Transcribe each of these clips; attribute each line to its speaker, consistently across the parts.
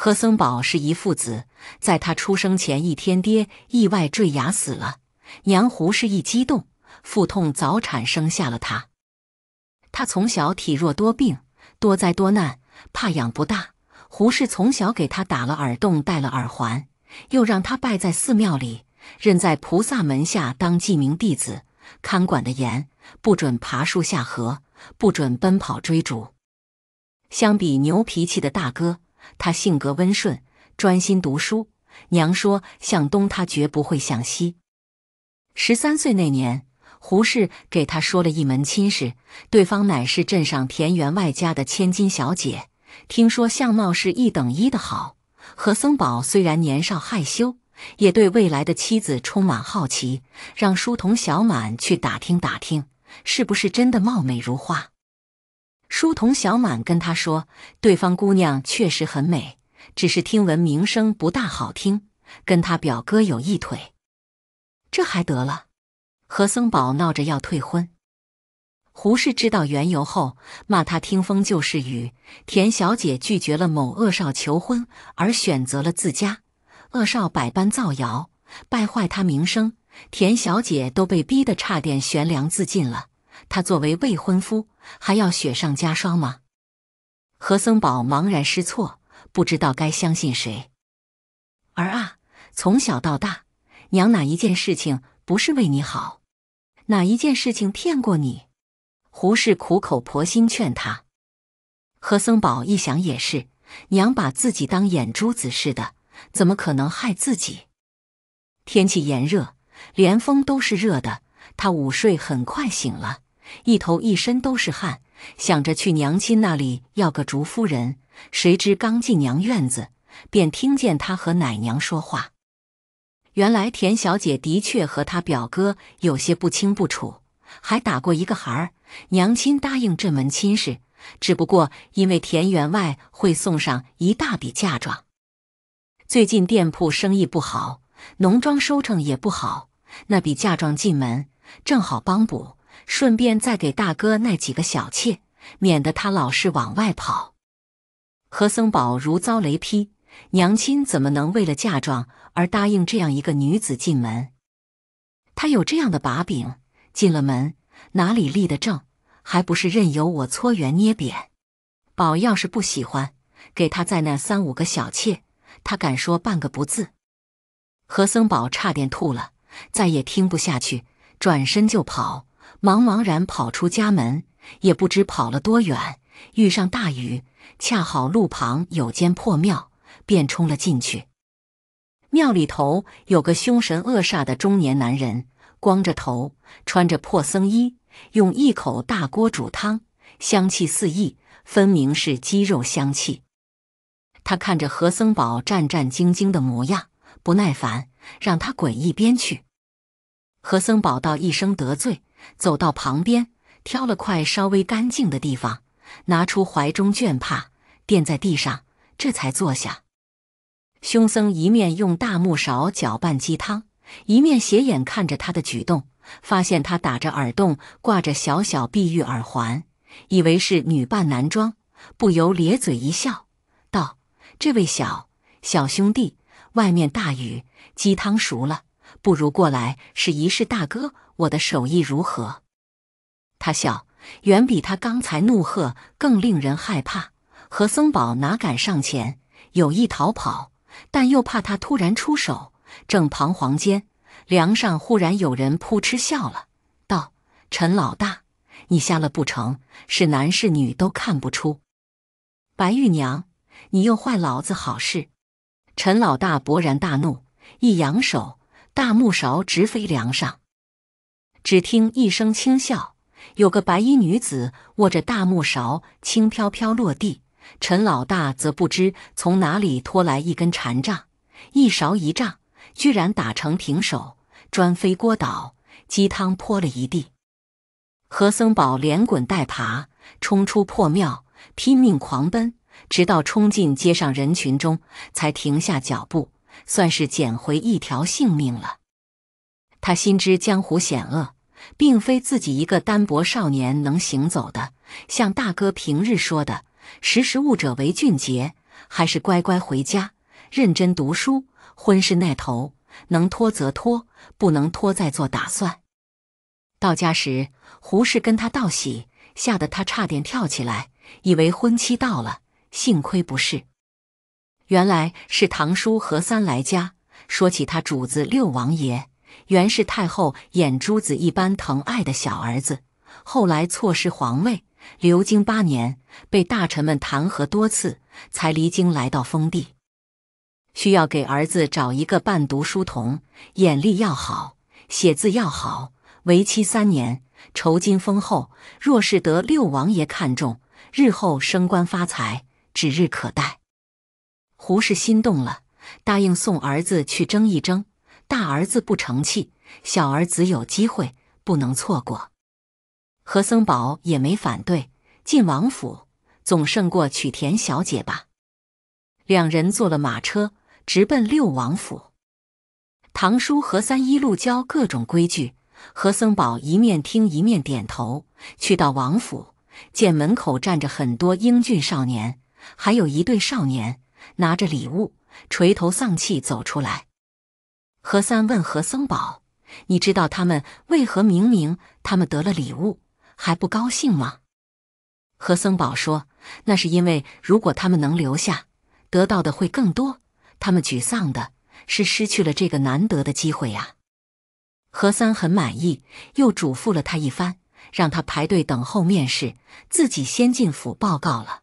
Speaker 1: 何僧宝是一父子，在他出生前一天，爹意外坠崖死了。娘胡氏一激动，腹痛早产生下了他。他从小体弱多病，多灾多难，怕养不大。胡氏从小给他打了耳洞，戴了耳环，又让他拜在寺庙里，认在菩萨门下当记名弟子，看管的严，不准爬树下河，不准奔跑追逐。相比牛脾气的大哥。他性格温顺，专心读书。娘说：“向东，他绝不会向西。”十三岁那年，胡适给他说了一门亲事，对方乃是镇上田园外家的千金小姐，听说相貌是一等一的好。何僧宝虽然年少害羞，也对未来的妻子充满好奇，让书童小满去打听打听，是不是真的貌美如花。书童小满跟他说：“对方姑娘确实很美，只是听闻名声不大好听，跟他表哥有一腿。”这还得了？何僧宝闹着要退婚。胡适知道缘由后，骂他听风就是雨。田小姐拒绝了某恶少求婚，而选择了自家恶少，百般造谣败坏他名声，田小姐都被逼得差点悬梁自尽了。他作为未婚夫还要雪上加霜吗？何森宝茫然失措，不知道该相信谁。儿啊，从小到大，娘哪一件事情不是为你好？哪一件事情骗过你？胡适苦口婆心劝他。何森宝一想也是，娘把自己当眼珠子似的，怎么可能害自己？天气炎热，连风都是热的。他午睡很快醒了。一头一身都是汗，想着去娘亲那里要个竹夫人，谁知刚进娘院子，便听见她和奶娘说话。原来田小姐的确和她表哥有些不清不楚，还打过一个孩儿。娘亲答应这门亲事，只不过因为田员外会送上一大笔嫁妆。最近店铺生意不好，农庄收成也不好，那笔嫁妆进门正好帮补。顺便再给大哥那几个小妾，免得他老是往外跑。何森宝如遭雷劈，娘亲怎么能为了嫁妆而答应这样一个女子进门？他有这样的把柄，进了门哪里立得正？还不是任由我搓圆捏扁？宝要是不喜欢，给他再那三五个小妾，他敢说半个不字？何森宝差点吐了，再也听不下去，转身就跑。茫茫然跑出家门，也不知跑了多远，遇上大雨，恰好路旁有间破庙，便冲了进去。庙里头有个凶神恶煞的中年男人，光着头，穿着破僧衣，用一口大锅煮汤，香气四溢，分明是鸡肉香气。他看着何僧宝战战兢兢的模样，不耐烦，让他滚一边去。何僧宝道一声得罪。走到旁边，挑了块稍微干净的地方，拿出怀中绢帕垫在地上，这才坐下。凶僧一面用大木勺搅拌鸡汤，一面斜眼看着他的举动，发现他打着耳洞，挂着小小碧玉耳环，以为是女扮男装，不由咧嘴一笑，道：“这位小小兄弟，外面大雨，鸡汤熟了，不如过来试一试，大哥。”我的手艺如何？他笑，远比他刚才怒喝更令人害怕。何僧宝哪敢上前，有意逃跑，但又怕他突然出手，正彷徨间，梁上忽然有人扑哧笑了，道：“陈老大，你瞎了不成？是男是女都看不出。”白玉娘，你又坏老子好事！陈老大勃然大怒，一扬手，大木勺直飞梁上。只听一声轻笑，有个白衣女子握着大木勺，轻飘飘落地。陈老大则不知从哪里拖来一根禅杖，一勺一杖，居然打成平手，砖飞锅倒，鸡汤泼了一地。何僧宝连滚带爬冲出破庙，拼命狂奔，直到冲进街上人群中，才停下脚步，算是捡回一条性命了。他心知江湖险恶。并非自己一个单薄少年能行走的。像大哥平日说的，“识时务者为俊杰”，还是乖乖回家，认真读书。婚事那头，能拖则拖，不能拖再做打算。到家时，胡适跟他道喜，吓得他差点跳起来，以为婚期到了，幸亏不是。原来是堂叔何三来家，说起他主子六王爷。原是太后眼珠子一般疼爱的小儿子，后来错失皇位，流经八年，被大臣们弹劾多次，才离京来到封地。需要给儿子找一个伴读书童，眼力要好，写字要好，为期三年，酬金丰厚。若是得六王爷看重，日后升官发财，指日可待。胡氏心动了，答应送儿子去争一争。大儿子不成器，小儿子有机会，不能错过。何森宝也没反对，进王府总胜过娶田小姐吧。两人坐了马车，直奔六王府。唐叔何三一路教各种规矩，何森宝一面听一面点头。去到王府，见门口站着很多英俊少年，还有一对少年拿着礼物，垂头丧气走出来。何三问何森宝：“你知道他们为何明明他们得了礼物还不高兴吗？”何森宝说：“那是因为如果他们能留下，得到的会更多。他们沮丧的是失去了这个难得的机会呀。”何三很满意，又嘱咐了他一番，让他排队等候面试，自己先进府报告了。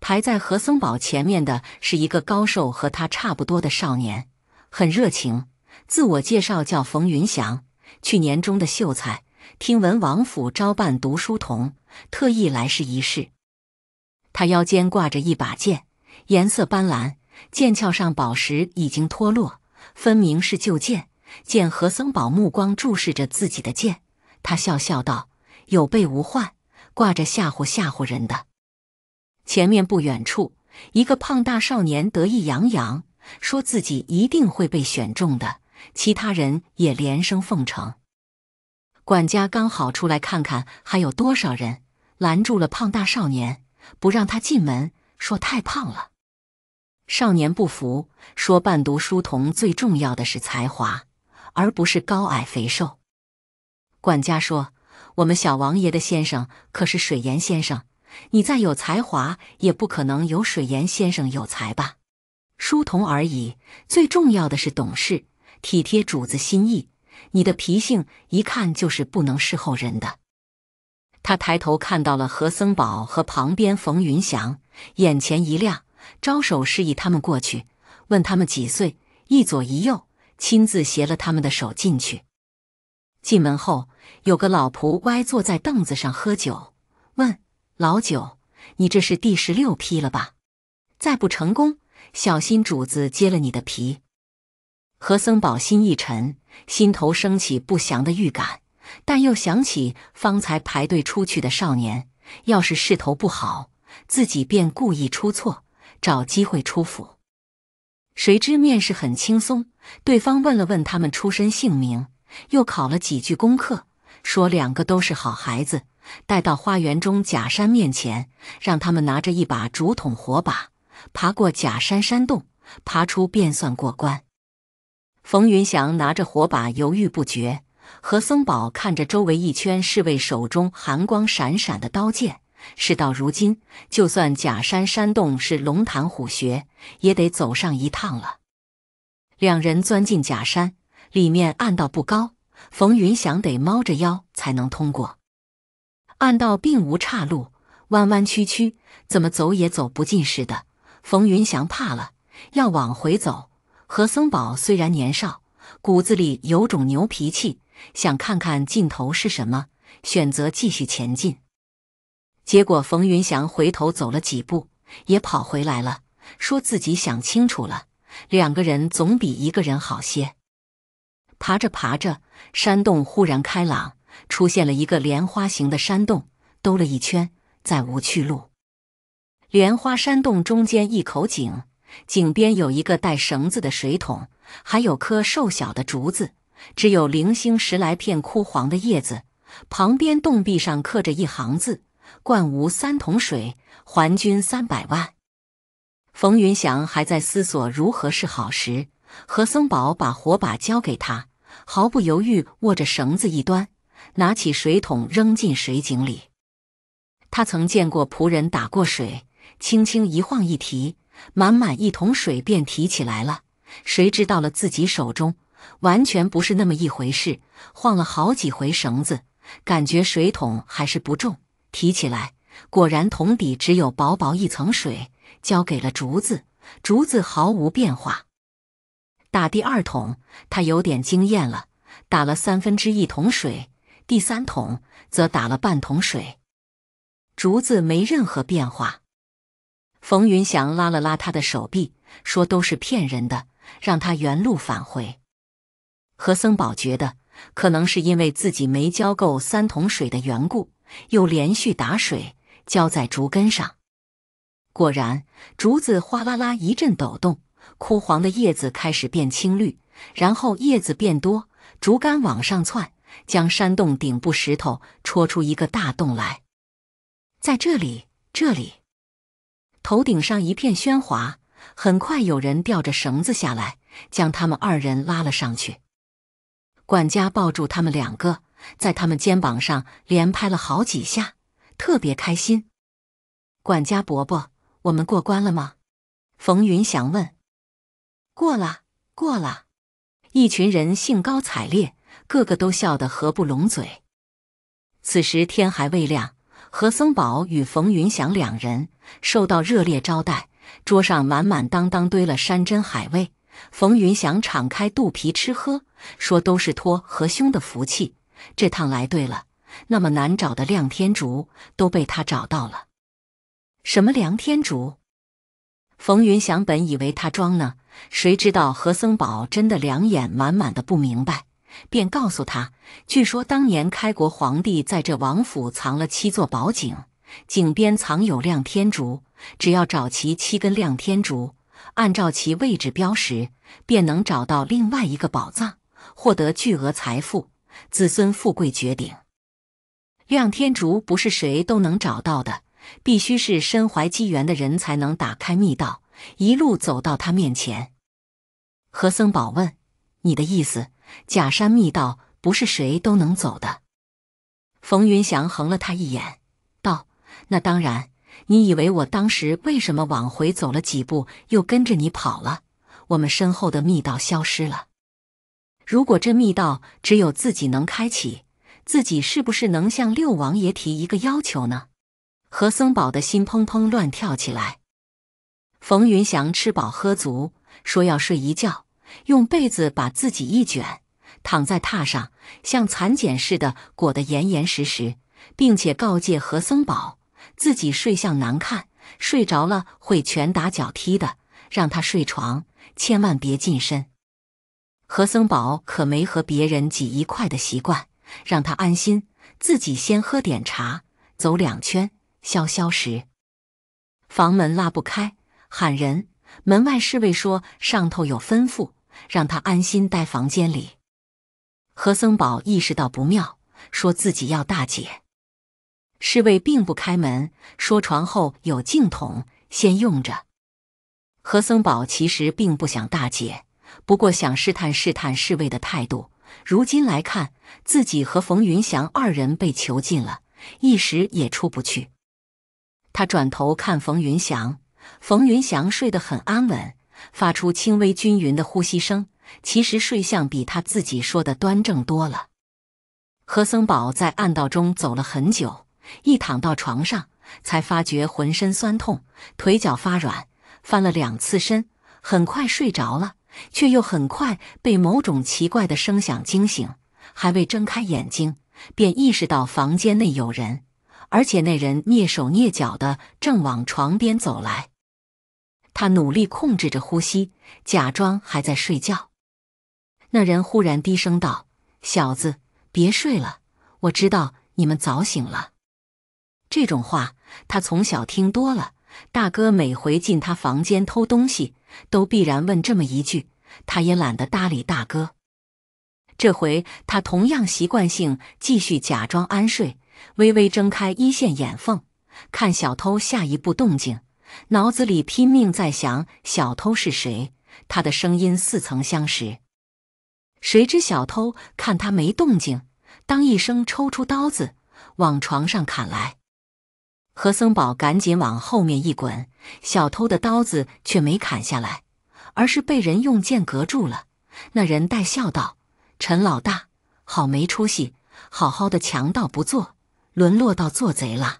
Speaker 1: 排在何森宝前面的是一个高瘦和他差不多的少年。很热情，自我介绍叫冯云祥，去年中的秀才，听闻王府招办读书童，特意来试一试。他腰间挂着一把剑，颜色斑斓，剑鞘上宝石已经脱落，分明是旧剑。见何森宝目光注视着自己的剑，他笑笑道：“有备无患，挂着吓唬吓唬人的。”前面不远处，一个胖大少年得意洋洋。说自己一定会被选中的，其他人也连声奉承。管家刚好出来看看还有多少人，拦住了胖大少年，不让他进门，说太胖了。少年不服，说伴读书童最重要的是才华，而不是高矮肥瘦。管家说：“我们小王爷的先生可是水岩先生，你再有才华也不可能有水岩先生有才吧。”书童而已，最重要的是懂事、体贴主子心意。你的脾性一看就是不能侍候人的。他抬头看到了何森宝和旁边冯云祥，眼前一亮，招手示意他们过去，问他们几岁。一左一右，亲自携了他们的手进去。进门后，有个老仆歪坐在凳子上喝酒，问老九：“你这是第十六批了吧？再不成功？”小心，主子揭了你的皮。何森宝心一沉，心头升起不祥的预感，但又想起方才排队出去的少年，要是势头不好，自己便故意出错，找机会出府。谁知面试很轻松，对方问了问他们出身、姓名，又考了几句功课，说两个都是好孩子，带到花园中假山面前，让他们拿着一把竹筒火把。爬过假山山洞，爬出便算过关。冯云祥拿着火把犹豫不决，何僧宝看着周围一圈侍卫手中寒光闪闪的刀剑，事到如今，就算假山山洞是龙潭虎穴，也得走上一趟了。两人钻进假山，里面暗道不高，冯云祥得猫着腰才能通过。暗道并无岔路，弯弯曲曲，怎么走也走不进似的。冯云祥怕了，要往回走。何僧宝虽然年少，骨子里有种牛脾气，想看看尽头是什么，选择继续前进。结果冯云祥回头走了几步，也跑回来了，说自己想清楚了，两个人总比一个人好些。爬着爬着，山洞忽然开朗，出现了一个莲花形的山洞，兜了一圈，再无去路。莲花山洞中间一口井，井边有一个带绳子的水桶，还有棵瘦小的竹子，只有零星十来片枯黄的叶子。旁边洞壁上刻着一行字：“灌吾三桶水，还君三百万。”冯云祥还在思索如何是好时，何森宝把火把交给他，毫不犹豫握着绳子一端，拿起水桶扔进水井里。他曾见过仆人打过水。轻轻一晃一提，满满一桶水便提起来了。谁知道了自己手中完全不是那么一回事，晃了好几回绳子，感觉水桶还是不重。提起来，果然桶底只有薄薄一层水。交给了竹子，竹子毫无变化。打第二桶，他有点惊艳了，打了三分之一桶水；第三桶则打了半桶水，竹子没任何变化。冯云祥拉了拉他的手臂，说：“都是骗人的，让他原路返回。”何森宝觉得，可能是因为自己没浇够三桶水的缘故，又连续打水浇在竹根上。果然，竹子哗啦啦一阵抖动，枯黄的叶子开始变青绿，然后叶子变多，竹竿往上窜，将山洞顶部石头戳出一个大洞来。在这里，这里。头顶上一片喧哗，很快有人吊着绳子下来，将他们二人拉了上去。管家抱住他们两个，在他们肩膀上连拍了好几下，特别开心。管家伯伯，我们过关了吗？冯云祥问。过了，过了一群人兴高采烈，个个都笑得合不拢嘴。此时天还未亮。何僧宝与冯云祥两人受到热烈招待，桌上满满当当堆了山珍海味。冯云祥敞开肚皮吃喝，说：“都是托何兄的福气，这趟来对了。那么难找的亮天竹都被他找到了。”什么梁天竹？冯云祥本以为他装呢，谁知道何僧宝真的两眼满满的不明白。便告诉他，据说当年开国皇帝在这王府藏了七座宝井，井边藏有亮天竹。只要找齐七根亮天竹，按照其位置标识，便能找到另外一个宝藏，获得巨额财富，子孙富贵绝顶。亮天竹不是谁都能找到的，必须是身怀机缘的人才能打开密道，一路走到他面前。何森宝问：“你的意思？”假山密道不是谁都能走的。冯云祥横了他一眼，道：“那当然。你以为我当时为什么往回走了几步，又跟着你跑了？我们身后的密道消失了。如果这密道只有自己能开启，自己是不是能向六王爷提一个要求呢？”何森宝的心砰砰乱跳起来。冯云祥吃饱喝足，说要睡一觉。用被子把自己一卷，躺在榻上，像蚕茧似的裹得严严实实，并且告诫何僧宝，自己睡相难看，睡着了会拳打脚踢的，让他睡床，千万别近身。何僧宝可没和别人挤一块的习惯，让他安心，自己先喝点茶，走两圈消消食。房门拉不开，喊人，门外侍卫说上头有吩咐。让他安心待房间里。何森宝意识到不妙，说自己要大姐。侍卫并不开门，说床后有镜筒，先用着。何森宝其实并不想大姐，不过想试探试探侍卫的态度。如今来看，自己和冯云祥二人被囚禁了，一时也出不去。他转头看冯云祥，冯云祥睡得很安稳。发出轻微均匀的呼吸声，其实睡相比他自己说的端正多了。何森宝在暗道中走了很久，一躺到床上，才发觉浑身酸痛，腿脚发软，翻了两次身，很快睡着了，却又很快被某种奇怪的声响惊醒。还未睁开眼睛，便意识到房间内有人，而且那人蹑手蹑脚地正往床边走来。他努力控制着呼吸，假装还在睡觉。那人忽然低声道：“小子，别睡了，我知道你们早醒了。”这种话他从小听多了。大哥每回进他房间偷东西，都必然问这么一句，他也懒得搭理大哥。这回他同样习惯性继续假装安睡，微微睁开一线眼缝，看小偷下一步动静。脑子里拼命在想小偷是谁，他的声音似曾相识。谁知小偷看他没动静，当一声抽出刀子往床上砍来。何三宝赶紧往后面一滚，小偷的刀子却没砍下来，而是被人用剑隔住了。那人带笑道：“陈老大，好没出息，好好的强盗不做，沦落到做贼了。”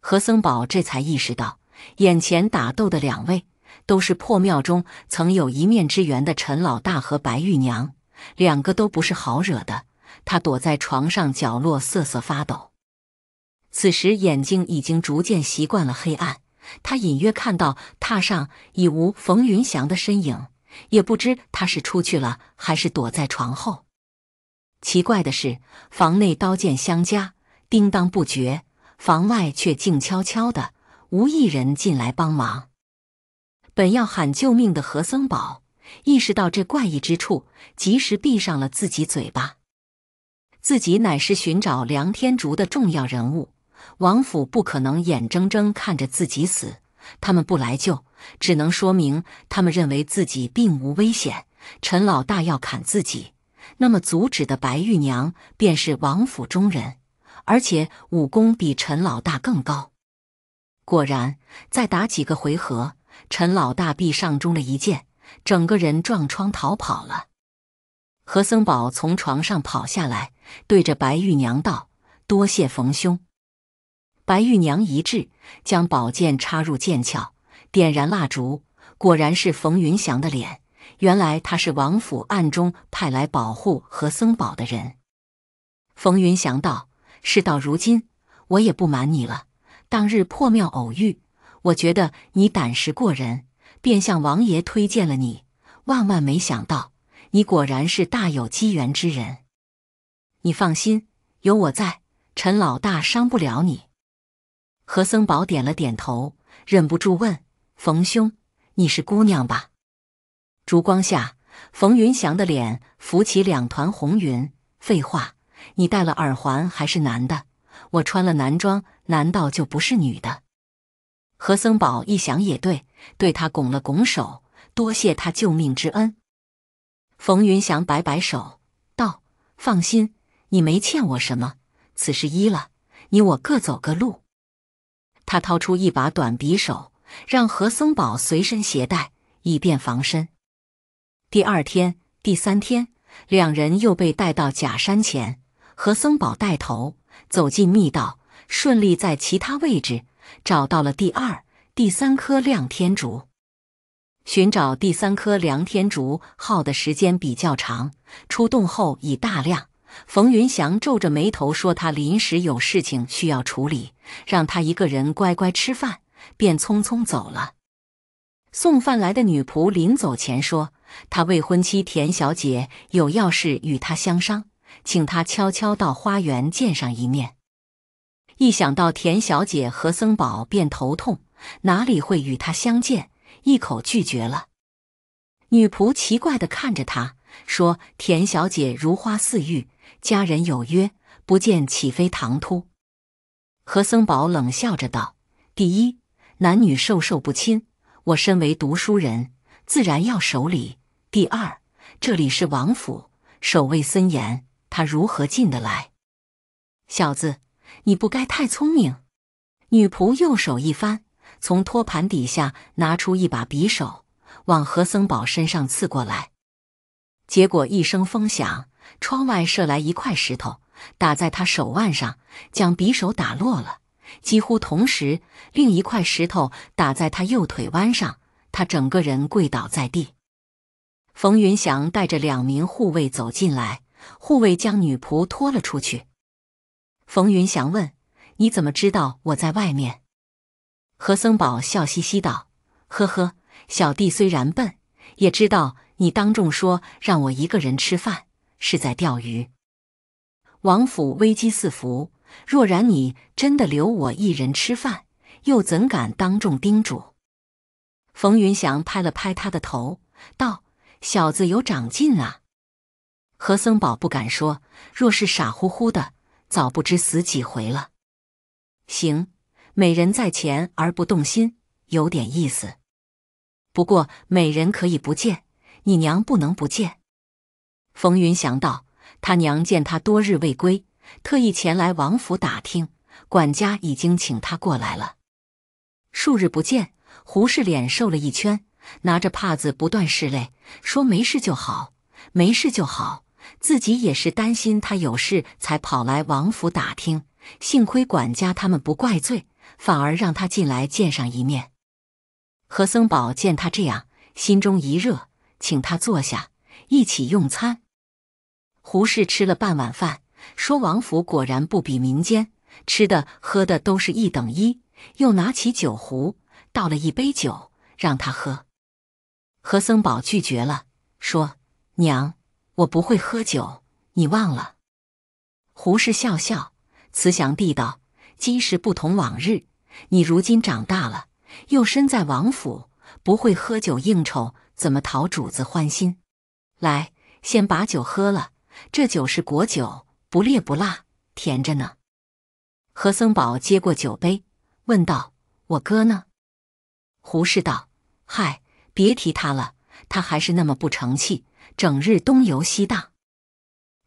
Speaker 1: 何三宝这才意识到。眼前打斗的两位都是破庙中曾有一面之缘的陈老大和白玉娘，两个都不是好惹的。他躲在床上角落瑟瑟发抖，此时眼睛已经逐渐习惯了黑暗。他隐约看到榻上已无冯云祥的身影，也不知他是出去了还是躲在床后。奇怪的是，房内刀剑相加，叮当不绝，房外却静悄悄的。无一人进来帮忙，本要喊救命的何森宝意识到这怪异之处，及时闭上了自己嘴巴。自己乃是寻找梁天竺的重要人物，王府不可能眼睁睁看着自己死。他们不来救，只能说明他们认为自己并无危险。陈老大要砍自己，那么阻止的白玉娘便是王府中人，而且武功比陈老大更高。果然，再打几个回合，陈老大臂上中了一箭，整个人撞窗逃跑了。何森宝从床上跑下来，对着白玉娘道：“多谢冯兄。”白玉娘一滞，将宝剑插入剑鞘，点燃蜡烛。果然是冯云祥的脸，原来他是王府暗中派来保护何森宝的人。冯云祥道：“事到如今，我也不瞒你了。”当日破庙偶遇，我觉得你胆识过人，便向王爷推荐了你。万万没想到，你果然是大有机缘之人。你放心，有我在，陈老大伤不了你。何森宝点了点头，忍不住问：“冯兄，你是姑娘吧？”烛光下，冯云祥的脸浮起两团红云。废话，你戴了耳环，还是男的？我穿了男装，难道就不是女的？何森宝一想也对，对他拱了拱手，多谢他救命之恩。冯云祥摆摆手道：“放心，你没欠我什么。此事一了，你我各走各路。”他掏出一把短匕首，让何森宝随身携带，以便防身。第二天、第三天，两人又被带到假山前，何森宝带头。走进密道，顺利在其他位置找到了第二、第三颗亮天竹。寻找第三颗亮天竹耗的时间比较长，出洞后已大亮。冯云祥皱着眉头说：“他临时有事情需要处理，让他一个人乖乖吃饭。”便匆匆走了。送饭来的女仆临走前说：“他未婚妻田小姐有要事与他相商。”请他悄悄到花园见上一面。一想到田小姐和僧宝，便头痛。哪里会与他相见？一口拒绝了。女仆奇怪地看着他，说：“田小姐如花似玉，佳人有约，不见岂非唐突？”何僧宝冷笑着道：“第一，男女授受不亲，我身为读书人，自然要守礼；第二，这里是王府，守卫森严。”他如何进得来？小子，你不该太聪明。女仆右手一翻，从托盘底下拿出一把匕首，往何森宝身上刺过来。结果一声风响，窗外射来一块石头，打在他手腕上，将匕首打落了。几乎同时，另一块石头打在他右腿弯上，他整个人跪倒在地。冯云祥带着两名护卫走进来。护卫将女仆拖了出去。冯云祥问：“你怎么知道我在外面？”何森宝笑嘻嘻道：“呵呵，小弟虽然笨，也知道你当众说让我一个人吃饭是在钓鱼。王府危机四伏，若然你真的留我一人吃饭，又怎敢当众叮嘱？”冯云祥拍了拍他的头，道：“小子有长进啊！”何森宝不敢说，若是傻乎乎的，早不知死几回了。行，美人在前而不动心，有点意思。不过美人可以不见，你娘不能不见。冯云祥道：“他娘见他多日未归，特意前来王府打听。管家已经请他过来了。数日不见，胡氏脸瘦了一圈，拿着帕子不断拭泪，说：‘没事就好，没事就好。’”自己也是担心他有事，才跑来王府打听。幸亏管家他们不怪罪，反而让他进来见上一面。何森宝见他这样，心中一热，请他坐下一起用餐。胡适吃了半碗饭，说：“王府果然不比民间，吃的喝的都是一等一。”又拿起酒壶倒了一杯酒，让他喝。何森宝拒绝了，说：“娘。”我不会喝酒，你忘了？胡适笑笑，慈祥地道：“今时不同往日，你如今长大了，又身在王府，不会喝酒应酬，怎么讨主子欢心？来，先把酒喝了。这酒是国酒，不烈不辣，甜着呢。”何僧宝接过酒杯，问道：“我哥呢？”胡适道：“嗨，别提他了，他还是那么不成器。”整日东游西荡，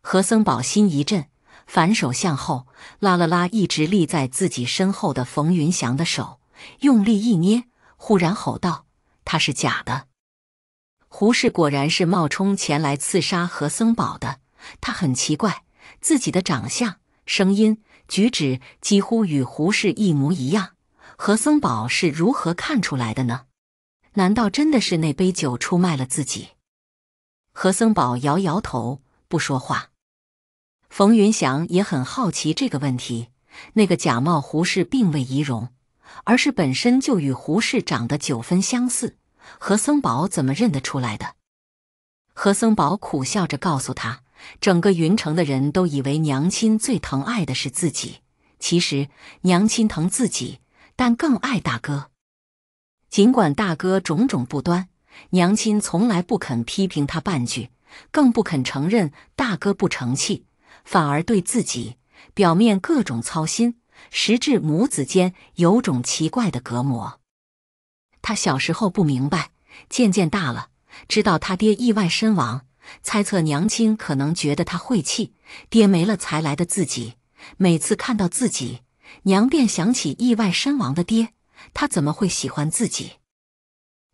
Speaker 1: 何森宝心一震，反手向后拉了拉一直立在自己身后的冯云祥的手，用力一捏，忽然吼道：“他是假的！胡适果然是冒充前来刺杀何森宝的。他很奇怪，自己的长相、声音、举止几乎与胡适一模一样，何森宝是如何看出来的呢？难道真的是那杯酒出卖了自己？”何森宝摇摇头，不说话。冯云祥也很好奇这个问题：那个假冒胡适并未仪容，而是本身就与胡适长得九分相似，何森宝怎么认得出来的？何森宝苦笑着告诉他：“整个云城的人都以为娘亲最疼爱的是自己，其实娘亲疼自己，但更爱大哥。尽管大哥种种不端。”娘亲从来不肯批评他半句，更不肯承认大哥不成器，反而对自己表面各种操心，实质母子间有种奇怪的隔膜。他小时候不明白，渐渐大了，知道他爹意外身亡，猜测娘亲可能觉得他晦气，爹没了才来的自己。每次看到自己，娘便想起意外身亡的爹，他怎么会喜欢自己？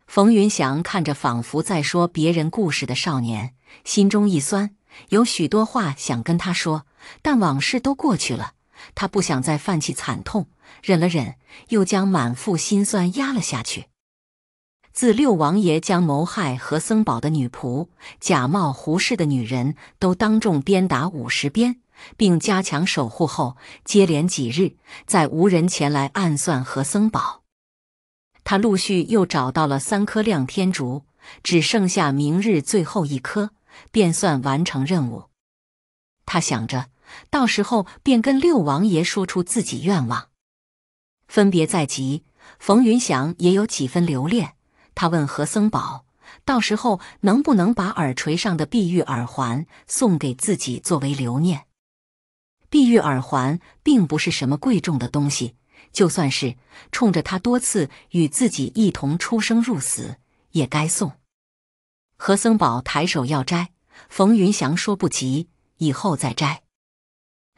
Speaker 1: 冯云祥看着仿佛在说别人故事的少年，心中一酸，有许多话想跟他说，但往事都过去了，他不想再泛起惨痛，忍了忍，又将满腹心酸压了下去。自六王爷将谋害和森堡的女仆、假冒胡氏的女人，都当众鞭打五十鞭，并加强守护后，接连几日再无人前来暗算和森堡。他陆续又找到了三颗亮天竹，只剩下明日最后一颗，便算完成任务。他想着，到时候便跟六王爷说出自己愿望。分别在即，冯云祥也有几分留恋。他问何僧宝，到时候能不能把耳垂上的碧玉耳环送给自己作为留念？碧玉耳环并不是什么贵重的东西。就算是冲着他多次与自己一同出生入死，也该送。何森宝抬手要摘，冯云祥说：“不急，以后再摘。”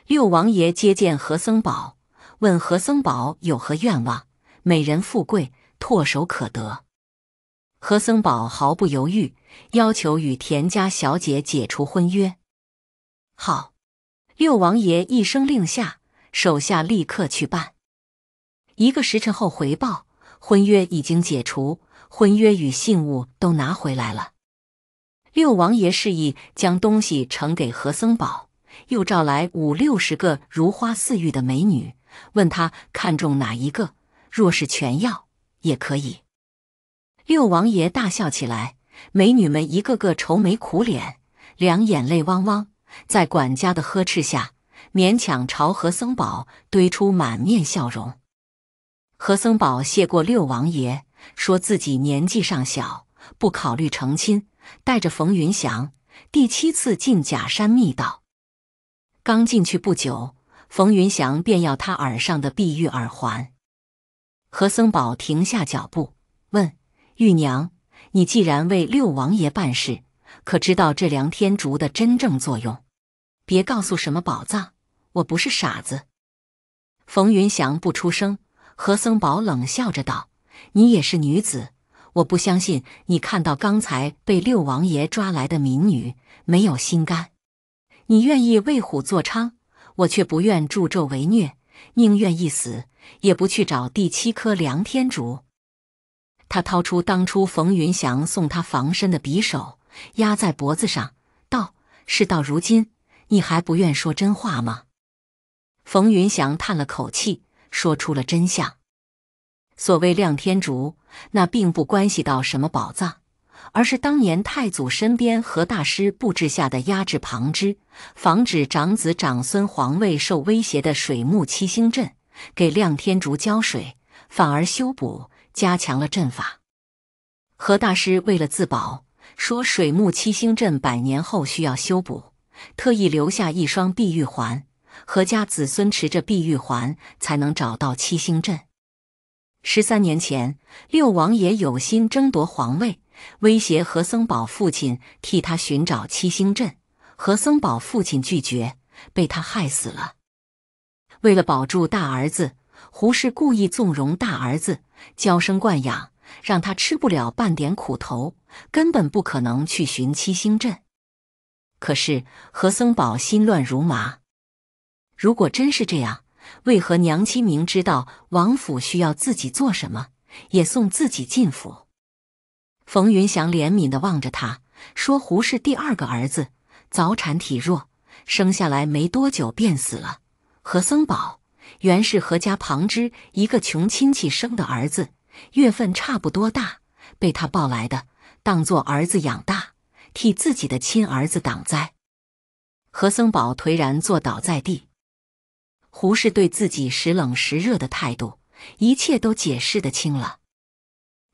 Speaker 1: 六王爷接见何森宝，问何森宝有何愿望，美人富贵唾手可得。何森宝毫不犹豫，要求与田家小姐解除婚约。好，六王爷一声令下，手下立刻去办。一个时辰后回报，婚约已经解除，婚约与信物都拿回来了。六王爷示意将东西呈给何森宝，又召来五六十个如花似玉的美女，问他看中哪一个？若是全要也可以。六王爷大笑起来，美女们一个个愁眉苦脸，两眼泪汪汪，在管家的呵斥下，勉强朝何森宝堆出满面笑容。何森宝谢过六王爷，说自己年纪尚小，不考虑成亲，带着冯云祥第七次进假山密道。刚进去不久，冯云祥便要他耳上的碧玉耳环。何森宝停下脚步，问玉娘：“你既然为六王爷办事，可知道这梁天竹的真正作用？别告诉什么宝藏，我不是傻子。”冯云祥不出声。何森宝冷笑着道：“你也是女子，我不相信你看到刚才被六王爷抓来的民女没有心肝。你愿意为虎作伥，我却不愿助纣为虐，宁愿一死，也不去找第七颗梁天竺。”他掏出当初冯云翔送他防身的匕首，压在脖子上，道：“事到如今，你还不愿说真话吗？”冯云翔叹了口气。说出了真相。所谓亮天竺，那并不关系到什么宝藏，而是当年太祖身边何大师布置下的压制旁支、防止长子长孙皇位受威胁的水木七星阵。给亮天竺浇水，反而修补加强了阵法。何大师为了自保，说水木七星阵百年后需要修补，特意留下一双碧玉环。何家子孙持着碧玉环才能找到七星阵。十三年前，六王爷有心争夺皇位，威胁何森宝父亲替他寻找七星阵。何森宝父亲拒绝，被他害死了。为了保住大儿子，胡氏故意纵容大儿子娇生惯养，让他吃不了半点苦头，根本不可能去寻七星阵。可是何森宝心乱如麻。如果真是这样，为何娘亲明知道王府需要自己做什么，也送自己进府？冯云祥怜悯地望着他，说：“胡氏第二个儿子早产体弱，生下来没多久便死了。何森宝原是何家旁支一个穷亲戚生的儿子，月份差不多大，被他抱来的，当做儿子养大，替自己的亲儿子挡灾。”何森宝颓然坐倒在地。胡适对自己时冷时热的态度，一切都解释得清了。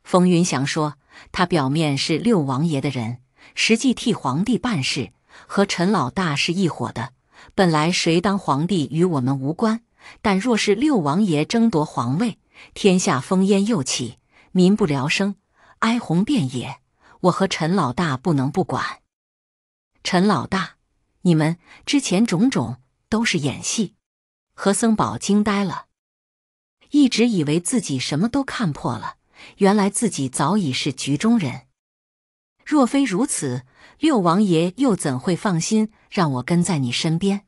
Speaker 1: 冯云祥说：“他表面是六王爷的人，实际替皇帝办事，和陈老大是一伙的。本来谁当皇帝与我们无关，但若是六王爷争夺皇位，天下烽烟又起，民不聊生，哀鸿遍野，我和陈老大不能不管。”陈老大，你们之前种种都是演戏。何森宝惊呆了，一直以为自己什么都看破了，原来自己早已是局中人。若非如此，六王爷又怎会放心让我跟在你身边？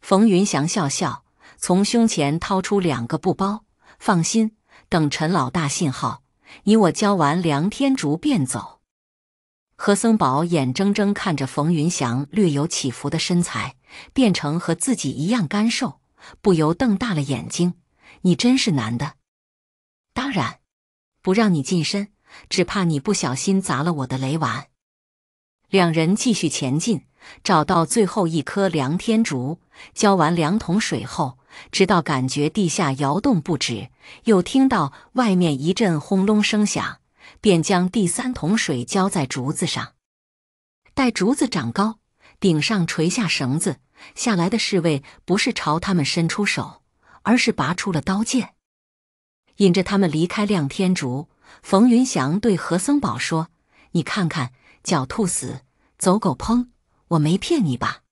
Speaker 1: 冯云祥笑笑，从胸前掏出两个布包。放心，等陈老大信号，你我交完梁天竹便走。何森宝眼睁睁看着冯云祥略有起伏的身材变成和自己一样干瘦。不由瞪大了眼睛，你真是男的？当然，不让你近身，只怕你不小心砸了我的雷丸。两人继续前进，找到最后一棵凉天竹，浇完两桶水后，直到感觉地下摇动不止，又听到外面一阵轰隆声响，便将第三桶水浇在竹子上。待竹子长高，顶上垂下绳子。下来的侍卫不是朝他们伸出手，而是拔出了刀剑，引着他们离开亮天竺。冯云祥对何僧宝说：“你看看，狡兔死，走狗烹，我没骗你吧？”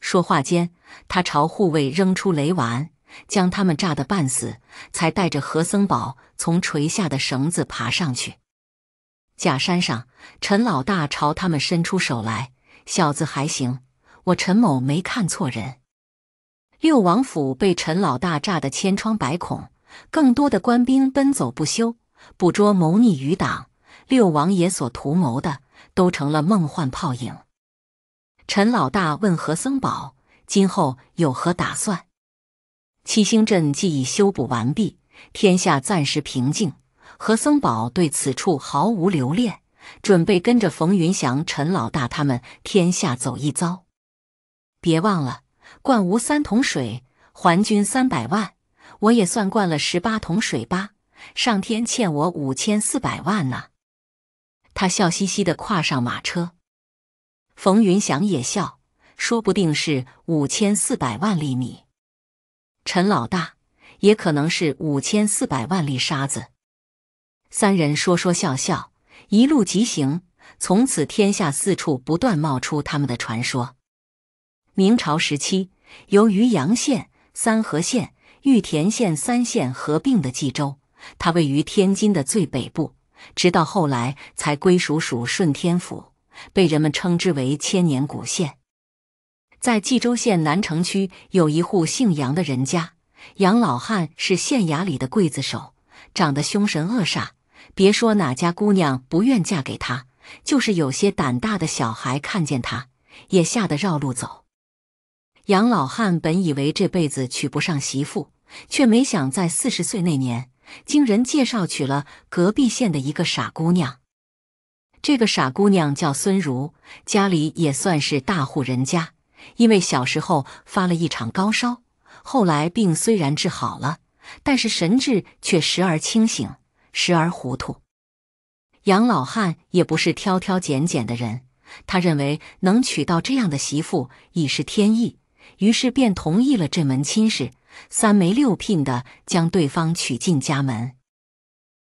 Speaker 1: 说话间，他朝护卫扔出雷丸，将他们炸得半死，才带着何僧宝从垂下的绳子爬上去。假山上，陈老大朝他们伸出手来：“小子还行。”我陈某没看错人，六王府被陈老大炸得千疮百孔，更多的官兵奔走不休，捕捉谋逆余党。六王爷所图谋的都成了梦幻泡影。陈老大问何森宝：“今后有何打算？”七星镇既已修补完毕，天下暂时平静，何森宝对此处毫无留恋，准备跟着冯云祥、陈老大他们天下走一遭。别忘了，灌吴三桶水还君三百万，我也算灌了十八桶水吧。上天欠我五千四百万呢。他笑嘻嘻的跨上马车，冯云祥也笑，说不定是五千四百万粒米，陈老大也可能是五千四百万粒沙子。三人说说笑笑，一路疾行。从此，天下四处不断冒出他们的传说。明朝时期，由于阳县、三河县、玉田县三县合并的冀州，它位于天津的最北部，直到后来才归属属顺天府，被人们称之为千年古县。在冀州县南城区，有一户姓杨的人家，杨老汉是县衙里的刽子手，长得凶神恶煞，别说哪家姑娘不愿嫁给他，就是有些胆大的小孩看见他，也吓得绕路走。杨老汉本以为这辈子娶不上媳妇，却没想在四十岁那年，经人介绍娶了隔壁县的一个傻姑娘。这个傻姑娘叫孙如，家里也算是大户人家。因为小时候发了一场高烧，后来病虽然治好了，但是神智却时而清醒，时而糊涂。杨老汉也不是挑挑拣拣的人，他认为能娶到这样的媳妇已是天意。于是便同意了这门亲事，三媒六聘的将对方娶进家门。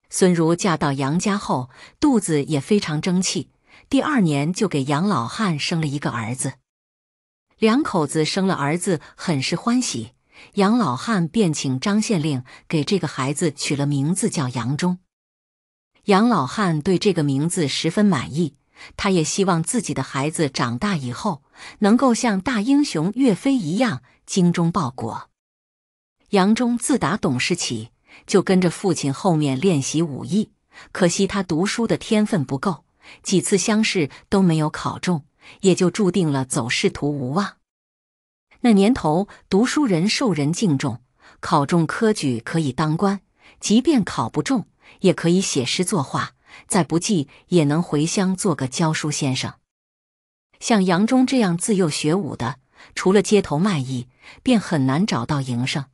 Speaker 1: 孙如嫁到杨家后，肚子也非常争气，第二年就给杨老汉生了一个儿子。两口子生了儿子，很是欢喜。杨老汉便请张县令给这个孩子取了名字，叫杨忠。杨老汉对这个名字十分满意。他也希望自己的孩子长大以后能够像大英雄岳飞一样精忠报国。杨忠自打懂事起就跟着父亲后面练习武艺，可惜他读书的天分不够，几次乡试都没有考中，也就注定了走仕途无望。那年头，读书人受人敬重，考中科举可以当官；即便考不中，也可以写诗作画。再不济也能回乡做个教书先生。像杨忠这样自幼学武的，除了街头卖艺，便很难找到营生。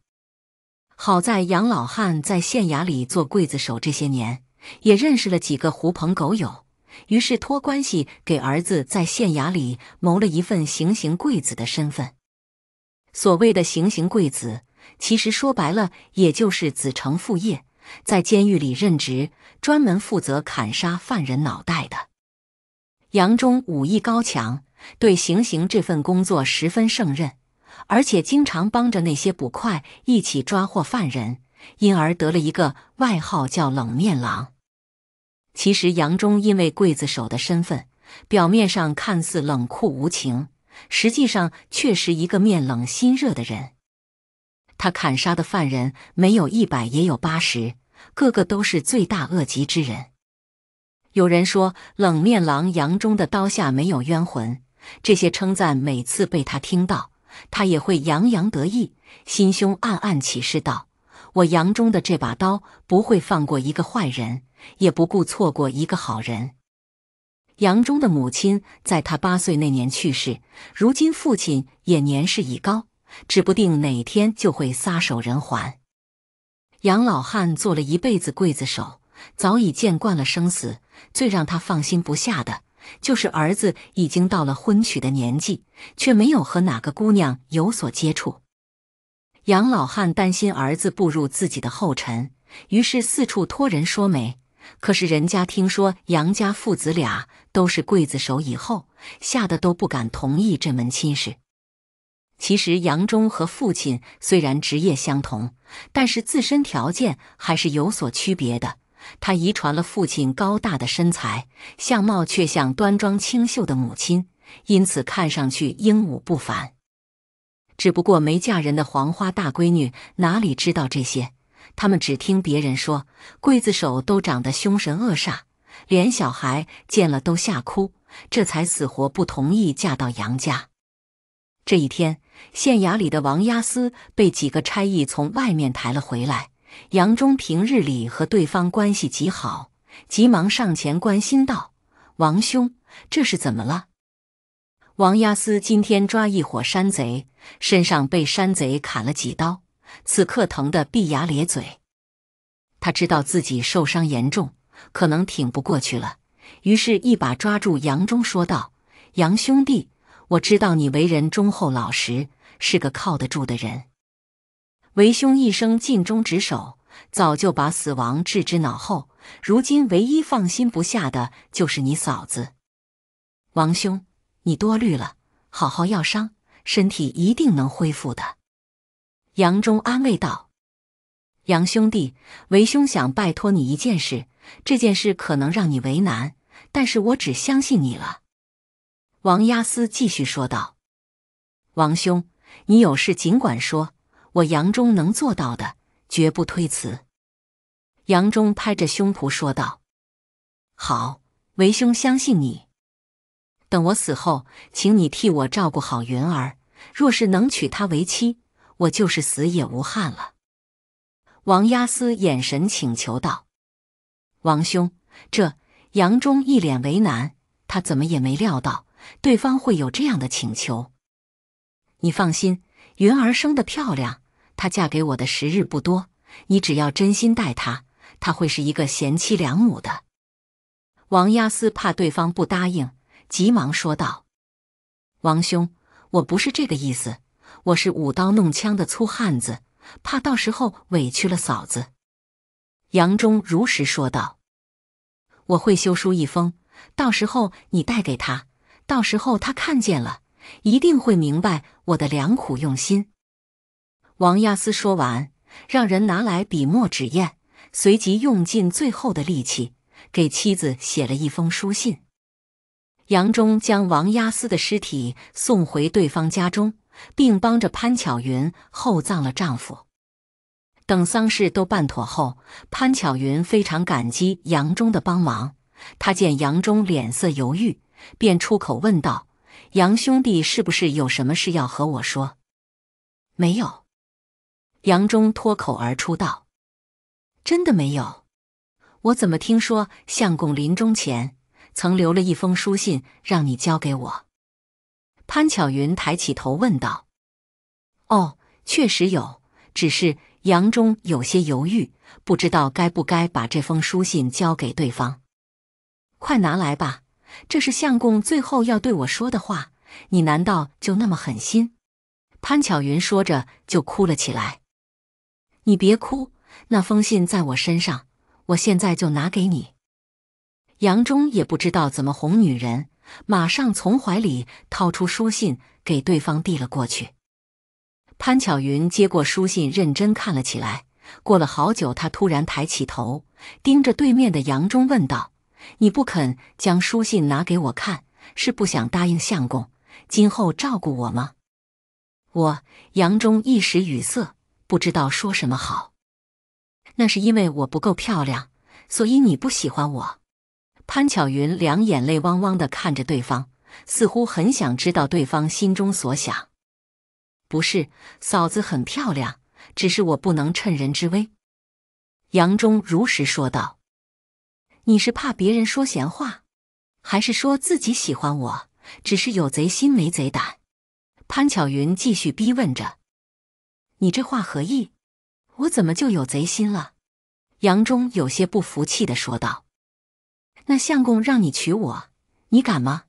Speaker 1: 好在杨老汉在县衙里做刽子手这些年，也认识了几个狐朋狗友，于是托关系给儿子在县衙里谋了一份行刑刽子的身份。所谓的行刑刽子，其实说白了，也就是子承父业。在监狱里任职，专门负责砍杀犯人脑袋的杨忠武艺高强，对行刑这份工作十分胜任，而且经常帮着那些捕快一起抓获犯人，因而得了一个外号叫“冷面狼”。其实，杨忠因为刽子手的身份，表面上看似冷酷无情，实际上确实一个面冷心热的人。他砍杀的犯人没有一百也有八十。个个都是罪大恶极之人。有人说冷面狼杨忠的刀下没有冤魂，这些称赞每次被他听到，他也会洋洋得意，心胸暗暗起誓道：“我杨忠的这把刀不会放过一个坏人，也不顾错过一个好人。”杨忠的母亲在他八岁那年去世，如今父亲也年事已高，指不定哪天就会撒手人寰。杨老汉做了一辈子刽子手，早已见惯了生死。最让他放心不下的，就是儿子已经到了婚娶的年纪，却没有和哪个姑娘有所接触。杨老汉担心儿子步入自己的后尘，于是四处托人说媒。可是人家听说杨家父子俩都是刽子手以后，吓得都不敢同意这门亲事。其实杨忠和父亲虽然职业相同，但是自身条件还是有所区别的。他遗传了父亲高大的身材，相貌却像端庄清秀的母亲，因此看上去英武不凡。只不过没嫁人的黄花大闺女哪里知道这些？他们只听别人说，刽子手都长得凶神恶煞，连小孩见了都吓哭，这才死活不同意嫁到杨家。这一天。县衙里的王押司被几个差役从外面抬了回来。杨忠平日里和对方关系极好，急忙上前关心道：“王兄，这是怎么了？”王押司今天抓一伙山贼，身上被山贼砍了几刀，此刻疼得闭牙咧嘴。他知道自己受伤严重，可能挺不过去了，于是一把抓住杨忠，说道：“杨兄弟。”我知道你为人忠厚老实，是个靠得住的人。为兄一生尽忠职守，早就把死亡置之脑后。如今唯一放心不下的就是你嫂子。王兄，你多虑了，好好养伤，身体一定能恢复的。杨忠安慰道：“杨兄弟，为兄想拜托你一件事，这件事可能让你为难，但是我只相信你了。”王押司继续说道：“王兄，你有事尽管说，我杨忠能做到的，绝不推辞。”杨忠拍着胸脯说道：“好，为兄相信你。等我死后，请你替我照顾好云儿。若是能娶她为妻，我就是死也无憾了。”王押司眼神请求道：“王兄，这……”杨忠一脸为难，他怎么也没料到。对方会有这样的请求，你放心，云儿生的漂亮，她嫁给我的时日不多，你只要真心待她，她会是一个贤妻良母的。王押司怕对方不答应，急忙说道：“王兄，我不是这个意思，我是舞刀弄枪的粗汉子，怕到时候委屈了嫂子。”杨忠如实说道：“我会修书一封，到时候你带给他。”到时候他看见了，一定会明白我的良苦用心。王亚斯说完，让人拿来笔墨纸砚，随即用尽最后的力气给妻子写了一封书信。杨忠将王亚斯的尸体送回对方家中，并帮着潘巧云厚葬了丈夫。等丧事都办妥后，潘巧云非常感激杨忠的帮忙。他见杨忠脸色犹豫。便出口问道：“杨兄弟，是不是有什么事要和我说？”“没有。”杨忠脱口而出道，“真的没有。”“我怎么听说相公临终前曾留了一封书信让你交给我？”潘巧云抬起头问道。“哦，确实有，只是杨忠有些犹豫，不知道该不该把这封书信交给对方。”“快拿来吧。”这是相公最后要对我说的话，你难道就那么狠心？潘巧云说着就哭了起来。你别哭，那封信在我身上，我现在就拿给你。杨忠也不知道怎么哄女人，马上从怀里掏出书信给对方递了过去。潘巧云接过书信，认真看了起来。过了好久，她突然抬起头，盯着对面的杨忠问道。你不肯将书信拿给我看，是不想答应相公今后照顾我吗？我杨忠一时语塞，不知道说什么好。那是因为我不够漂亮，所以你不喜欢我。潘巧云两眼泪汪汪的看着对方，似乎很想知道对方心中所想。不是，嫂子很漂亮，只是我不能趁人之危。杨忠如实说道。你是怕别人说闲话，还是说自己喜欢我？只是有贼心没贼胆。潘巧云继续逼问着：“你这话何意？我怎么就有贼心了？”杨忠有些不服气地说道：“那相公让你娶我，你敢吗？”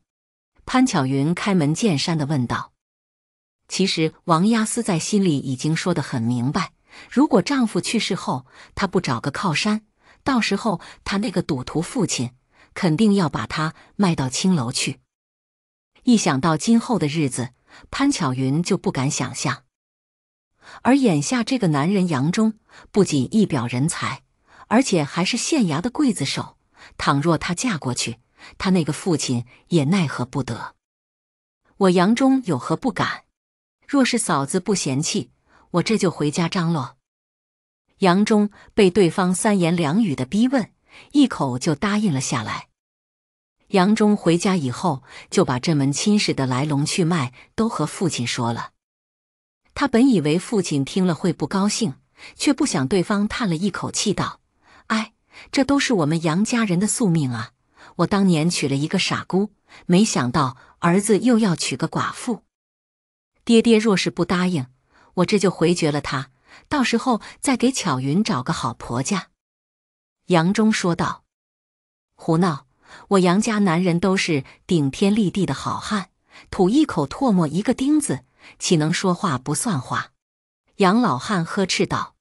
Speaker 1: 潘巧云开门见山地问道：“其实王押司在心里已经说得很明白，如果丈夫去世后，她不找个靠山。”到时候，他那个赌徒父亲肯定要把他卖到青楼去。一想到今后的日子，潘巧云就不敢想象。而眼下这个男人杨忠，不仅一表人才，而且还是县衙的刽子手。倘若他嫁过去，他那个父亲也奈何不得。我杨忠有何不敢？若是嫂子不嫌弃，我这就回家张罗。杨忠被对方三言两语的逼问，一口就答应了下来。杨忠回家以后，就把这门亲事的来龙去脉都和父亲说了。他本以为父亲听了会不高兴，却不想对方叹了一口气道：“哎，这都是我们杨家人的宿命啊！我当年娶了一个傻姑，没想到儿子又要娶个寡妇。爹爹若是不答应，我这就回绝了他。”到时候再给巧云找个好婆家，杨忠说道：“胡闹！我杨家男人都是顶天立地的好汉，吐一口唾沫一个钉子，岂能说话不算话？”杨老汉呵斥道。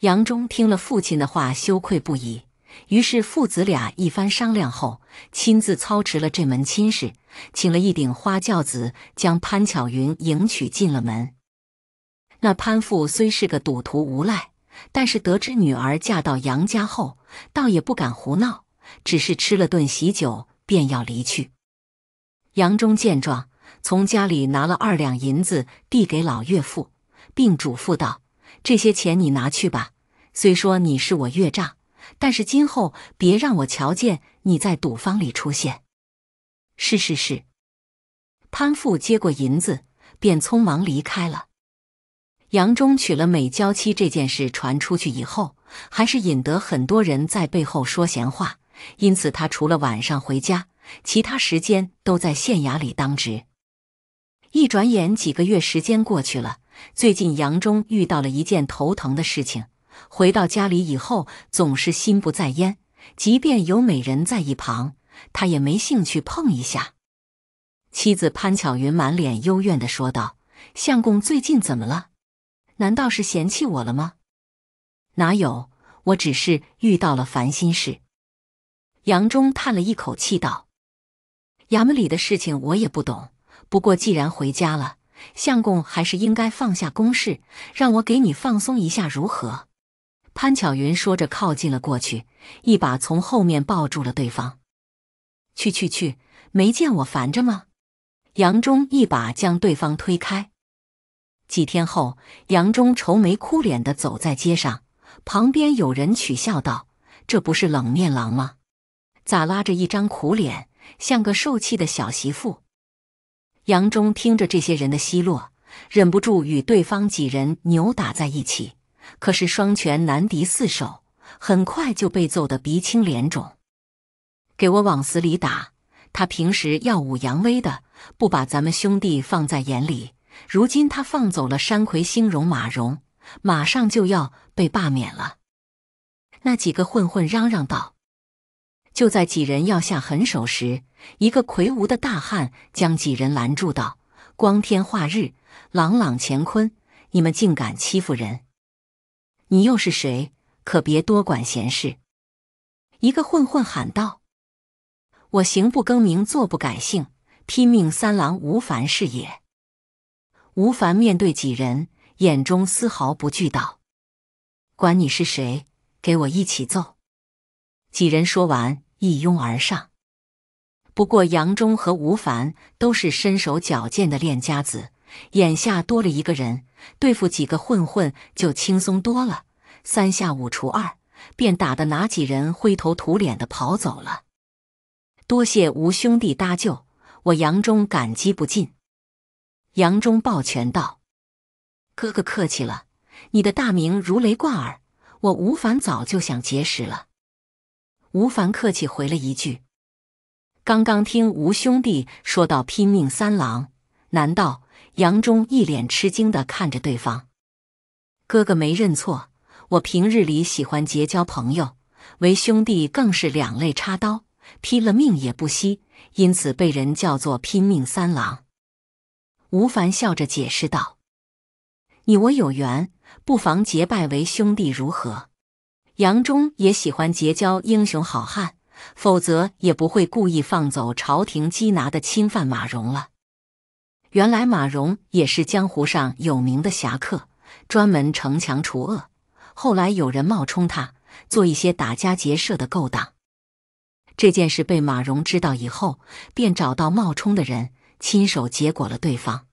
Speaker 1: 杨忠听了父亲的话，羞愧不已。于是父子俩一番商量后，亲自操持了这门亲事，请了一顶花轿子，将潘巧云迎娶进了门。那潘富虽是个赌徒无赖，但是得知女儿嫁到杨家后，倒也不敢胡闹，只是吃了顿喜酒便要离去。杨忠见状，从家里拿了二两银子递给老岳父，并嘱咐道：“这些钱你拿去吧，虽说你是我岳丈，但是今后别让我瞧见你在赌坊里出现。”“是是是。”潘富接过银子，便匆忙离开了。杨忠娶了美娇妻这件事传出去以后，还是引得很多人在背后说闲话。因此，他除了晚上回家，其他时间都在县衙里当值。一转眼几个月时间过去了，最近杨忠遇到了一件头疼的事情。回到家里以后，总是心不在焉，即便有美人在一旁，他也没兴趣碰一下。妻子潘巧云满脸幽怨地说道：“相公最近怎么了？”难道是嫌弃我了吗？哪有，我只是遇到了烦心事。杨忠叹了一口气道：“衙门里的事情我也不懂，不过既然回家了，相公还是应该放下公事，让我给你放松一下，如何？”潘巧云说着靠近了过去，一把从后面抱住了对方。“去去去，没见我烦着吗？”杨忠一把将对方推开。几天后，杨忠愁眉苦脸的走在街上，旁边有人取笑道：“这不是冷面狼吗？咋拉着一张苦脸，像个受气的小媳妇？”杨忠听着这些人的奚落，忍不住与对方几人扭打在一起。可是双拳难敌四手，很快就被揍得鼻青脸肿。“给我往死里打！”他平时耀武扬威的，不把咱们兄弟放在眼里。如今他放走了山魁星荣马荣，马上就要被罢免了。那几个混混嚷嚷道：“就在几人要下狠手时，一个魁梧的大汉将几人拦住道：‘光天化日，朗朗乾坤，你们竟敢欺负人！你又是谁？可别多管闲事。’一个混混喊道：‘我行不更名，坐不改姓，拼命三郎吴凡是也。’”吴凡面对几人，眼中丝毫不惧，道：“管你是谁，给我一起揍！”几人说完，一拥而上。不过杨忠和吴凡都是身手矫健的练家子，眼下多了一个人，对付几个混混就轻松多了。三下五除二，便打得哪几人灰头土脸的跑走了。多谢吴兄弟搭救，我杨忠感激不尽。杨忠抱拳道：“哥哥客气了，你的大名如雷贯耳，我吴凡早就想结识了。”吴凡客气回了一句：“刚刚听吴兄弟说到拼命三郎，难道？”杨忠一脸吃惊的看着对方：“哥哥没认错，我平日里喜欢结交朋友，为兄弟更是两肋插刀，拼了命也不惜，因此被人叫做拼命三郎。”吴凡笑着解释道：“你我有缘，不妨结拜为兄弟如何？”杨忠也喜欢结交英雄好汉，否则也不会故意放走朝廷缉拿的钦犯马荣了。原来马荣也是江湖上有名的侠客，专门惩强除恶。后来有人冒充他，做一些打家劫舍的勾当。这件事被马荣知道以后，便找到冒充的人。亲手结果了对方，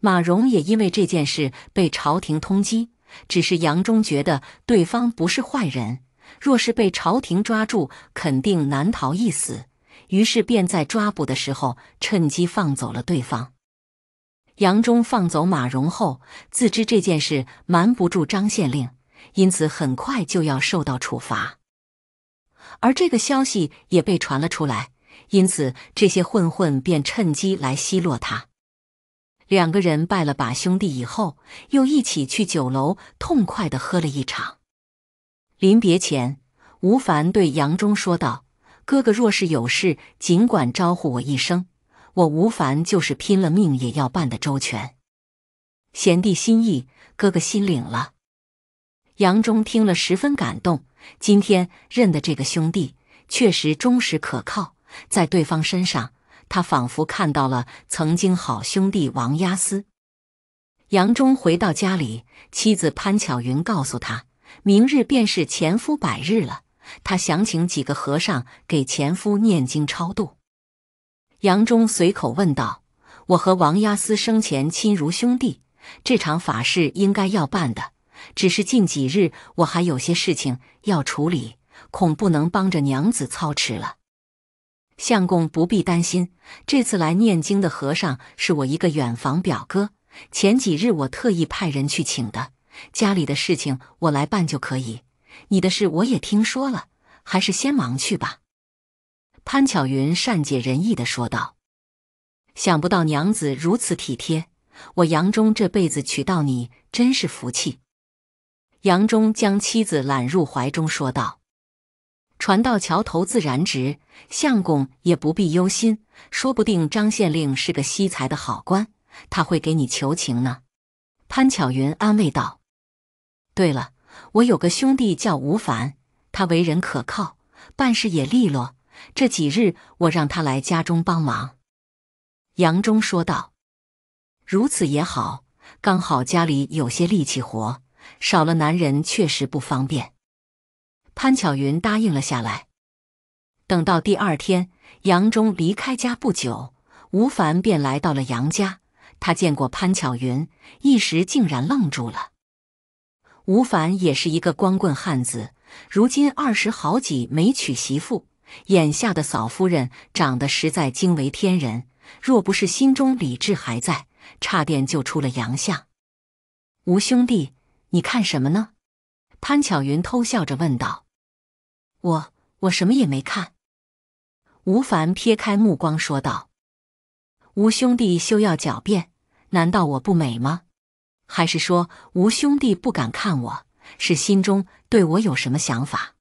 Speaker 1: 马蓉也因为这件事被朝廷通缉。只是杨忠觉得对方不是坏人，若是被朝廷抓住，肯定难逃一死。于是便在抓捕的时候趁机放走了对方。杨忠放走马蓉后，自知这件事瞒不住张县令，因此很快就要受到处罚。而这个消息也被传了出来。因此，这些混混便趁机来奚落他。两个人拜了把兄弟以后，又一起去酒楼痛快的喝了一场。临别前，吴凡对杨忠说道：“哥哥若是有事，尽管招呼我一声，我吴凡就是拼了命也要办的周全。”“贤弟心意，哥哥心领了。”杨忠听了十分感动，今天认的这个兄弟确实忠实可靠。在对方身上，他仿佛看到了曾经好兄弟王亚斯。杨忠回到家里，妻子潘巧云告诉他，明日便是前夫百日了，他想请几个和尚给前夫念经超度。杨忠随口问道：“我和王亚斯生前亲如兄弟，这场法事应该要办的。只是近几日我还有些事情要处理，恐不能帮着娘子操持了。”相公不必担心，这次来念经的和尚是我一个远房表哥，前几日我特意派人去请的。家里的事情我来办就可以，你的事我也听说了，还是先忙去吧。”潘巧云善解人意的说道，“想不到娘子如此体贴，我杨忠这辈子娶到你真是福气。”杨忠将妻子揽入怀中说道。船到桥头自然直，相公也不必忧心，说不定张县令是个惜才的好官，他会给你求情呢。”潘巧云安慰道。“对了，我有个兄弟叫吴凡，他为人可靠，办事也利落。这几日我让他来家中帮忙。”杨忠说道。“如此也好，刚好家里有些力气活，少了男人确实不方便。”潘巧云答应了下来。等到第二天，杨忠离开家不久，吴凡便来到了杨家。他见过潘巧云，一时竟然愣住了。吴凡也是一个光棍汉子，如今二十好几没娶媳妇，眼下的嫂夫人长得实在惊为天人，若不是心中理智还在，差点就出了洋相。吴兄弟，你看什么呢？潘巧云偷笑着问道。我我什么也没看，吴凡撇开目光说道：“吴兄弟休要狡辩，难道我不美吗？还是说吴兄弟不敢看我，是心中对我有什么想法？”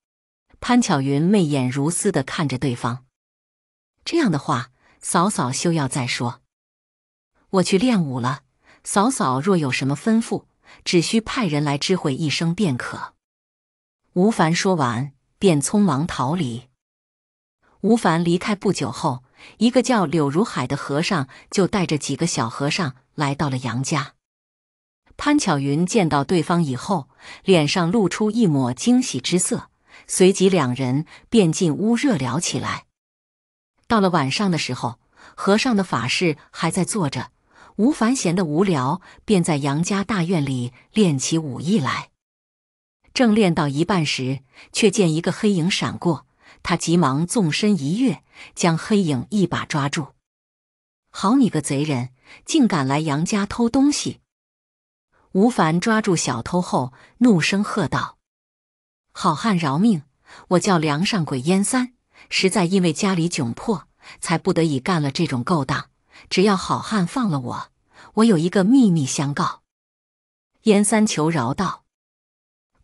Speaker 1: 潘巧云媚眼如丝的看着对方，这样的话，嫂嫂休要再说。我去练武了，嫂嫂若有什么吩咐，只需派人来知会一声便可。吴凡说完。便匆忙逃离。吴凡离开不久后，一个叫柳如海的和尚就带着几个小和尚来到了杨家。潘巧云见到对方以后，脸上露出一抹惊喜之色，随即两人便进屋热聊起来。到了晚上的时候，和尚的法事还在做着，吴凡闲得无聊，便在杨家大院里练起武艺来。正练到一半时，却见一个黑影闪过，他急忙纵身一跃，将黑影一把抓住。好你个贼人，竟敢来杨家偷东西！吴凡抓住小偷后，怒声喝道：“好汉饶命！我叫梁上鬼燕三，实在因为家里窘迫，才不得已干了这种勾当。只要好汉放了我，我有一个秘密相告。”燕三求饶道。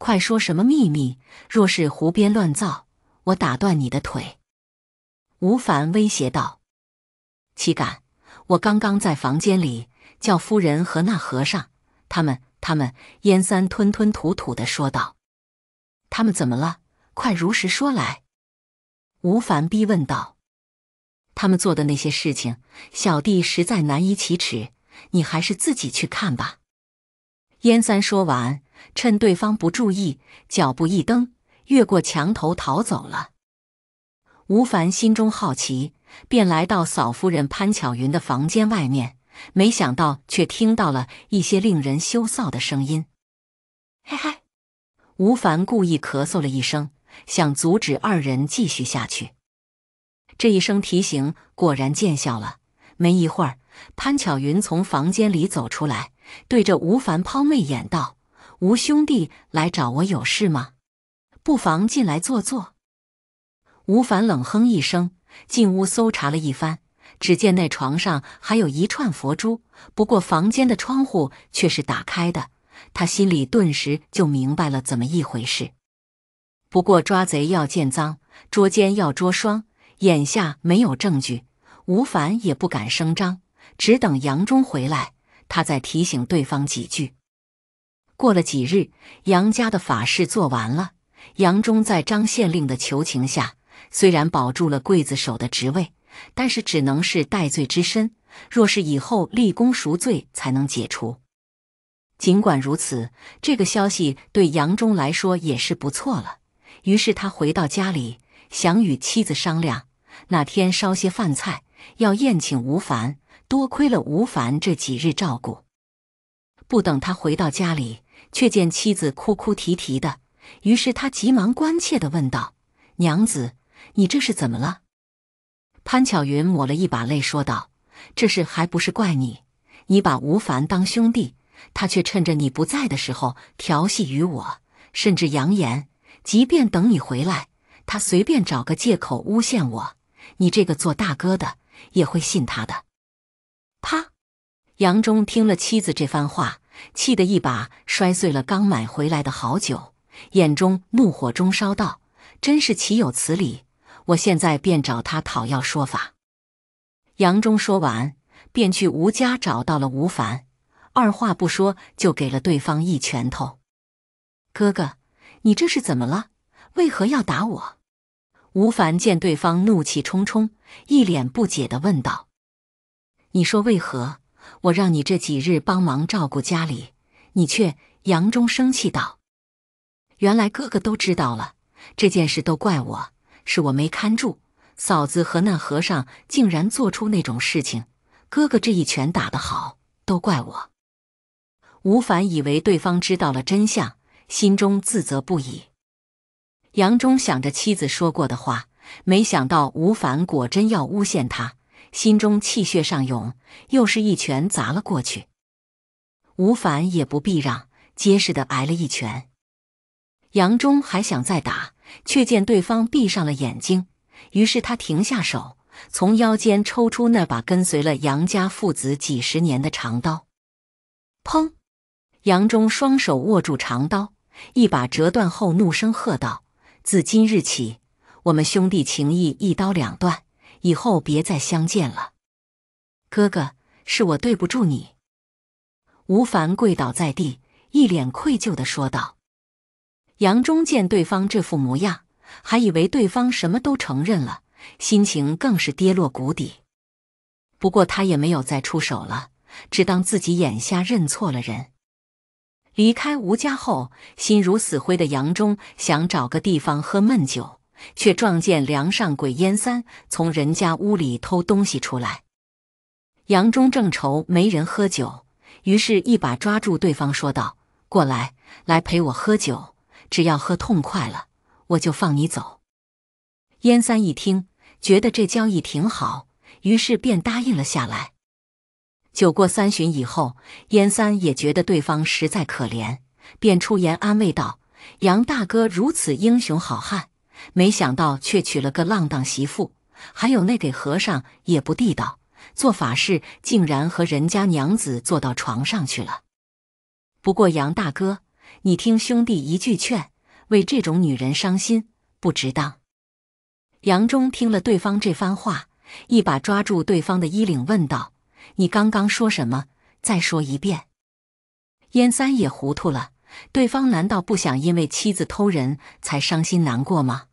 Speaker 1: 快说什么秘密！若是胡编乱造，我打断你的腿！”吴凡威胁道。“岂敢！我刚刚在房间里叫夫人和那和尚，他们……他们……”燕三吞吞吐吐的说道。“他们怎么了？快如实说来！”吴凡逼问道。“他们做的那些事情，小弟实在难以启齿，你还是自己去看吧。”燕三说完。趁对方不注意，脚步一蹬，越过墙头逃走了。吴凡心中好奇，便来到嫂夫人潘巧云的房间外面，没想到却听到了一些令人羞臊的声音。嘿嘿，吴凡故意咳嗽了一声，想阻止二人继续下去。这一声提醒果然见效了。没一会儿，潘巧云从房间里走出来，对着吴凡抛媚眼道。吴兄弟来找我有事吗？不妨进来坐坐。吴凡冷哼一声，进屋搜查了一番，只见那床上还有一串佛珠，不过房间的窗户却是打开的。他心里顿时就明白了怎么一回事。不过抓贼要见赃，捉奸要捉双，眼下没有证据，吴凡也不敢声张，只等杨忠回来，他再提醒对方几句。过了几日，杨家的法事做完了。杨忠在张县令的求情下，虽然保住了刽子手的职位，但是只能是戴罪之身，若是以后立功赎罪才能解除。尽管如此，这个消息对杨忠来说也是不错了。于是他回到家里，想与妻子商量哪天烧些饭菜，要宴请吴凡。多亏了吴凡这几日照顾。不等他回到家里。却见妻子哭哭啼啼的，于是他急忙关切的问道：“娘子，你这是怎么了？”潘巧云抹了一把泪，说道：“这事还不是怪你，你把吴凡当兄弟，他却趁着你不在的时候调戏于我，甚至扬言，即便等你回来，他随便找个借口诬陷我。你这个做大哥的也会信他的。”啪！杨忠听了妻子这番话。气得一把摔碎了刚买回来的好酒，眼中怒火中烧道：“真是岂有此理！我现在便找他讨要说法。”杨忠说完，便去吴家找到了吴凡，二话不说就给了对方一拳头。“哥哥，你这是怎么了？为何要打我？”吴凡见对方怒气冲冲，一脸不解地问道：“你说为何？”我让你这几日帮忙照顾家里，你却杨中生气道：“原来哥哥都知道了这件事，都怪我，是我没看住嫂子和那和尚，竟然做出那种事情。哥哥这一拳打得好，都怪我。”吴凡以为对方知道了真相，心中自责不已。杨中想着妻子说过的话，没想到吴凡果真要诬陷他。心中气血上涌，又是一拳砸了过去。吴凡也不避让，结实的挨了一拳。杨忠还想再打，却见对方闭上了眼睛，于是他停下手，从腰间抽出那把跟随了杨家父子几十年的长刀。砰！杨忠双手握住长刀，一把折断后，怒声喝道：“自今日起，我们兄弟情谊一刀两断。”以后别再相见了，哥哥，是我对不住你。吴凡跪倒在地，一脸愧疚的说道。杨忠见对方这副模样，还以为对方什么都承认了，心情更是跌落谷底。不过他也没有再出手了，只当自己眼瞎认错了人。离开吴家后，心如死灰的杨忠想找个地方喝闷酒。却撞见梁上鬼燕三从人家屋里偷东西出来，杨忠正愁没人喝酒，于是一把抓住对方，说道：“过来，来陪我喝酒，只要喝痛快了，我就放你走。”燕三一听，觉得这交易挺好，于是便答应了下来。酒过三巡以后，燕三也觉得对方实在可怜，便出言安慰道：“杨大哥如此英雄好汉。”没想到却娶了个浪荡媳妇，还有那给和尚也不地道，做法事竟然和人家娘子坐到床上去了。不过杨大哥，你听兄弟一句劝，为这种女人伤心不值当。杨忠听了对方这番话，一把抓住对方的衣领，问道：“你刚刚说什么？再说一遍。”燕三也糊涂了。对方难道不想因为妻子偷人才伤心难过吗？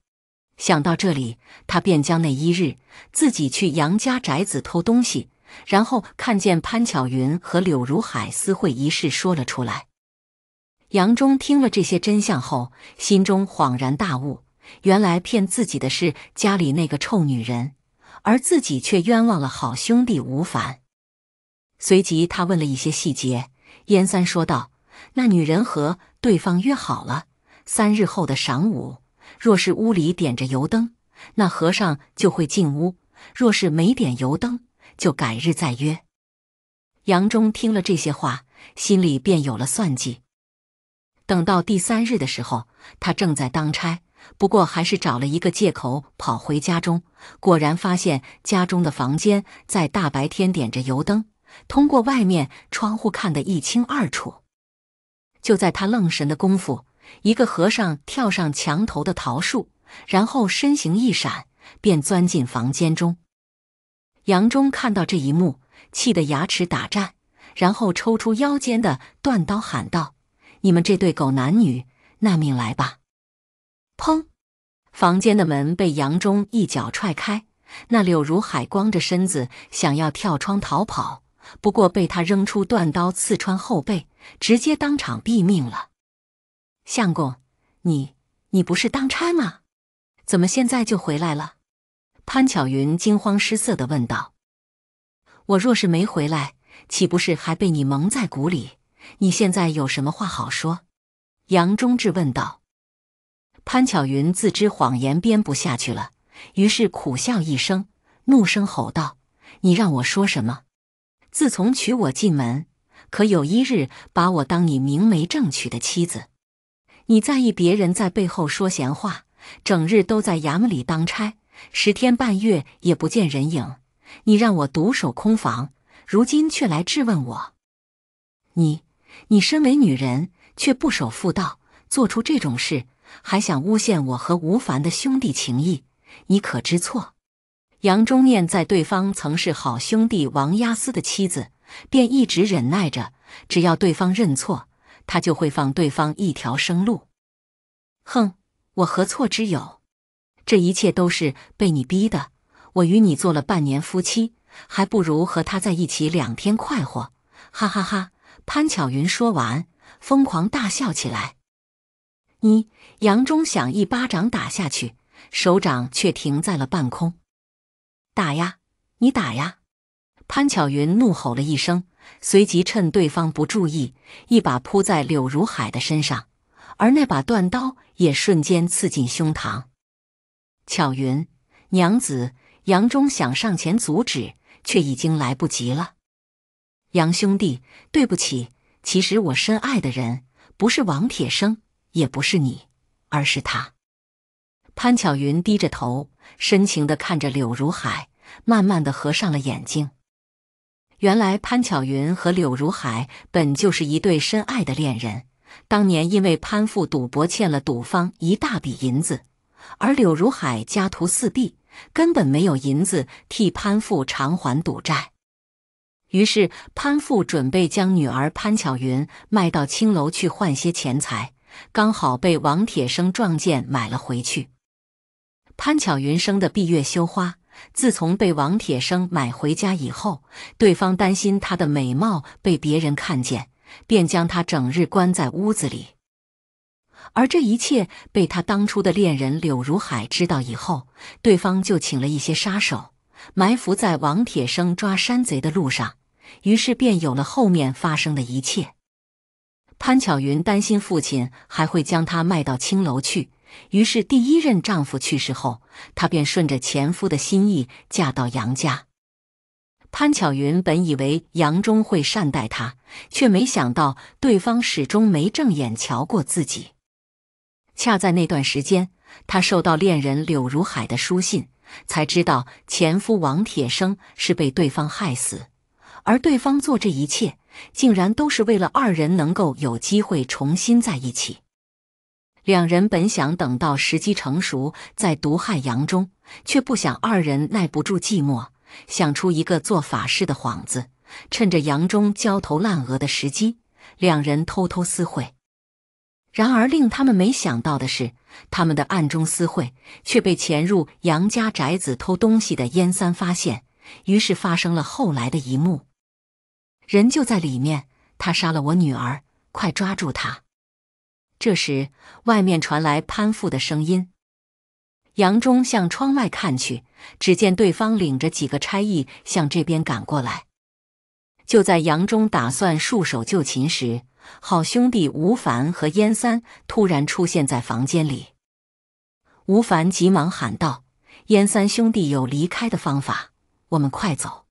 Speaker 1: 想到这里，他便将那一日自己去杨家宅子偷东西，然后看见潘巧云和柳如海私会一事说了出来。杨忠听了这些真相后，心中恍然大悟，原来骗自己的是家里那个臭女人，而自己却冤枉了好兄弟吴凡。随即，他问了一些细节，燕三说道。那女人和对方约好了，三日后的晌午，若是屋里点着油灯，那和尚就会进屋；若是没点油灯，就改日再约。杨忠听了这些话，心里便有了算计。等到第三日的时候，他正在当差，不过还是找了一个借口跑回家中。果然发现家中的房间在大白天点着油灯，通过外面窗户看得一清二楚。就在他愣神的功夫，一个和尚跳上墙头的桃树，然后身形一闪，便钻进房间中。杨忠看到这一幕，气得牙齿打颤，然后抽出腰间的断刀，喊道：“你们这对狗男女，纳命来吧！”砰，房间的门被杨忠一脚踹开。那柳如海光着身子想要跳窗逃跑，不过被他扔出断刀刺穿后背。直接当场毙命了，相公，你你不是当差吗？怎么现在就回来了？潘巧云惊慌失色的问道。我若是没回来，岂不是还被你蒙在鼓里？你现在有什么话好说？杨忠志问道。潘巧云自知谎言编不下去了，于是苦笑一声，怒声吼道：“你让我说什么？自从娶我进门。”可有一日把我当你明媒正娶的妻子，你在意别人在背后说闲话，整日都在衙门里当差，十天半月也不见人影，你让我独守空房，如今却来质问我，你你身为女人却不守妇道，做出这种事，还想诬陷我和吴凡的兄弟情谊，你可知错？杨忠念在对方曾是好兄弟王押司的妻子。便一直忍耐着，只要对方认错，他就会放对方一条生路。哼，我何错之有？这一切都是被你逼的。我与你做了半年夫妻，还不如和他在一起两天快活。哈哈哈！潘巧云说完，疯狂大笑起来。一杨忠想一巴掌打下去，手掌却停在了半空。打呀，你打呀！潘巧云怒吼了一声，随即趁对方不注意，一把扑在柳如海的身上，而那把断刀也瞬间刺进胸膛。巧云，娘子，杨忠想上前阻止，却已经来不及了。杨兄弟，对不起，其实我深爱的人不是王铁生，也不是你，而是他。潘巧云低着头，深情地看着柳如海，慢慢地合上了眼睛。原来潘巧云和柳如海本就是一对深爱的恋人，当年因为潘富赌博欠了赌方一大笔银子，而柳如海家徒四壁，根本没有银子替潘富偿还赌债，于是潘富准备将女儿潘巧云卖到青楼去换些钱财，刚好被王铁生撞见，买了回去。潘巧云生的闭月羞花。自从被王铁生买回家以后，对方担心她的美貌被别人看见，便将她整日关在屋子里。而这一切被他当初的恋人柳如海知道以后，对方就请了一些杀手，埋伏在王铁生抓山贼的路上，于是便有了后面发生的一切。潘巧云担心父亲还会将她卖到青楼去。于是，第一任丈夫去世后，她便顺着前夫的心意嫁到杨家。潘巧云本以为杨忠会善待她，却没想到对方始终没正眼瞧过自己。恰在那段时间，她收到恋人柳如海的书信，才知道前夫王铁生是被对方害死，而对方做这一切，竟然都是为了二人能够有机会重新在一起。两人本想等到时机成熟再毒害杨忠，却不想二人耐不住寂寞，想出一个做法事的幌子，趁着杨忠焦头烂额的时机，两人偷偷私会。然而令他们没想到的是，他们的暗中私会却被潜入杨家宅子偷东西的燕三发现，于是发生了后来的一幕。人就在里面，他杀了我女儿，快抓住他！这时，外面传来潘附的声音。杨忠向窗外看去，只见对方领着几个差役向这边赶过来。就在杨忠打算束手就擒时，好兄弟吴凡和燕三突然出现在房间里。吴凡急忙喊道：“燕三兄弟有离开的方法，我们快走！”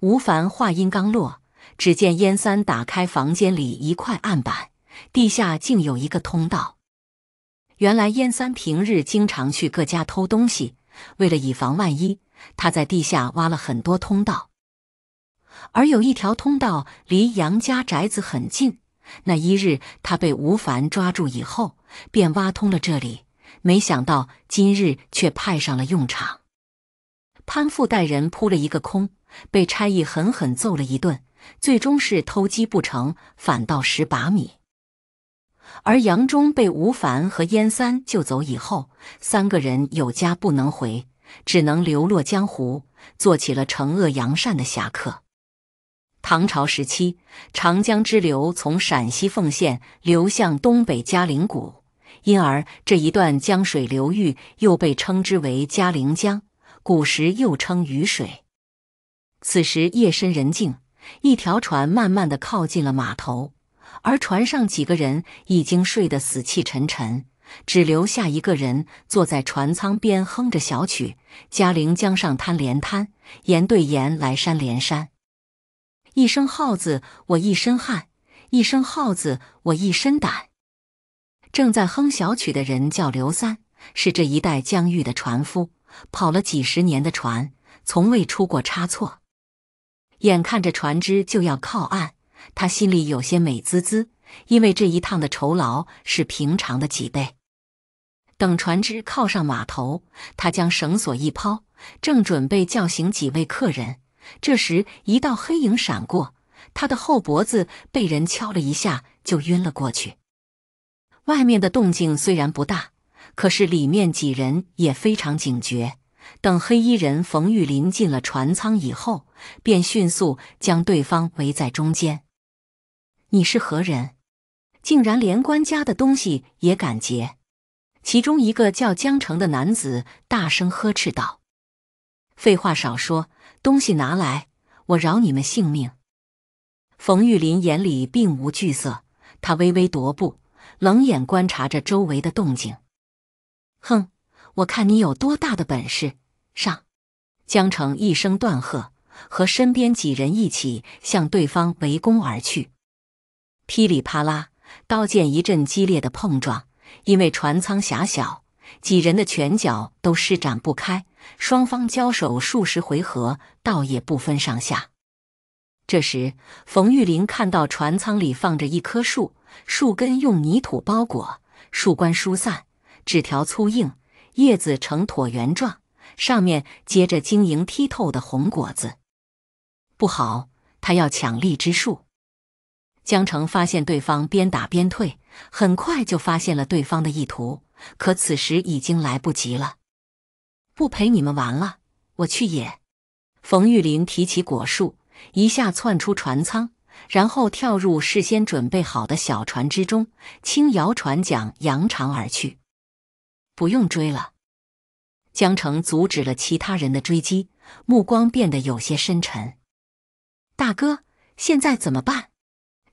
Speaker 1: 吴凡话音刚落，只见燕三打开房间里一块案板。地下竟有一个通道。原来燕三平日经常去各家偷东西，为了以防万一，他在地下挖了很多通道。而有一条通道离杨家宅子很近。那一日，他被吴凡抓住以后，便挖通了这里。没想到今日却派上了用场。潘富带人扑了一个空，被差役狠狠揍了一顿，最终是偷鸡不成反倒蚀把米。而杨忠被吴凡和燕三救走以后，三个人有家不能回，只能流落江湖，做起了惩恶扬善的侠客。唐朝时期，长江支流从陕西凤县流向东北嘉陵谷，因而这一段江水流域又被称之为嘉陵江，古时又称鱼水。此时夜深人静，一条船慢慢的靠近了码头。而船上几个人已经睡得死气沉沉，只留下一个人坐在船舱边哼着小曲：“嘉陵江上滩连滩，岩对岩来山连山。一声号子我一身汗，一声号子我一身胆。”正在哼小曲的人叫刘三，是这一带疆域的船夫，跑了几十年的船，从未出过差错。眼看着船只就要靠岸。他心里有些美滋滋，因为这一趟的酬劳是平常的几倍。等船只靠上码头，他将绳索一抛，正准备叫醒几位客人，这时一道黑影闪过，他的后脖子被人敲了一下，就晕了过去。外面的动静虽然不大，可是里面几人也非常警觉。等黑衣人冯玉林进了船舱以后，便迅速将对方围在中间。你是何人？竟然连官家的东西也敢劫！其中一个叫江城的男子大声呵斥道：“废话少说，东西拿来，我饶你们性命。”冯玉林眼里并无惧色，他微微踱步，冷眼观察着周围的动静。“哼，我看你有多大的本事！”上江城一声断喝，和身边几人一起向对方围攻而去。噼里啪啦，刀剑一阵激烈的碰撞。因为船舱狭小，几人的拳脚都施展不开，双方交手数十回合，倒也不分上下。这时，冯玉林看到船舱里放着一棵树，树根用泥土包裹，树冠疏散，枝条粗硬，叶子呈椭圆状，上面结着晶莹剔透的红果子。不好，他要抢荔枝树。江城发现对方边打边退，很快就发现了对方的意图。可此时已经来不及了，不陪你们玩了，我去也。冯玉林提起果树，一下窜出船舱，然后跳入事先准备好的小船之中，轻摇船桨，扬长而去。不用追了。江城阻止了其他人的追击，目光变得有些深沉。大哥，现在怎么办？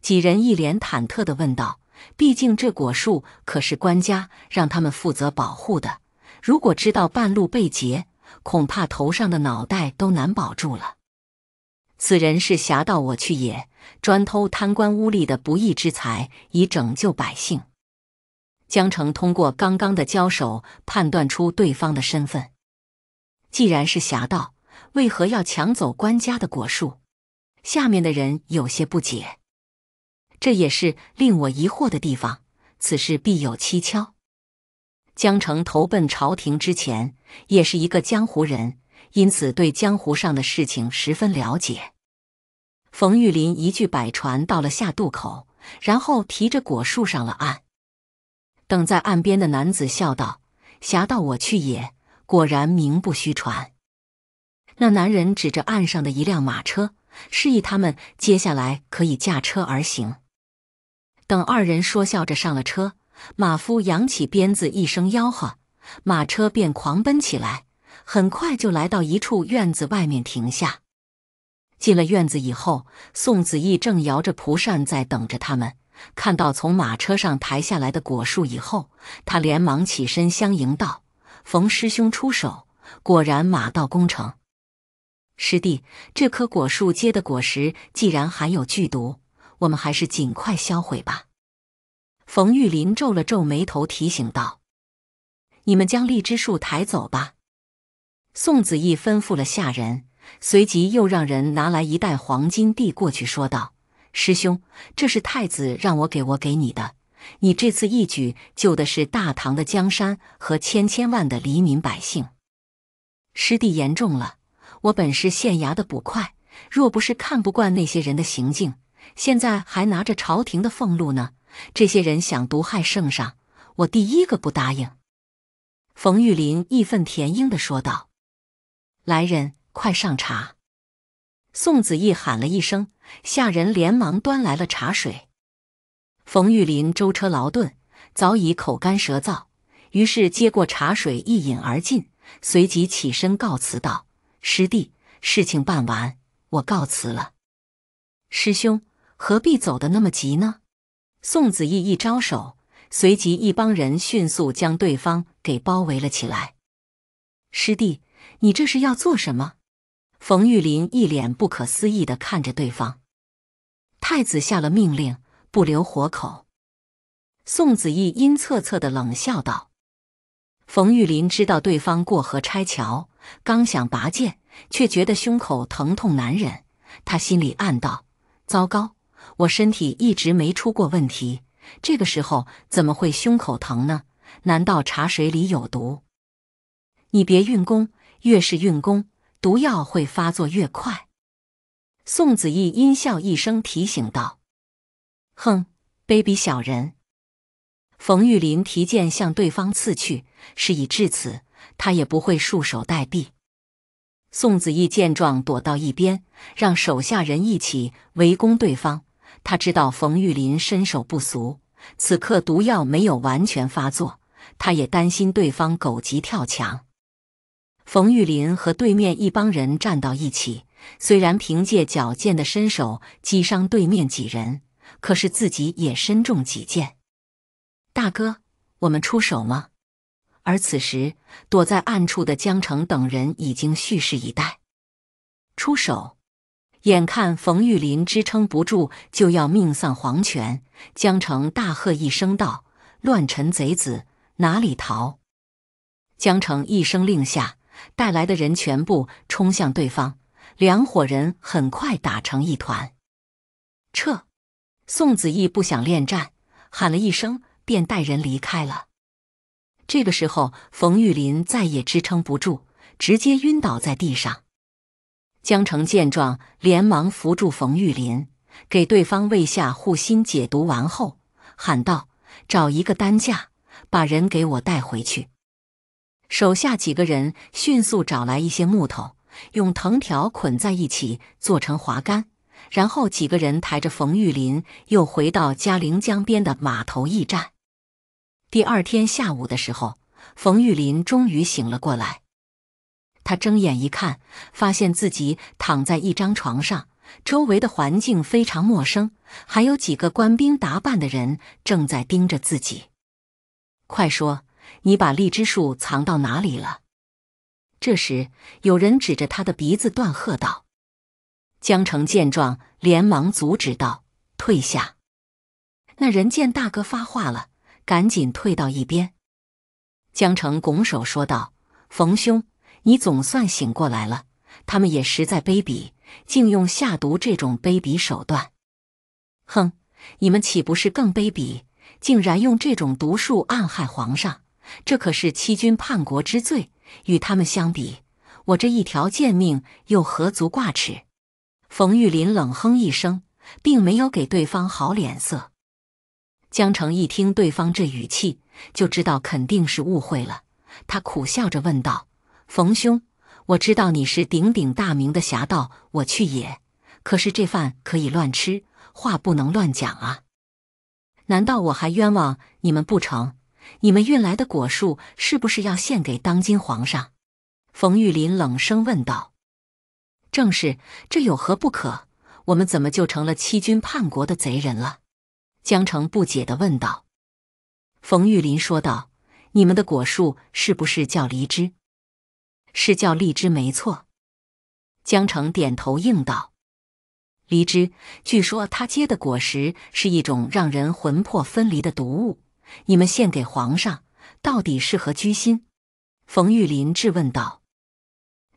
Speaker 1: 几人一脸忐忑地问道：“毕竟这果树可是官家让他们负责保护的，如果知道半路被劫，恐怕头上的脑袋都难保住了。”此人是侠盗，我去也，专偷贪官污吏的不义之财，以拯救百姓。江城通过刚刚的交手判断出对方的身份。既然是侠盗，为何要抢走官家的果树？下面的人有些不解。这也是令我疑惑的地方，此事必有蹊跷。江城投奔朝廷之前，也是一个江湖人，因此对江湖上的事情十分了解。冯玉林一句摆船到了下渡口，然后提着果树上了岸。等在岸边的男子笑道：“侠道我去也，果然名不虚传。”那男人指着岸上的一辆马车，示意他们接下来可以驾车而行。等二人说笑着上了车，马夫扬起鞭子，一声吆喝，马车便狂奔起来。很快就来到一处院子外面停下。进了院子以后，宋子义正摇着蒲扇在等着他们。看到从马车上抬下来的果树以后，他连忙起身相迎道：“冯师兄出手，果然马到功成。师弟，这棵果树结的果实既然含有剧毒。”我们还是尽快销毁吧。冯玉林皱了皱眉头，提醒道：“你们将荔枝树抬走吧。”宋子义吩咐了下人，随即又让人拿来一袋黄金递过去，说道：“师兄，这是太子让我给我给你的。你这次一举救的是大唐的江山和千千万的黎民百姓。师弟言重了，我本是县衙的捕快，若不是看不惯那些人的行径。”现在还拿着朝廷的俸禄呢，这些人想毒害圣上，我第一个不答应。”冯玉林义愤填膺的说道。“来人，快上茶！”宋子义喊了一声，下人连忙端来了茶水。冯玉林舟车劳顿，早已口干舌燥，于是接过茶水一饮而尽，随即起身告辞道：“师弟，事情办完，我告辞了。”师兄。何必走得那么急呢？宋子义一招手，随即一帮人迅速将对方给包围了起来。师弟，你这是要做什么？冯玉林一脸不可思议地看着对方。太子下了命令，不留活口。宋子义阴恻恻地冷笑道：“冯玉林，知道对方过河拆桥，刚想拔剑，却觉得胸口疼痛难忍。他心里暗道：糟糕。”我身体一直没出过问题，这个时候怎么会胸口疼呢？难道茶水里有毒？你别运功，越是运功，毒药会发作越快。宋子义阴笑一声提醒道：“哼，卑鄙小人！”冯玉林提剑向对方刺去。事已至此，他也不会束手待毙。宋子义见状，躲到一边，让手下人一起围攻对方。他知道冯玉林身手不俗，此刻毒药没有完全发作，他也担心对方狗急跳墙。冯玉林和对面一帮人站到一起，虽然凭借矫健的身手击伤对面几人，可是自己也身中几箭。大哥，我们出手吗？而此时躲在暗处的江城等人已经蓄势以待，出手。眼看冯玉林支撑不住，就要命丧黄泉，江城大喝一声道：“乱臣贼子，哪里逃！”江城一声令下，带来的人全部冲向对方，两伙人很快打成一团。撤！宋子义不想恋战，喊了一声便带人离开了。这个时候，冯玉林再也支撑不住，直接晕倒在地上。江澄见状，连忙扶住冯玉林，给对方喂下护心解毒丸后，喊道：“找一个担架，把人给我带回去。”手下几个人迅速找来一些木头，用藤条捆在一起做成滑竿，然后几个人抬着冯玉林又回到嘉陵江边的码头驿站。第二天下午的时候，冯玉林终于醒了过来。他睁眼一看，发现自己躺在一张床上，周围的环境非常陌生，还有几个官兵打扮的人正在盯着自己。快说，你把荔枝树藏到哪里了？这时，有人指着他的鼻子断喝道：“江城！”见状，连忙阻止道：“退下！”那人见大哥发话了，赶紧退到一边。江城拱手说道：“冯兄。”你总算醒过来了。他们也实在卑鄙，竟用下毒这种卑鄙手段。哼，你们岂不是更卑鄙？竟然用这种毒术暗害皇上，这可是欺君叛国之罪。与他们相比，我这一条贱命又何足挂齿？冯玉林冷哼一声，并没有给对方好脸色。江澄一听对方这语气，就知道肯定是误会了。他苦笑着问道。冯兄，我知道你是鼎鼎大名的侠盗，我去也。可是这饭可以乱吃，话不能乱讲啊！难道我还冤枉你们不成？你们运来的果树是不是要献给当今皇上？冯玉林冷声问道。正是，这有何不可？我们怎么就成了欺君叛国的贼人了？江城不解的问道。冯玉林说道：“你们的果树是不是叫梨枝？”是叫荔枝没错，江澄点头应道：“荔枝，据说它结的果实是一种让人魂魄分离的毒物。你们献给皇上，到底是何居心？”冯玉林质问道。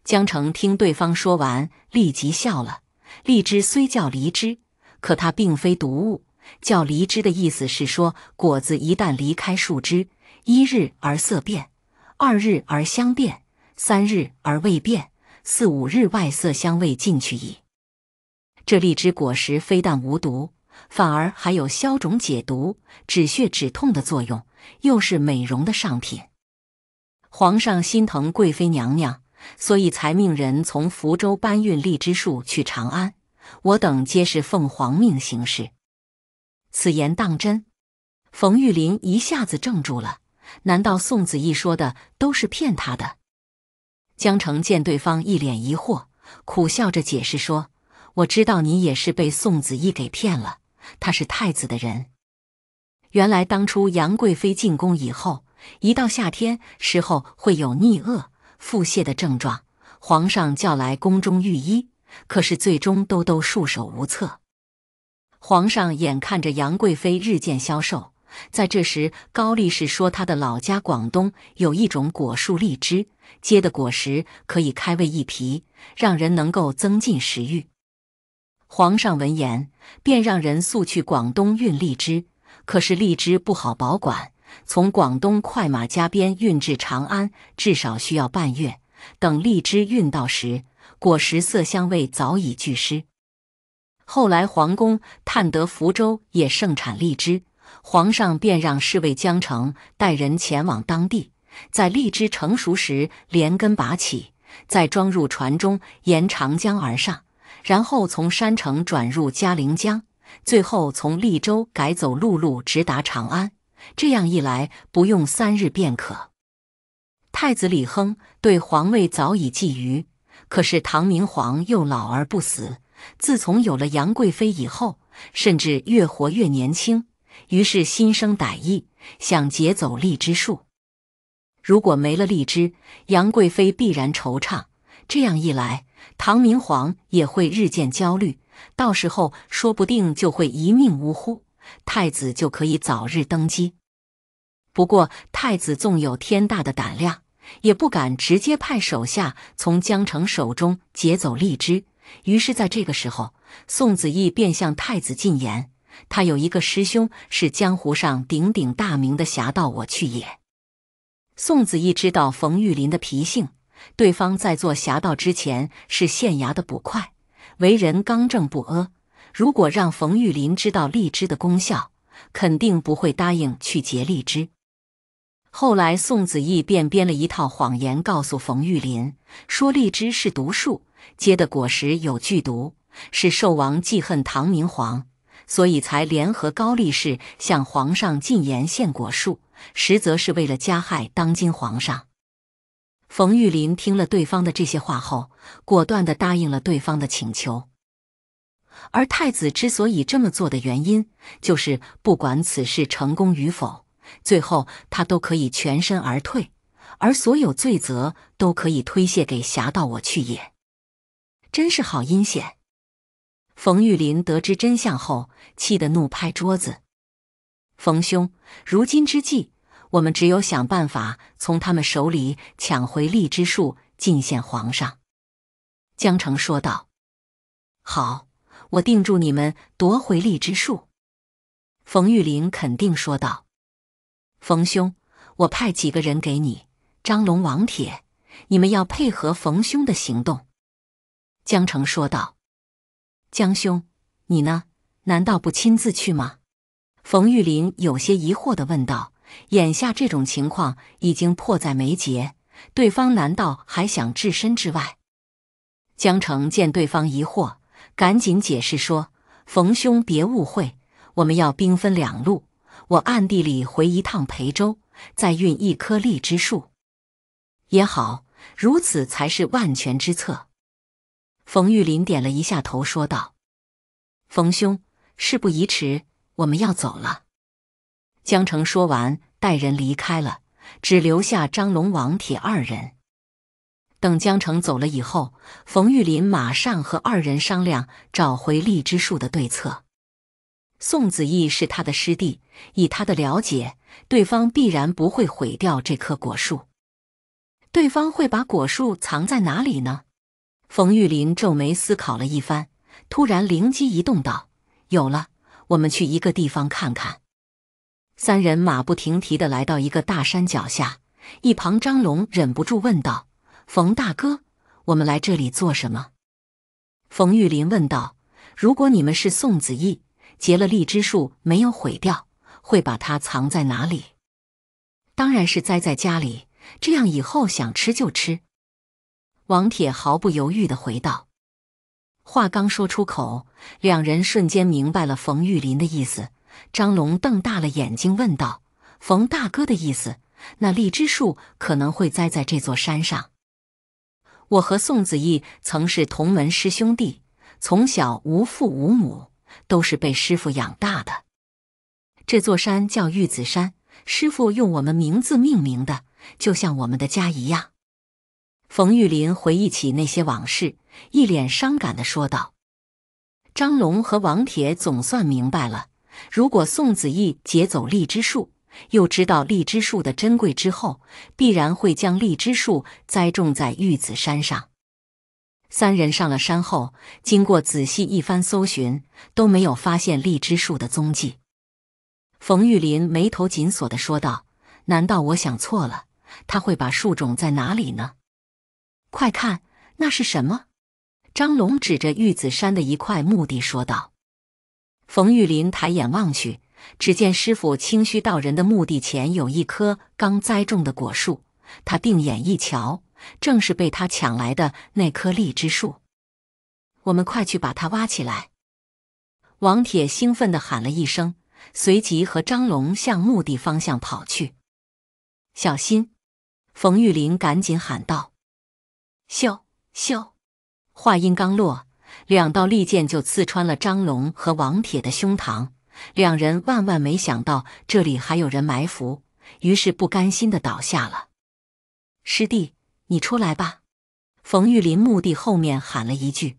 Speaker 1: 江澄听对方说完，立即笑了。荔枝虽叫荔枝，可它并非毒物。叫梨枝的意思是说，果子一旦离开树枝，一日而色变，二日而香变。三日而未变，四五日外色香味进去矣。这荔枝果实非但无毒，反而还有消肿解毒、止血止痛的作用，又是美容的上品。皇上心疼贵妃娘娘，所以才命人从福州搬运荔枝树去长安。我等皆是奉皇命行事。此言当真？冯玉林一下子怔住了。难道宋子义说的都是骗他的？江澄见对方一脸疑惑，苦笑着解释说：“我知道你也是被宋子义给骗了，他是太子的人。原来当初杨贵妃进宫以后，一到夏天时候会有逆恶、腹泻的症状，皇上叫来宫中御医，可是最终都都束手无策。皇上眼看着杨贵妃日渐消瘦。”在这时，高力士说：“他的老家广东有一种果树荔枝，结的果实可以开胃益脾，让人能够增进食欲。”皇上闻言，便让人速去广东运荔枝。可是荔枝不好保管，从广东快马加鞭运至长安，至少需要半月。等荔枝运到时，果实色香味早已俱失。后来皇宫探得福州也盛产荔枝。皇上便让侍卫江澄带人前往当地，在荔枝成熟时连根拔起，再装入船中，沿长江而上，然后从山城转入嘉陵江，最后从利州改走陆路直达长安。这样一来，不用三日便可。太子李亨对皇位早已觊觎，可是唐明皇又老而不死，自从有了杨贵妃以后，甚至越活越年轻。于是心生歹意，想劫走荔枝树。如果没了荔枝，杨贵妃必然惆怅；这样一来，唐明皇也会日渐焦虑。到时候，说不定就会一命呜呼，太子就可以早日登基。不过，太子纵有天大的胆量，也不敢直接派手下从江城手中劫走荔枝。于是，在这个时候，宋子义便向太子进言。他有一个师兄是江湖上鼎鼎大名的侠盗，我去也。宋子义知道冯玉林的脾性，对方在做侠盗之前是县衙的捕快，为人刚正不阿。如果让冯玉林知道荔枝的功效，肯定不会答应去劫荔枝。后来，宋子义便编了一套谎言告诉冯玉林，说荔枝是毒树，结的果实有剧毒，是兽王记恨唐明皇。所以才联合高力士向皇上进言献果树，实则是为了加害当今皇上。冯玉林听了对方的这些话后，果断的答应了对方的请求。而太子之所以这么做的原因，就是不管此事成功与否，最后他都可以全身而退，而所有罪责都可以推卸给侠盗我去也。真是好阴险！冯玉林得知真相后，气得怒拍桌子。冯兄，如今之计，我们只有想办法从他们手里抢回荔枝树，进献皇上。”江澄说道。“好，我定助你们夺回荔枝树。”冯玉林肯定说道。“冯兄，我派几个人给你，张龙、王铁，你们要配合冯兄的行动。”江澄说道。江兄，你呢？难道不亲自去吗？冯玉林有些疑惑地问道。眼下这种情况已经迫在眉睫，对方难道还想置身之外？江澄见对方疑惑，赶紧解释说：“冯兄别误会，我们要兵分两路，我暗地里回一趟裴州，再运一棵荔枝树，也好，如此才是万全之策。”冯玉林点了一下头，说道：“冯兄，事不宜迟，我们要走了。”江城说完，带人离开了，只留下张龙、王铁二人。等江城走了以后，冯玉林马上和二人商量找回荔枝树的对策。宋子义是他的师弟，以他的了解，对方必然不会毁掉这棵果树。对方会把果树藏在哪里呢？冯玉林皱眉思考了一番，突然灵机一动，道：“有了，我们去一个地方看看。”三人马不停蹄地来到一个大山脚下，一旁张龙忍不住问道：“冯大哥，我们来这里做什么？”冯玉林问道：“如果你们是宋子义，结了荔枝树没有毁掉，会把它藏在哪里？”“当然是栽在家里，这样以后想吃就吃。”王铁毫不犹豫的回道：“话刚说出口，两人瞬间明白了冯玉林的意思。”张龙瞪大了眼睛问道：“冯大哥的意思？那荔枝树可能会栽在这座山上？”我和宋子义曾是同门师兄弟，从小无父无母，都是被师傅养大的。这座山叫玉子山，师傅用我们名字命名的，就像我们的家一样。冯玉林回忆起那些往事，一脸伤感地说道：“张龙和王铁总算明白了，如果宋子义劫走荔枝树，又知道荔枝树的珍贵之后，必然会将荔枝树栽种在玉子山上。”三人上了山后，经过仔细一番搜寻，都没有发现荔枝树的踪迹。冯玉林眉头紧锁地说道：“难道我想错了？他会把树种在哪里呢？”快看，那是什么？张龙指着玉子山的一块墓地说道。冯玉林抬眼望去，只见师傅清虚道人的墓地前有一棵刚栽种的果树。他定眼一瞧，正是被他抢来的那棵荔枝树。我们快去把它挖起来！王铁兴奋地喊了一声，随即和张龙向墓地方向跑去。小心！冯玉林赶紧喊道。咻咻！话音刚落，两道利剑就刺穿了张龙和王铁的胸膛。两人万万没想到这里还有人埋伏，于是不甘心的倒下了。师弟，你出来吧！冯玉林墓地后面喊了一句：“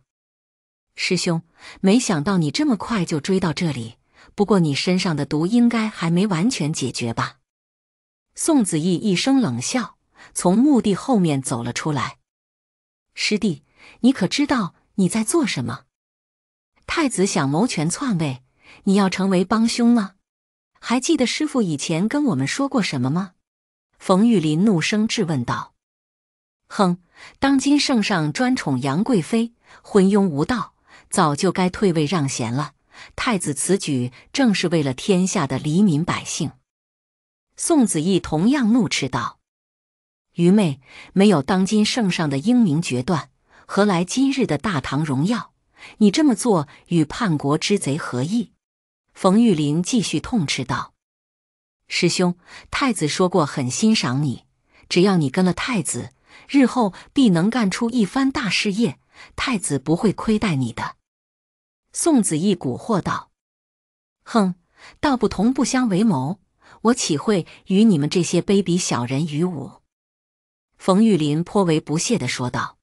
Speaker 1: 师兄，没想到你这么快就追到这里。不过你身上的毒应该还没完全解决吧？”宋子义一声冷笑，从墓地后面走了出来。师弟，你可知道你在做什么？太子想谋权篡位，你要成为帮凶吗？还记得师傅以前跟我们说过什么吗？冯玉林怒声质问道：“哼，当今圣上专宠杨贵妃，昏庸无道，早就该退位让贤了。太子此举正是为了天下的黎民百姓。”宋子义同样怒斥道。愚昧，没有当今圣上的英明决断，何来今日的大唐荣耀？你这么做与叛国之贼何异？冯玉林继续痛斥道：“师兄，太子说过很欣赏你，只要你跟了太子，日后必能干出一番大事业。太子不会亏待你的。”宋子义蛊惑道：“哼，道不同不相为谋，我岂会与你们这些卑鄙小人与伍？”冯玉林颇为不屑的说道：“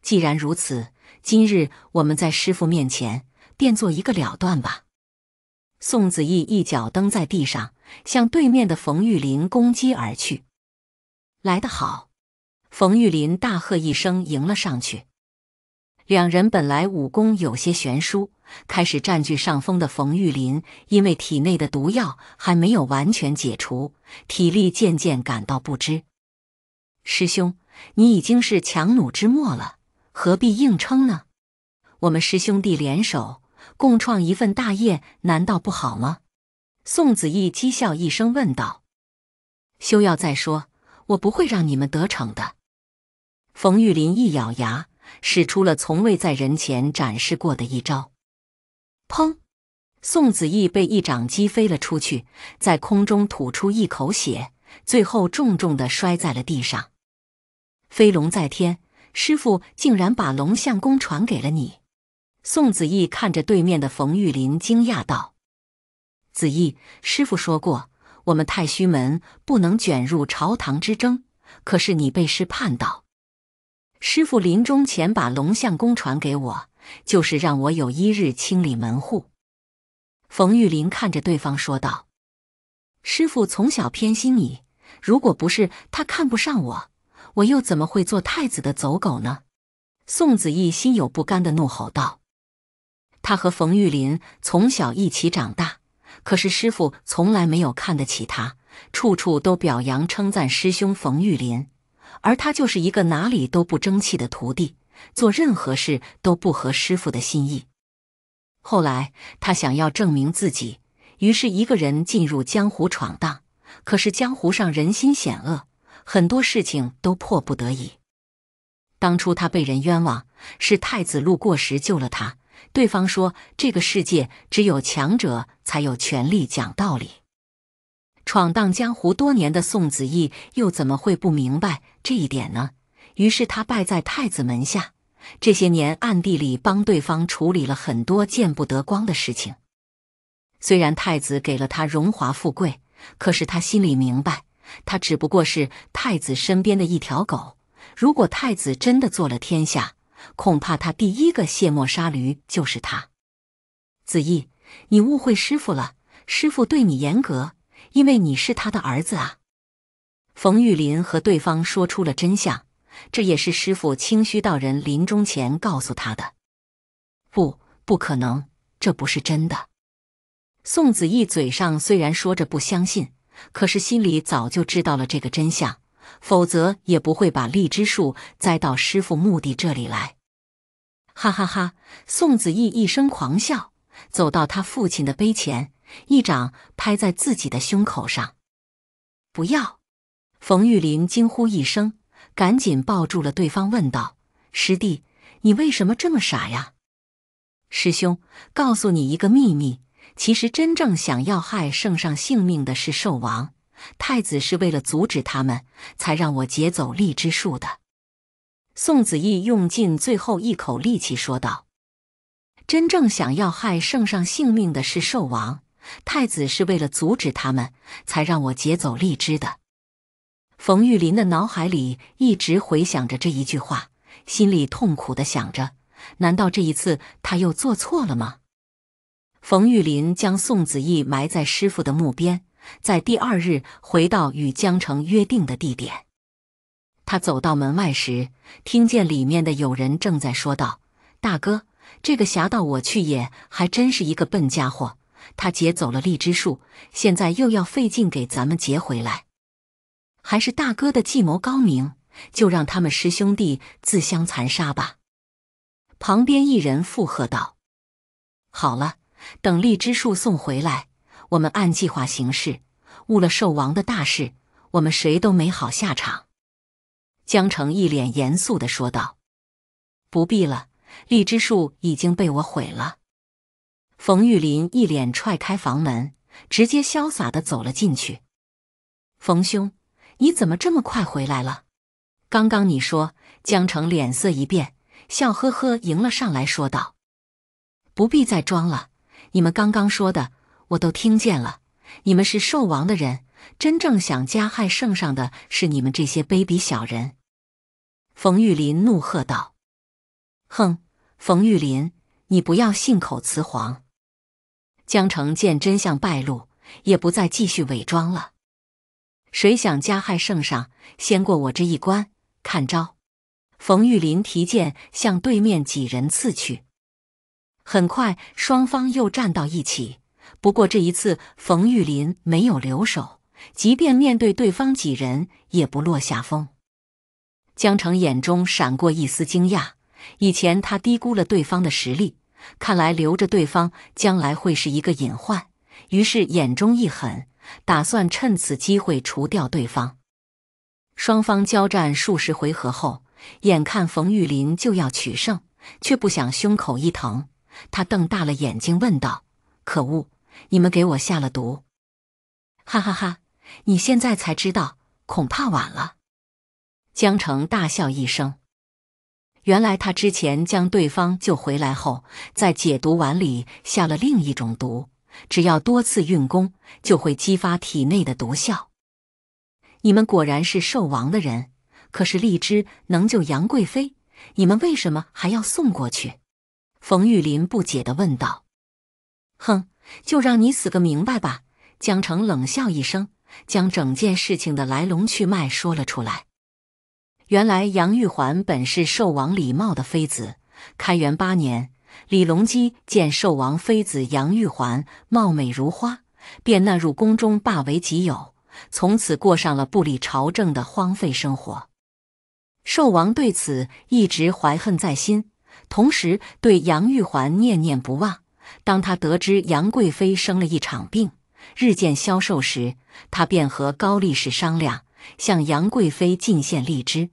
Speaker 1: 既然如此，今日我们在师傅面前便做一个了断吧。”宋子义一脚蹬在地上，向对面的冯玉林攻击而去。来得好！冯玉林大喝一声，迎了上去。两人本来武功有些悬殊，开始占据上风的冯玉林，因为体内的毒药还没有完全解除，体力渐渐感到不支。师兄，你已经是强弩之末了，何必硬撑呢？我们师兄弟联手，共创一份大业，难道不好吗？宋子义讥笑一声问道：“休要再说，我不会让你们得逞的。”冯玉林一咬牙，使出了从未在人前展示过的一招。砰！宋子义被一掌击飞了出去，在空中吐出一口血，最后重重的摔在了地上。飞龙在天，师傅竟然把龙象功传给了你。宋子义看着对面的冯玉林，惊讶道：“子义，师傅说过，我们太虚门不能卷入朝堂之争。可是你被师判到，师傅临终前把龙象功传给我，就是让我有一日清理门户。”冯玉林看着对方说道：“师傅从小偏心你，如果不是他看不上我。”我又怎么会做太子的走狗呢？宋子义心有不甘的怒吼道：“他和冯玉林从小一起长大，可是师傅从来没有看得起他，处处都表扬称赞师兄冯玉林，而他就是一个哪里都不争气的徒弟，做任何事都不合师傅的心意。后来他想要证明自己，于是一个人进入江湖闯荡，可是江湖上人心险恶。”很多事情都迫不得已。当初他被人冤枉，是太子路过时救了他。对方说：“这个世界只有强者才有权利讲道理。”闯荡江湖多年的宋子义又怎么会不明白这一点呢？于是他拜在太子门下，这些年暗地里帮对方处理了很多见不得光的事情。虽然太子给了他荣华富贵，可是他心里明白。他只不过是太子身边的一条狗。如果太子真的做了天下，恐怕他第一个卸磨杀驴就是他。子义，你误会师傅了。师傅对你严格，因为你是他的儿子啊。冯玉林和对方说出了真相，这也是师傅清虚道人临终前告诉他的。不，不可能，这不是真的。宋子义嘴上虽然说着不相信。可是心里早就知道了这个真相，否则也不会把荔枝树栽到师傅墓地这里来。哈哈哈！宋子义一声狂笑，走到他父亲的碑前，一掌拍在自己的胸口上。不要！冯玉林惊呼一声，赶紧抱住了对方，问道：“师弟，你为什么这么傻呀？”师兄，告诉你一个秘密。其实真正想要害圣上性命的是兽王，太子是为了阻止他们，才让我劫走荔枝树的。宋子义用尽最后一口力气说道：“真正想要害圣上性命的是兽王，太子是为了阻止他们，才让我劫走荔枝的。”冯玉林的脑海里一直回想着这一句话，心里痛苦的想着：难道这一次他又做错了吗？冯玉林将宋子义埋在师傅的墓边，在第二日回到与江城约定的地点。他走到门外时，听见里面的有人正在说道：“大哥，这个侠盗我去也，还真是一个笨家伙。他劫走了荔枝树，现在又要费劲给咱们劫回来。还是大哥的计谋高明，就让他们师兄弟自相残杀吧。”旁边一人附和道：“好了。”等荔枝树送回来，我们按计划行事。误了兽王的大事，我们谁都没好下场。”江城一脸严肃的说道。“不必了，荔枝树已经被我毁了。”冯玉林一脸踹开房门，直接潇洒的走了进去。“冯兄，你怎么这么快回来了？”刚刚你说，江城脸色一变，笑呵呵迎了上来说道：“不必再装了。”你们刚刚说的我都听见了。你们是兽王的人，真正想加害圣上的是你们这些卑鄙小人。”冯玉林怒喝道，“哼，冯玉林，你不要信口雌黄。”江澄见真相败露，也不再继续伪装了。谁想加害圣上，先过我这一关，看招！冯玉林提剑向对面几人刺去。很快，双方又战到一起。不过这一次，冯玉林没有留手，即便面对对方几人，也不落下风。江城眼中闪过一丝惊讶，以前他低估了对方的实力，看来留着对方将来会是一个隐患。于是眼中一狠，打算趁此机会除掉对方。双方交战数十回合后，眼看冯玉林就要取胜，却不想胸口一疼。他瞪大了眼睛问道：“可恶，你们给我下了毒！”哈哈哈！你现在才知道，恐怕晚了。江城大笑一声，原来他之前将对方救回来后，在解毒丸里下了另一种毒，只要多次运功，就会激发体内的毒效。你们果然是兽王的人，可是荔枝能救杨贵妃，你们为什么还要送过去？冯玉林不解地问道：“哼，就让你死个明白吧！”江澄冷笑一声，将整件事情的来龙去脉说了出来。原来，杨玉环本是寿王李茂的妃子。开元八年，李隆基见寿王妃子杨玉环貌美如花，便纳入宫中，霸为己有。从此，过上了不理朝政的荒废生活。寿王对此一直怀恨在心。同时对杨玉环念念不忘。当他得知杨贵妃生了一场病，日渐消瘦时，他便和高力士商量，向杨贵妃进献荔枝。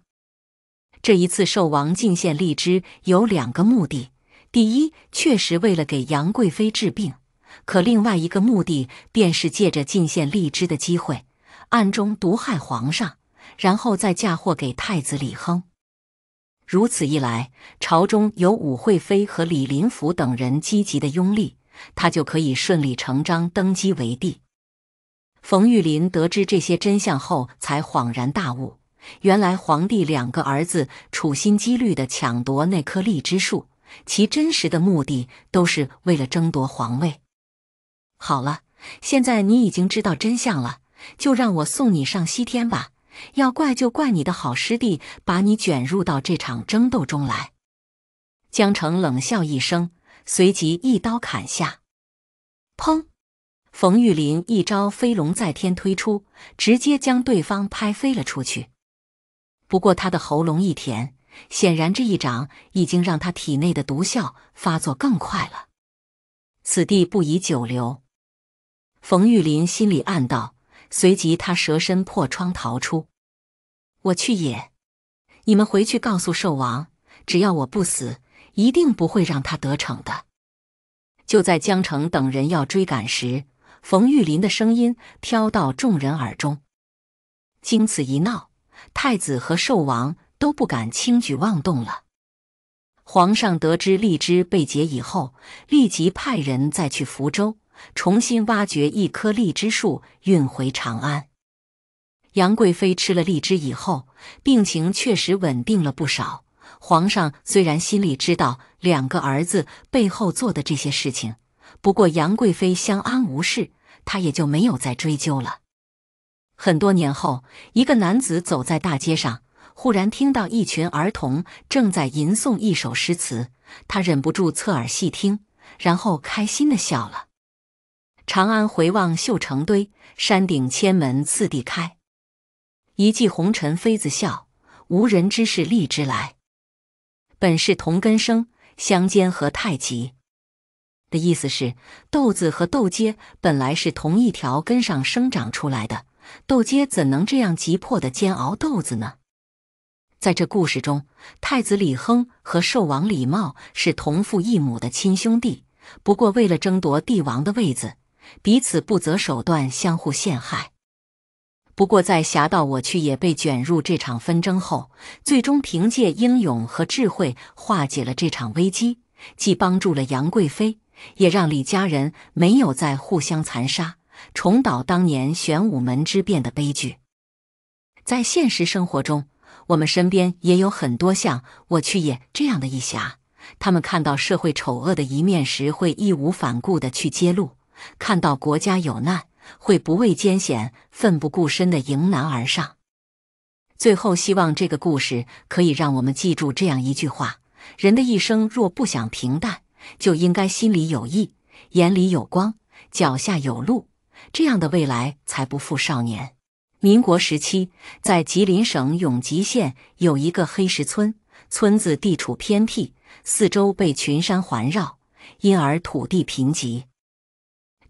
Speaker 1: 这一次寿王进献荔枝有两个目的：第一，确实为了给杨贵妃治病；可另外一个目的，便是借着进献荔枝的机会，暗中毒害皇上，然后再嫁祸给太子李亨。如此一来，朝中有武惠妃和李林甫等人积极的拥立，他就可以顺理成章登基为帝。冯玉林得知这些真相后，才恍然大悟，原来皇帝两个儿子处心积虑的抢夺那棵荔枝树，其真实的目的都是为了争夺皇位。好了，现在你已经知道真相了，就让我送你上西天吧。要怪就怪你的好师弟把你卷入到这场争斗中来。江澄冷笑一声，随即一刀砍下。砰！冯玉林一招飞龙在天推出，直接将对方拍飞了出去。不过他的喉咙一甜，显然这一掌已经让他体内的毒效发作更快了。此地不宜久留，冯玉林心里暗道，随即他蛇身破窗逃出。我去也！你们回去告诉寿王，只要我不死，一定不会让他得逞的。就在江城等人要追赶时，冯玉林的声音飘到众人耳中。经此一闹，太子和寿王都不敢轻举妄动了。皇上得知荔枝被劫以后，立即派人再去福州，重新挖掘一棵荔枝树，运回长安。杨贵妃吃了荔枝以后，病情确实稳定了不少。皇上虽然心里知道两个儿子背后做的这些事情，不过杨贵妃相安无事，他也就没有再追究了。很多年后，一个男子走在大街上，忽然听到一群儿童正在吟诵一首诗词，他忍不住侧耳细听，然后开心的笑了：“长安回望绣成堆，山顶千门次第开。”一骑红尘妃子笑，无人知是荔枝来。本是同根生，相煎何太急。的意思是豆子和豆秸本来是同一条根上生长出来的，豆秸怎能这样急迫的煎熬豆子呢？在这故事中，太子李亨和寿王李瑁是同父异母的亲兄弟，不过为了争夺帝王的位子，彼此不择手段，相互陷害。不过，在侠盗我去也被卷入这场纷争后，最终凭借英勇和智慧化解了这场危机，既帮助了杨贵妃，也让李家人没有再互相残杀，重蹈当年玄武门之变的悲剧。在现实生活中，我们身边也有很多像我去也这样的一侠，他们看到社会丑恶的一面时，会义无反顾的去揭露；看到国家有难。会不畏艰险，奋不顾身地迎难而上。最后，希望这个故事可以让我们记住这样一句话：人的一生若不想平淡，就应该心里有意，眼里有光，脚下有路，这样的未来才不负少年。民国时期，在吉林省永吉县有一个黑石村，村子地处偏僻，四周被群山环绕，因而土地贫瘠。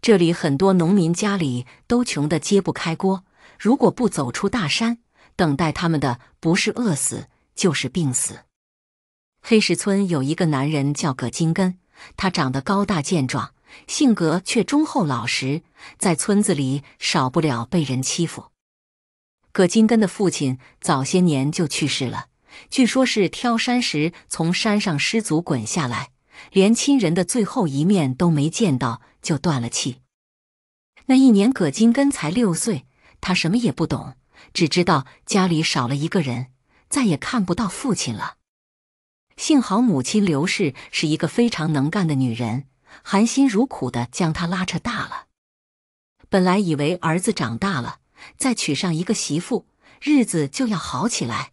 Speaker 1: 这里很多农民家里都穷得揭不开锅，如果不走出大山，等待他们的不是饿死，就是病死。黑石村有一个男人叫葛金根，他长得高大健壮，性格却忠厚老实，在村子里少不了被人欺负。葛金根的父亲早些年就去世了，据说是挑山时从山上失足滚下来，连亲人的最后一面都没见到。就断了气。那一年，葛金根才六岁，他什么也不懂，只知道家里少了一个人，再也看不到父亲了。幸好母亲刘氏是一个非常能干的女人，含辛茹苦的将他拉扯大了。本来以为儿子长大了，再娶上一个媳妇，日子就要好起来。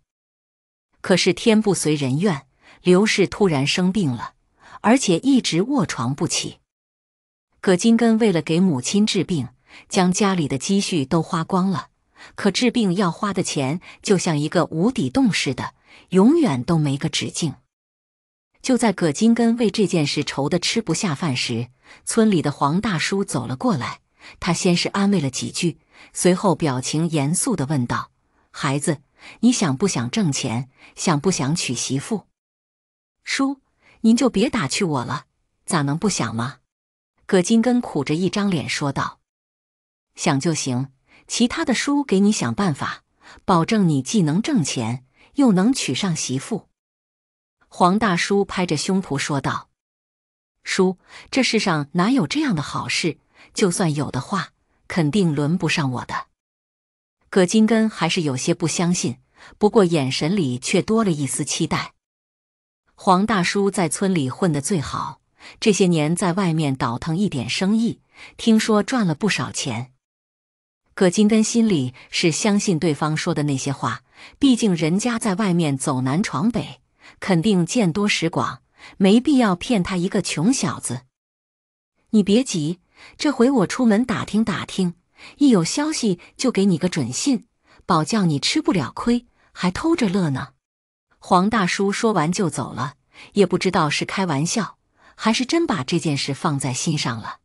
Speaker 1: 可是天不随人愿，刘氏突然生病了，而且一直卧床不起。葛金根为了给母亲治病，将家里的积蓄都花光了。可治病要花的钱就像一个无底洞似的，永远都没个止境。就在葛金根为这件事愁得吃不下饭时，村里的黄大叔走了过来。他先是安慰了几句，随后表情严肃的问道：“孩子，你想不想挣钱？想不想娶媳妇？”“叔，您就别打趣我了，咋能不想吗？”葛金根苦着一张脸说道：“想就行，其他的书给你想办法，保证你既能挣钱，又能娶上媳妇。”黄大叔拍着胸脯说道：“叔，这世上哪有这样的好事？就算有的话，肯定轮不上我的。”葛金根还是有些不相信，不过眼神里却多了一丝期待。黄大叔在村里混的最好。这些年在外面倒腾一点生意，听说赚了不少钱。葛金根心里是相信对方说的那些话，毕竟人家在外面走南闯北，肯定见多识广，没必要骗他一个穷小子。你别急，这回我出门打听打听，一有消息就给你个准信，保叫你吃不了亏还偷着乐呢。黄大叔说完就走了，也不知道是开玩笑。还是真把这件事放在心上了。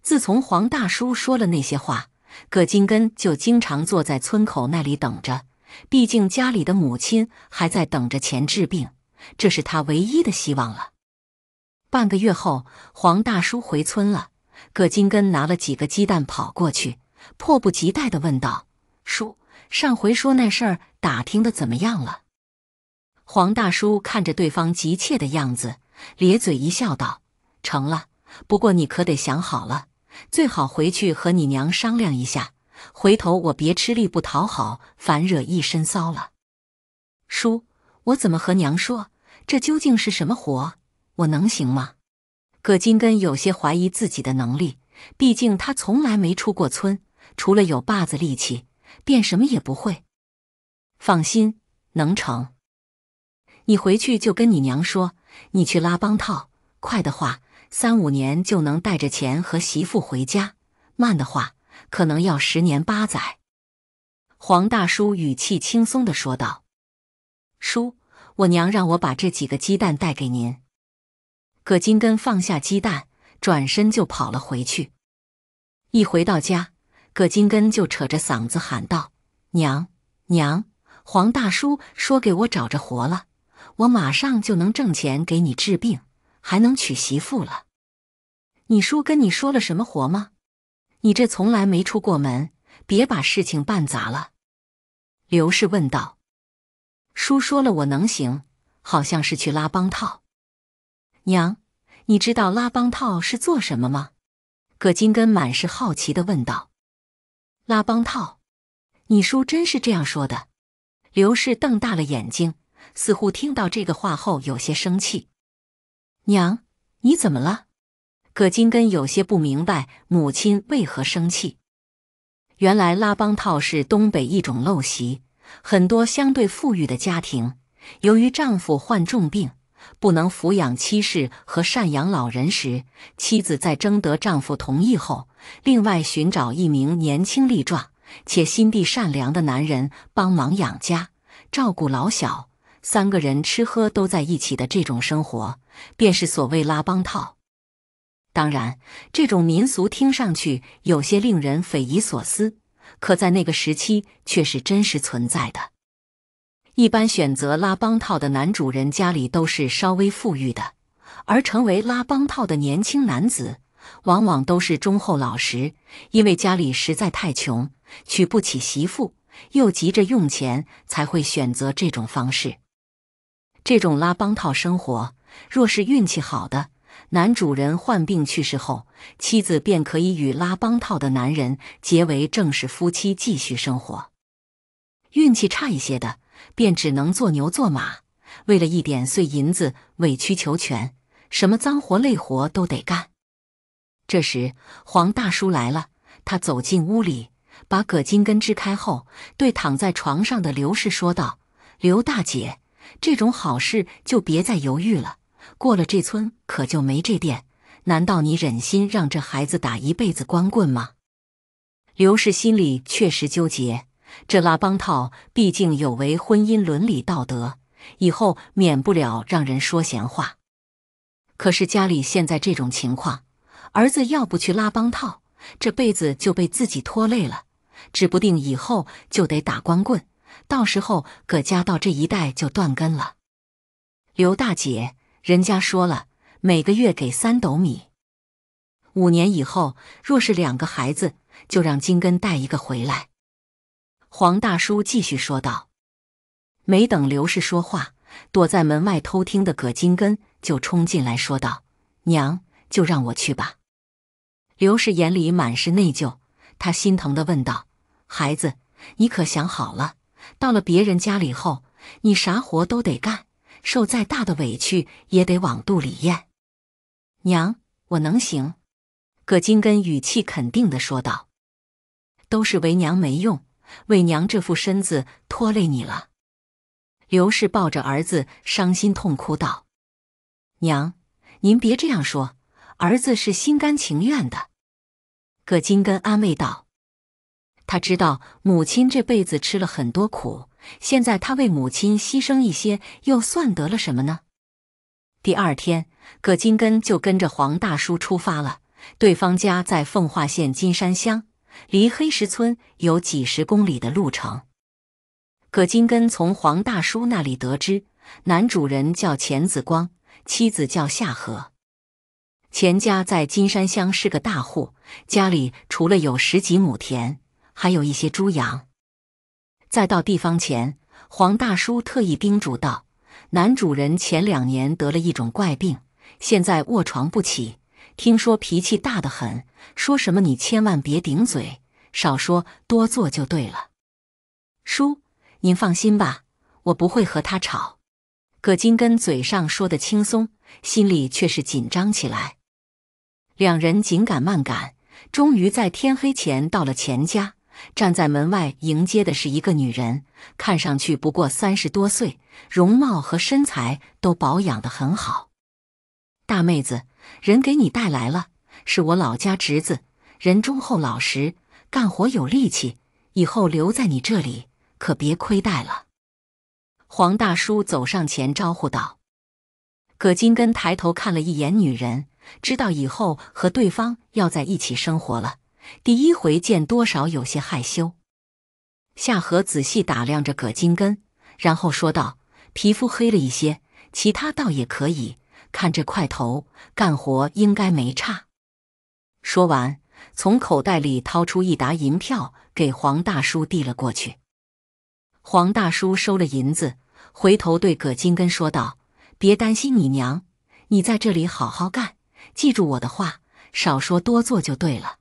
Speaker 1: 自从黄大叔说了那些话，葛金根就经常坐在村口那里等着。毕竟家里的母亲还在等着钱治病，这是他唯一的希望了。半个月后，黄大叔回村了，葛金根拿了几个鸡蛋跑过去，迫不及待的问道：“叔，上回说那事儿打听的怎么样了？”黄大叔看着对方急切的样子。咧嘴一笑，道：“成了，不过你可得想好了，最好回去和你娘商量一下。回头我别吃力不讨好，反惹一身骚了。”“叔，我怎么和娘说？这究竟是什么活？我能行吗？”葛金根有些怀疑自己的能力，毕竟他从来没出过村，除了有把子力气，便什么也不会。放心，能成。你回去就跟你娘说。你去拉帮套，快的话三五年就能带着钱和媳妇回家，慢的话可能要十年八载。”黄大叔语气轻松的说道。“叔，我娘让我把这几个鸡蛋带给您。”葛金根放下鸡蛋，转身就跑了回去。一回到家，葛金根就扯着嗓子喊道：“娘，娘，黄大叔说给我找着活了。”我马上就能挣钱，给你治病，还能娶媳妇了。你叔跟你说了什么活吗？你这从来没出过门，别把事情办砸了。刘氏问道：“叔说了我能行，好像是去拉帮套。”娘，你知道拉帮套是做什么吗？葛金根满是好奇的问道：“拉帮套？你叔真是这样说的？”刘氏瞪大了眼睛。似乎听到这个话后有些生气，娘，你怎么了？葛金根有些不明白母亲为何生气。原来拉帮套是东北一种陋习，很多相对富裕的家庭，由于丈夫患重病不能抚养妻室和赡养老人时，妻子在征得丈夫同意后，另外寻找一名年轻力壮且心地善良的男人帮忙养家，照顾老小。三个人吃喝都在一起的这种生活，便是所谓拉帮套。当然，这种民俗听上去有些令人匪夷所思，可在那个时期却是真实存在的。一般选择拉帮套的男主人家里都是稍微富裕的，而成为拉帮套的年轻男子，往往都是忠厚老实，因为家里实在太穷，娶不起媳妇，又急着用钱，才会选择这种方式。这种拉帮套生活，若是运气好的，男主人患病去世后，妻子便可以与拉帮套的男人结为正式夫妻，继续生活；运气差一些的，便只能做牛做马，为了一点碎银子委曲求全，什么脏活累活都得干。这时，黄大叔来了，他走进屋里，把葛金根支开后，对躺在床上的刘氏说道：“刘大姐。”这种好事就别再犹豫了，过了这村可就没这店。难道你忍心让这孩子打一辈子光棍吗？刘氏心里确实纠结，这拉帮套毕竟有违婚姻伦理道德，以后免不了让人说闲话。可是家里现在这种情况，儿子要不去拉帮套，这辈子就被自己拖累了，指不定以后就得打光棍。到时候葛家到这一代就断根了。刘大姐，人家说了，每个月给三斗米，五年以后若是两个孩子，就让金根带一个回来。黄大叔继续说道。没等刘氏说话，躲在门外偷听的葛金根就冲进来说道：“娘，就让我去吧。”刘氏眼里满是内疚，她心疼的问道：“孩子，你可想好了？”到了别人家里后，你啥活都得干，受再大的委屈也得往肚里咽。娘，我能行。”葛金根语气肯定地说道。“都是为娘没用，为娘这副身子拖累你了。”刘氏抱着儿子，伤心痛哭道：“娘，您别这样说，儿子是心甘情愿的。”葛金根安慰道。他知道母亲这辈子吃了很多苦，现在他为母亲牺牲一些，又算得了什么呢？第二天，葛金根就跟着黄大叔出发了。对方家在奉化县金山乡，离黑石村有几十公里的路程。葛金根从黄大叔那里得知，男主人叫钱子光，妻子叫夏荷。钱家在金山乡是个大户，家里除了有十几亩田。还有一些猪羊。在到地方前，黄大叔特意叮嘱道：“男主人前两年得了一种怪病，现在卧床不起。听说脾气大得很，说什么你千万别顶嘴，少说多做就对了。”叔，您放心吧，我不会和他吵。葛金根嘴上说的轻松，心里却是紧张起来。两人紧赶慢赶，终于在天黑前到了钱家。站在门外迎接的是一个女人，看上去不过三十多岁，容貌和身材都保养得很好。大妹子，人给你带来了，是我老家侄子，人忠厚老实，干活有力气，以后留在你这里，可别亏待了。黄大叔走上前招呼道。葛金根抬头看了一眼女人，知道以后和对方要在一起生活了。第一回见，多少有些害羞。夏荷仔细打量着葛金根，然后说道：“皮肤黑了一些，其他倒也可以。看这块头，干活应该没差。”说完，从口袋里掏出一沓银票，给黄大叔递了过去。黄大叔收了银子，回头对葛金根说道：“别担心你娘，你在这里好好干，记住我的话，少说多做就对了。”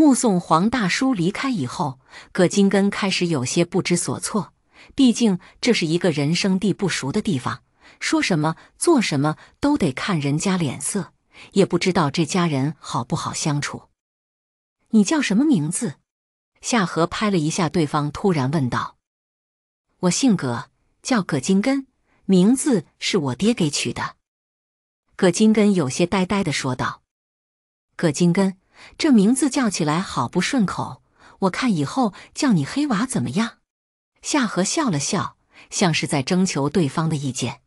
Speaker 1: 目送黄大叔离开以后，葛金根开始有些不知所措。毕竟这是一个人生地不熟的地方，说什么做什么都得看人家脸色，也不知道这家人好不好相处。你叫什么名字？夏荷拍了一下对方，突然问道：“我姓葛，叫葛金根，名字是我爹给取的。”葛金根有些呆呆的说道：“葛金根。”这名字叫起来好不顺口，我看以后叫你黑娃怎么样？夏荷笑了笑，像是在征求对方的意见。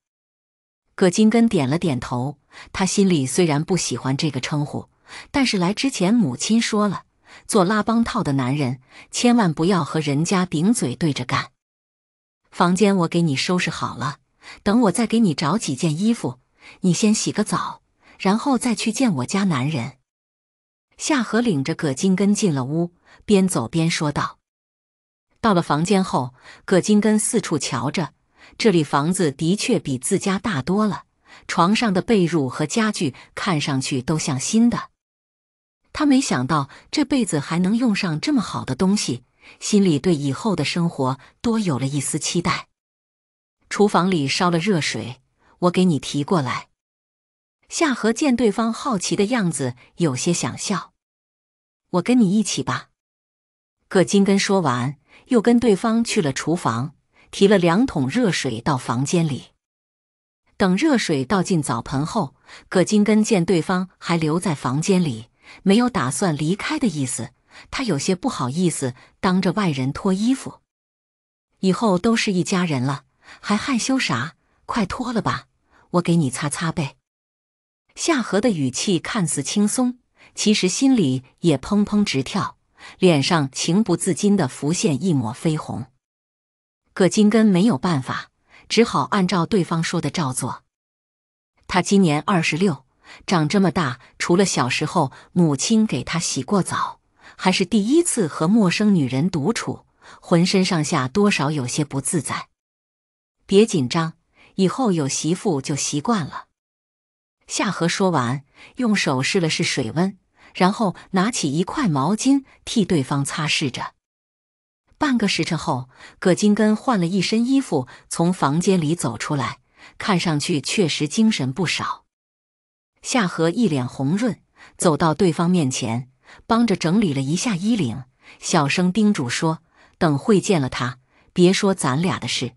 Speaker 1: 葛金根点了点头，他心里虽然不喜欢这个称呼，但是来之前母亲说了，做拉帮套的男人千万不要和人家顶嘴对着干。房间我给你收拾好了，等我再给你找几件衣服，你先洗个澡，然后再去见我家男人。夏荷领着葛金根进了屋，边走边说道：“到了房间后，葛金根四处瞧着，这里房子的确比自家大多了。床上的被褥和家具看上去都像新的。他没想到这辈子还能用上这么好的东西，心里对以后的生活多有了一丝期待。厨房里烧了热水，我给你提过来。”夏荷见对方好奇的样子，有些想笑。我跟你一起吧。葛金根说完，又跟对方去了厨房，提了两桶热水到房间里。等热水倒进澡盆后，葛金根见对方还留在房间里，没有打算离开的意思，他有些不好意思当着外人脱衣服。以后都是一家人了，还害羞啥？快脱了吧，我给你擦擦背。夏荷的语气看似轻松，其实心里也砰砰直跳，脸上情不自禁地浮现一抹绯红。葛金根没有办法，只好按照对方说的照做。他今年二十六，长这么大，除了小时候母亲给他洗过澡，还是第一次和陌生女人独处，浑身上下多少有些不自在。别紧张，以后有媳妇就习惯了。夏荷说完，用手试了试水温，然后拿起一块毛巾替对方擦拭着。半个时辰后，葛金根换了一身衣服从房间里走出来，看上去确实精神不少。夏荷一脸红润，走到对方面前，帮着整理了一下衣领，小声叮嘱说：“等会见了他，别说咱俩的事。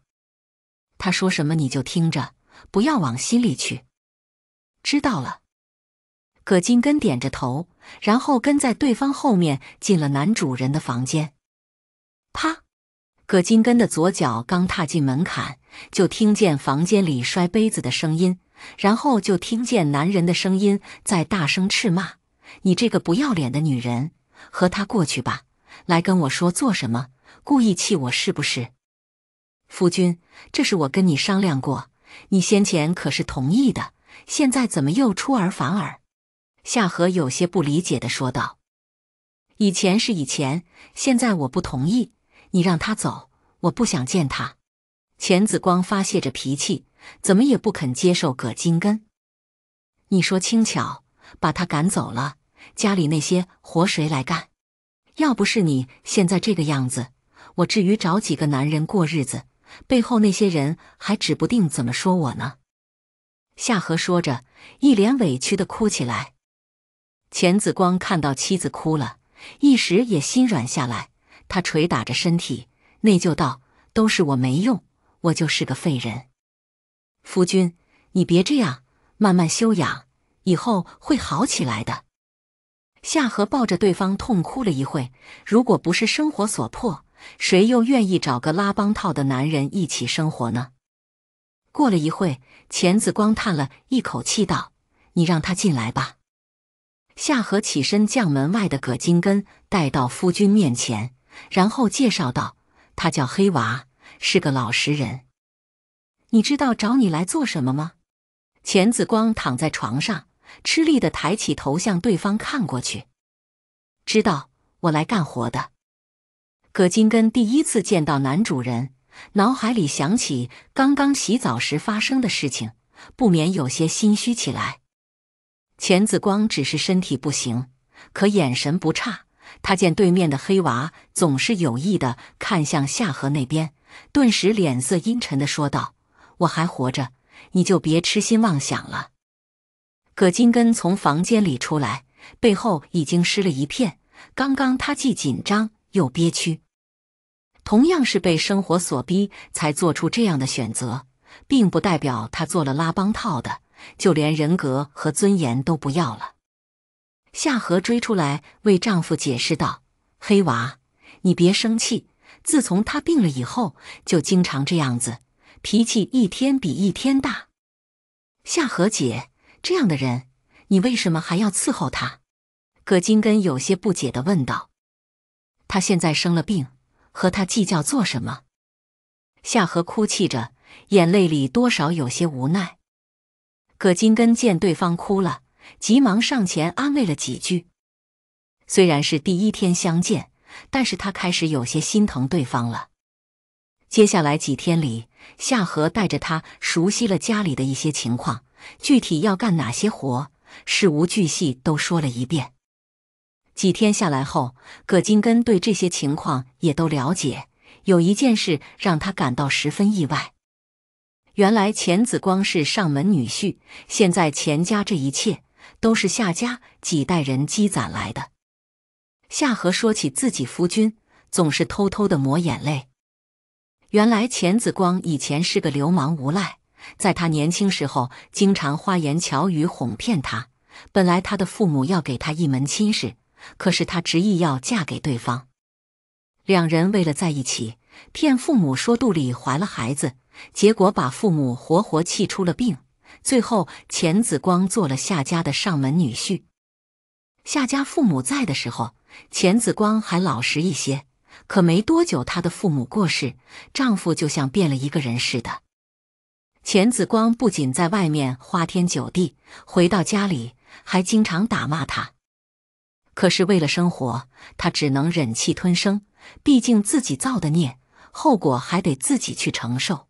Speaker 1: 他说什么你就听着，不要往心里去。”知道了，葛金根点着头，然后跟在对方后面进了男主人的房间。啪！葛金根的左脚刚踏进门槛，就听见房间里摔杯子的声音，然后就听见男人的声音在大声斥骂：“你这个不要脸的女人，和他过去吧！来跟我说做什么？故意气我是不是？夫君，这是我跟你商量过，你先前可是同意的。”现在怎么又出尔反尔？夏荷有些不理解的说道：“以前是以前，现在我不同意你让他走，我不想见他。”钱子光发泄着脾气，怎么也不肯接受葛金根。你说轻巧，把他赶走了，家里那些活谁来干？要不是你现在这个样子，我至于找几个男人过日子？背后那些人还指不定怎么说我呢。夏荷说着，一脸委屈的哭起来。钱子光看到妻子哭了，一时也心软下来，他捶打着身体，内疚道：“都是我没用，我就是个废人。”“夫君，你别这样，慢慢休养，以后会好起来的。”夏荷抱着对方痛哭了一会。如果不是生活所迫，谁又愿意找个拉帮套的男人一起生活呢？过了一会，钱子光叹了一口气，道：“你让他进来吧。”夏荷起身将门外的葛金根带到夫君面前，然后介绍道：“他叫黑娃，是个老实人。你知道找你来做什么吗？”钱子光躺在床上，吃力的抬起头向对方看过去：“知道，我来干活的。”葛金根第一次见到男主人。脑海里想起刚刚洗澡时发生的事情，不免有些心虚起来。钱子光只是身体不行，可眼神不差。他见对面的黑娃总是有意的看向夏河那边，顿时脸色阴沉的说道：“我还活着，你就别痴心妄想了。”葛金根从房间里出来，背后已经湿了一片。刚刚他既紧张又憋屈。同样是被生活所逼才做出这样的选择，并不代表他做了拉帮套的，就连人格和尊严都不要了。夏荷追出来为丈夫解释道：“黑娃，你别生气。自从他病了以后，就经常这样子，脾气一天比一天大。”夏荷姐，这样的人，你为什么还要伺候他？”葛金根有些不解地问道。“他现在生了病。”和他计较做什么？夏荷哭泣着，眼泪里多少有些无奈。葛金根见对方哭了，急忙上前安慰了几句。虽然是第一天相见，但是他开始有些心疼对方了。接下来几天里，夏荷带着他熟悉了家里的一些情况，具体要干哪些活，事无巨细都说了一遍。几天下来后，葛金根对这些情况也都了解。有一件事让他感到十分意外，原来钱子光是上门女婿，现在钱家这一切都是夏家几代人积攒来的。夏荷说起自己夫君，总是偷偷的抹眼泪。原来钱子光以前是个流氓无赖，在他年轻时候，经常花言巧语哄骗他。本来他的父母要给他一门亲事。可是她执意要嫁给对方，两人为了在一起，骗父母说肚里怀了孩子，结果把父母活活气出了病。最后，钱子光做了夏家的上门女婿。夏家父母在的时候，钱子光还老实一些，可没多久他的父母过世，丈夫就像变了一个人似的。钱子光不仅在外面花天酒地，回到家里还经常打骂他。可是为了生活，她只能忍气吞声。毕竟自己造的孽，后果还得自己去承受。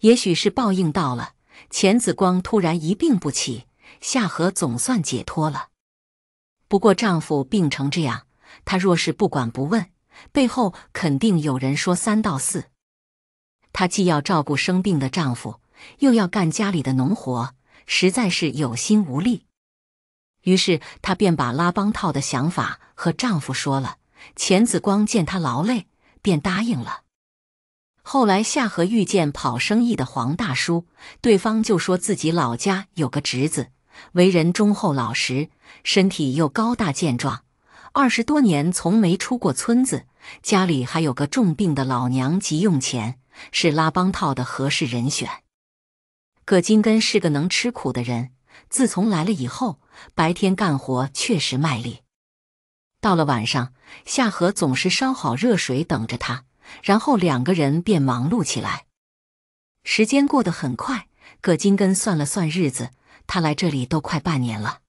Speaker 1: 也许是报应到了，钱子光突然一病不起，夏荷总算解脱了。不过丈夫病成这样，她若是不管不问，背后肯定有人说三道四。她既要照顾生病的丈夫，又要干家里的农活，实在是有心无力。于是她便把拉帮套的想法和丈夫说了。钱子光见她劳累，便答应了。后来夏荷遇见跑生意的黄大叔，对方就说自己老家有个侄子，为人忠厚老实，身体又高大健壮，二十多年从没出过村子，家里还有个重病的老娘急用钱，是拉帮套的合适人选。葛金根是个能吃苦的人，自从来了以后。白天干活确实卖力，到了晚上，夏荷总是烧好热水等着他，然后两个人便忙碌起来。时间过得很快，葛金根算了算日子，他来这里都快半年了。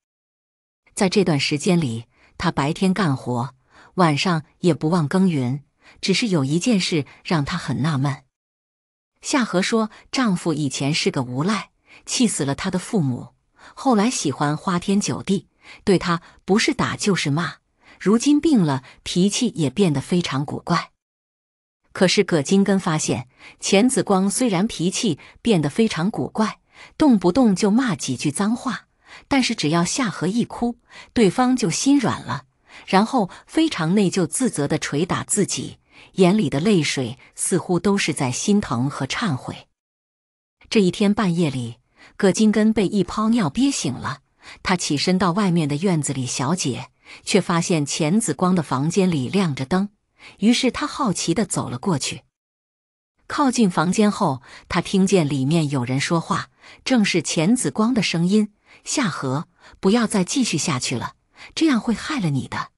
Speaker 1: 在这段时间里，他白天干活，晚上也不忘耕耘。只是有一件事让他很纳闷。夏荷说，丈夫以前是个无赖，气死了他的父母。后来喜欢花天酒地，对他不是打就是骂。如今病了，脾气也变得非常古怪。可是葛金根发现，钱子光虽然脾气变得非常古怪，动不动就骂几句脏话，但是只要夏荷一哭，对方就心软了，然后非常内疚自责的捶打自己，眼里的泪水似乎都是在心疼和忏悔。这一天半夜里。葛金根被一泡尿憋醒了，他起身到外面的院子里小解，却发现钱子光的房间里亮着灯。于是他好奇地走了过去，靠近房间后，他听见里面有人说话，正是钱子光的声音：“夏荷，不要再继续下去了，这样会害了你的。”“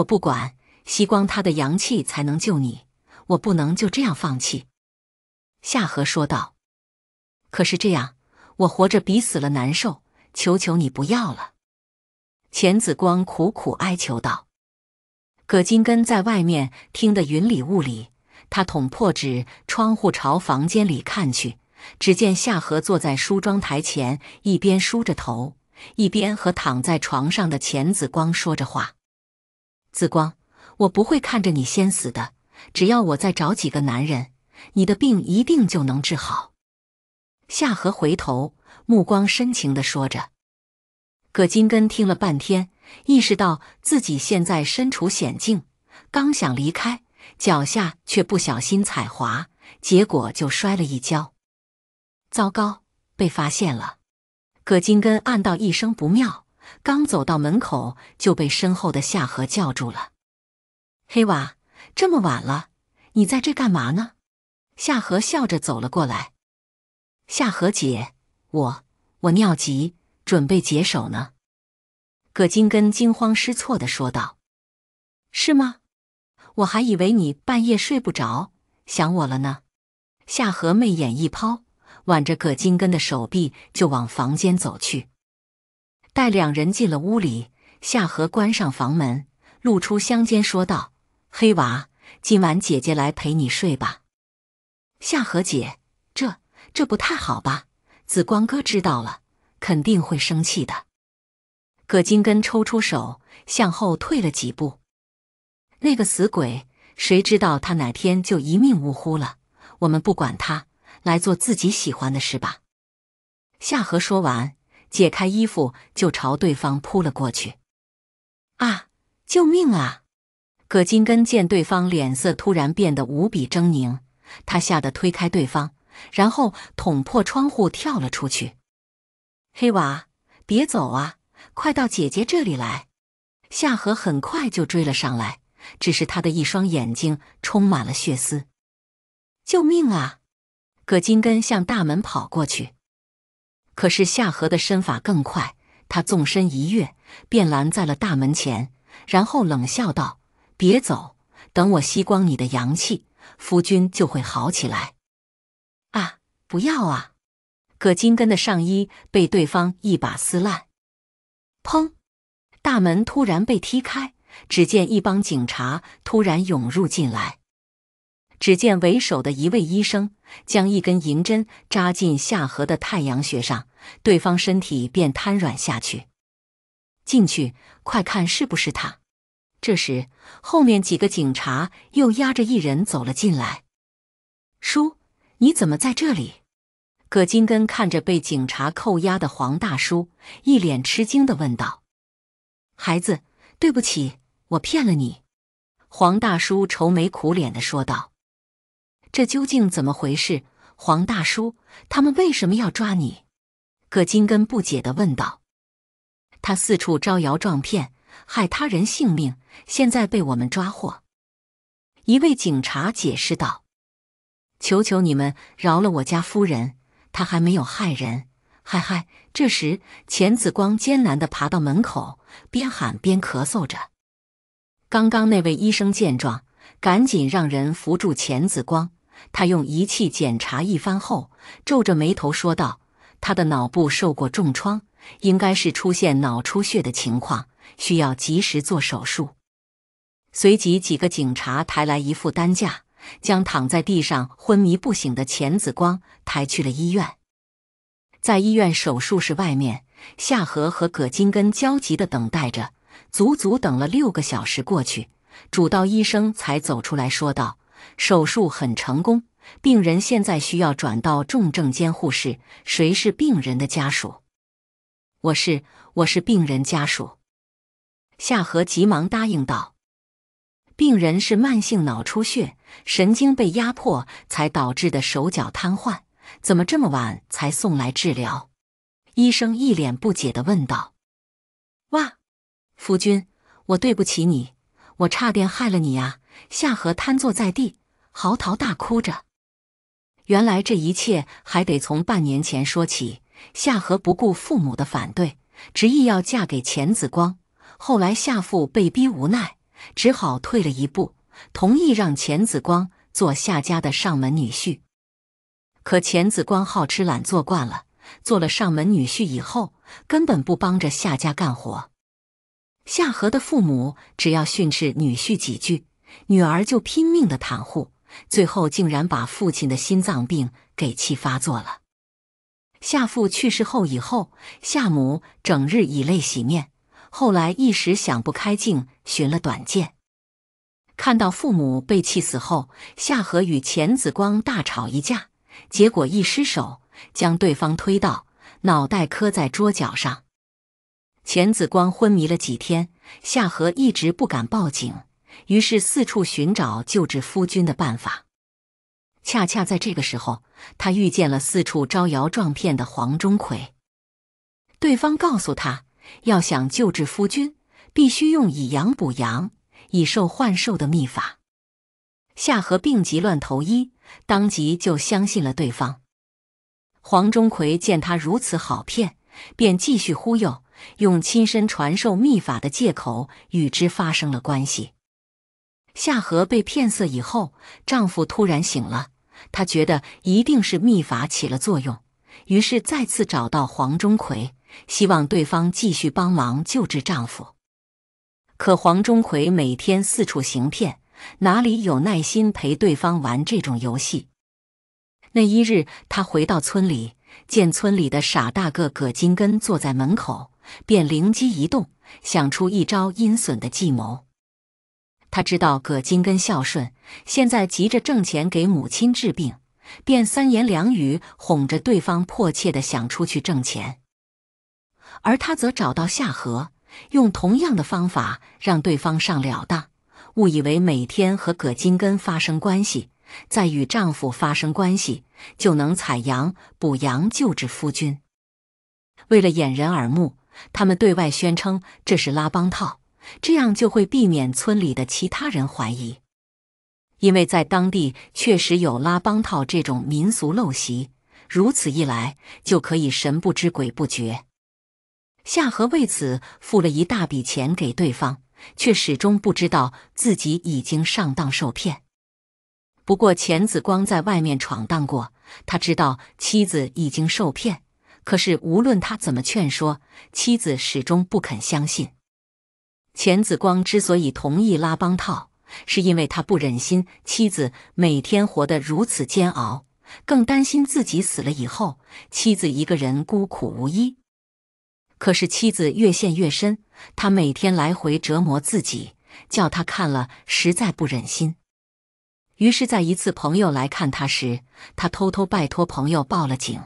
Speaker 1: 我不管，吸光他的阳气才能救你，我不能就这样放弃。”夏荷说道。可是这样，我活着比死了难受。求求你不要了！”钱子光苦苦哀求道。葛金根在外面听得云里雾里，他捅破纸窗户朝房间里看去，只见夏荷坐在梳妆台前，一边梳着头，一边和躺在床上的钱子光说着话。“子光，我不会看着你先死的。只要我再找几个男人，你的病一定就能治好。”夏荷回头，目光深情的说着。葛金根听了半天，意识到自己现在身处险境，刚想离开，脚下却不小心踩滑，结果就摔了一跤。糟糕，被发现了！葛金根暗道一声不妙，刚走到门口就被身后的夏荷叫住了。“黑娃，这么晚了，你在这干嘛呢？”夏荷笑着走了过来。夏荷姐，我我尿急，准备解手呢。”葛金根惊慌失措的说道。“是吗？我还以为你半夜睡不着，想我了呢。”夏荷媚眼一抛，挽着葛金根的手臂就往房间走去。待两人进了屋里，夏荷关上房门，露出香肩说道：“黑娃，今晚姐姐来陪你睡吧。”夏荷姐。这不太好吧，紫光哥知道了肯定会生气的。葛金根抽出手，向后退了几步。那个死鬼，谁知道他哪天就一命呜呼了？我们不管他，来做自己喜欢的事吧。夏荷说完，解开衣服就朝对方扑了过去。啊！救命啊！葛金根见对方脸色突然变得无比狰狞，他吓得推开对方。然后捅破窗户跳了出去。黑娃，别走啊！快到姐姐这里来！夏荷很快就追了上来，只是他的一双眼睛充满了血丝。救命啊！葛金根向大门跑过去，可是夏荷的身法更快，他纵身一跃便拦在了大门前，然后冷笑道：“别走，等我吸光你的阳气，夫君就会好起来。”不要啊！葛金根的上衣被对方一把撕烂。砰！大门突然被踢开，只见一帮警察突然涌入进来。只见为首的一位医生将一根银针扎进下颌的太阳穴上，对方身体便瘫软下去。进去，快看是不是他！这时，后面几个警察又押着一人走了进来。叔，你怎么在这里？葛金根看着被警察扣押的黄大叔，一脸吃惊的问道：“孩子，对不起，我骗了你。”黄大叔愁眉苦脸的说道：“这究竟怎么回事？黄大叔，他们为什么要抓你？”葛金根不解的问道。他四处招摇撞骗，害他人性命，现在被我们抓获。”一位警察解释道。“求求你们饶了我家夫人！”他还没有害人，嗨嗨！这时钱子光艰难地爬到门口，边喊边咳嗽着。刚刚那位医生见状，赶紧让人扶住钱子光。他用仪器检查一番后，皱着眉头说道：“他的脑部受过重创，应该是出现脑出血的情况，需要及时做手术。”随即，几个警察抬来一副担架。将躺在地上昏迷不醒的钱子光抬去了医院。在医院手术室外面，夏荷和葛金根焦急的等待着，足足等了六个小时。过去，主刀医生才走出来说道：“手术很成功，病人现在需要转到重症监护室。”“谁是病人的家属？”“我是，我是病人家属。”夏荷急忙答应道。病人是慢性脑出血，神经被压迫才导致的手脚瘫痪，怎么这么晚才送来治疗？医生一脸不解的问道：“哇，夫君，我对不起你，我差点害了你啊！”夏荷瘫坐在地，嚎啕大哭着。原来这一切还得从半年前说起。夏荷不顾父母的反对，执意要嫁给钱子光，后来夏父被逼无奈。只好退了一步，同意让钱子光做夏家的上门女婿。可钱子光好吃懒做惯了，做了上门女婿以后，根本不帮着夏家干活。夏荷的父母只要训斥女婿几句，女儿就拼命的袒护，最后竟然把父亲的心脏病给气发作了。夏父去世后以后，夏母整日以泪洗面。后来一时想不开，竟寻了短见。看到父母被气死后，夏荷与钱子光大吵一架，结果一失手将对方推倒，脑袋磕在桌角上。钱子光昏迷了几天，夏荷一直不敢报警，于是四处寻找救治夫君的办法。恰恰在这个时候，他遇见了四处招摇撞骗的黄钟馗，对方告诉他。要想救治夫君，必须用以阳补阳、以寿换寿的秘法。夏荷病急乱投医，当即就相信了对方。黄钟馗见他如此好骗，便继续忽悠，用亲身传授秘法的借口与之发生了关系。夏荷被骗色以后，丈夫突然醒了，他觉得一定是秘法起了作用，于是再次找到黄钟馗。希望对方继续帮忙救治丈夫，可黄忠奎每天四处行骗，哪里有耐心陪对方玩这种游戏？那一日，他回到村里，见村里的傻大个葛金根坐在门口，便灵机一动，想出一招阴损的计谋。他知道葛金根孝顺，现在急着挣钱给母亲治病，便三言两语哄着对方，迫切的想出去挣钱。而他则找到夏荷，用同样的方法让对方上了当，误以为每天和葛金根发生关系，再与丈夫发生关系，就能采阳补阳救治夫君。为了掩人耳目，他们对外宣称这是拉帮套，这样就会避免村里的其他人怀疑，因为在当地确实有拉帮套这种民俗陋习。如此一来，就可以神不知鬼不觉。夏荷为此付了一大笔钱给对方，却始终不知道自己已经上当受骗。不过钱子光在外面闯荡过，他知道妻子已经受骗，可是无论他怎么劝说，妻子始终不肯相信。钱子光之所以同意拉帮套，是因为他不忍心妻子每天活得如此煎熬，更担心自己死了以后，妻子一个人孤苦无依。可是妻子越陷越深，他每天来回折磨自己，叫他看了实在不忍心。于是，在一次朋友来看他时，他偷偷拜托朋友报了警。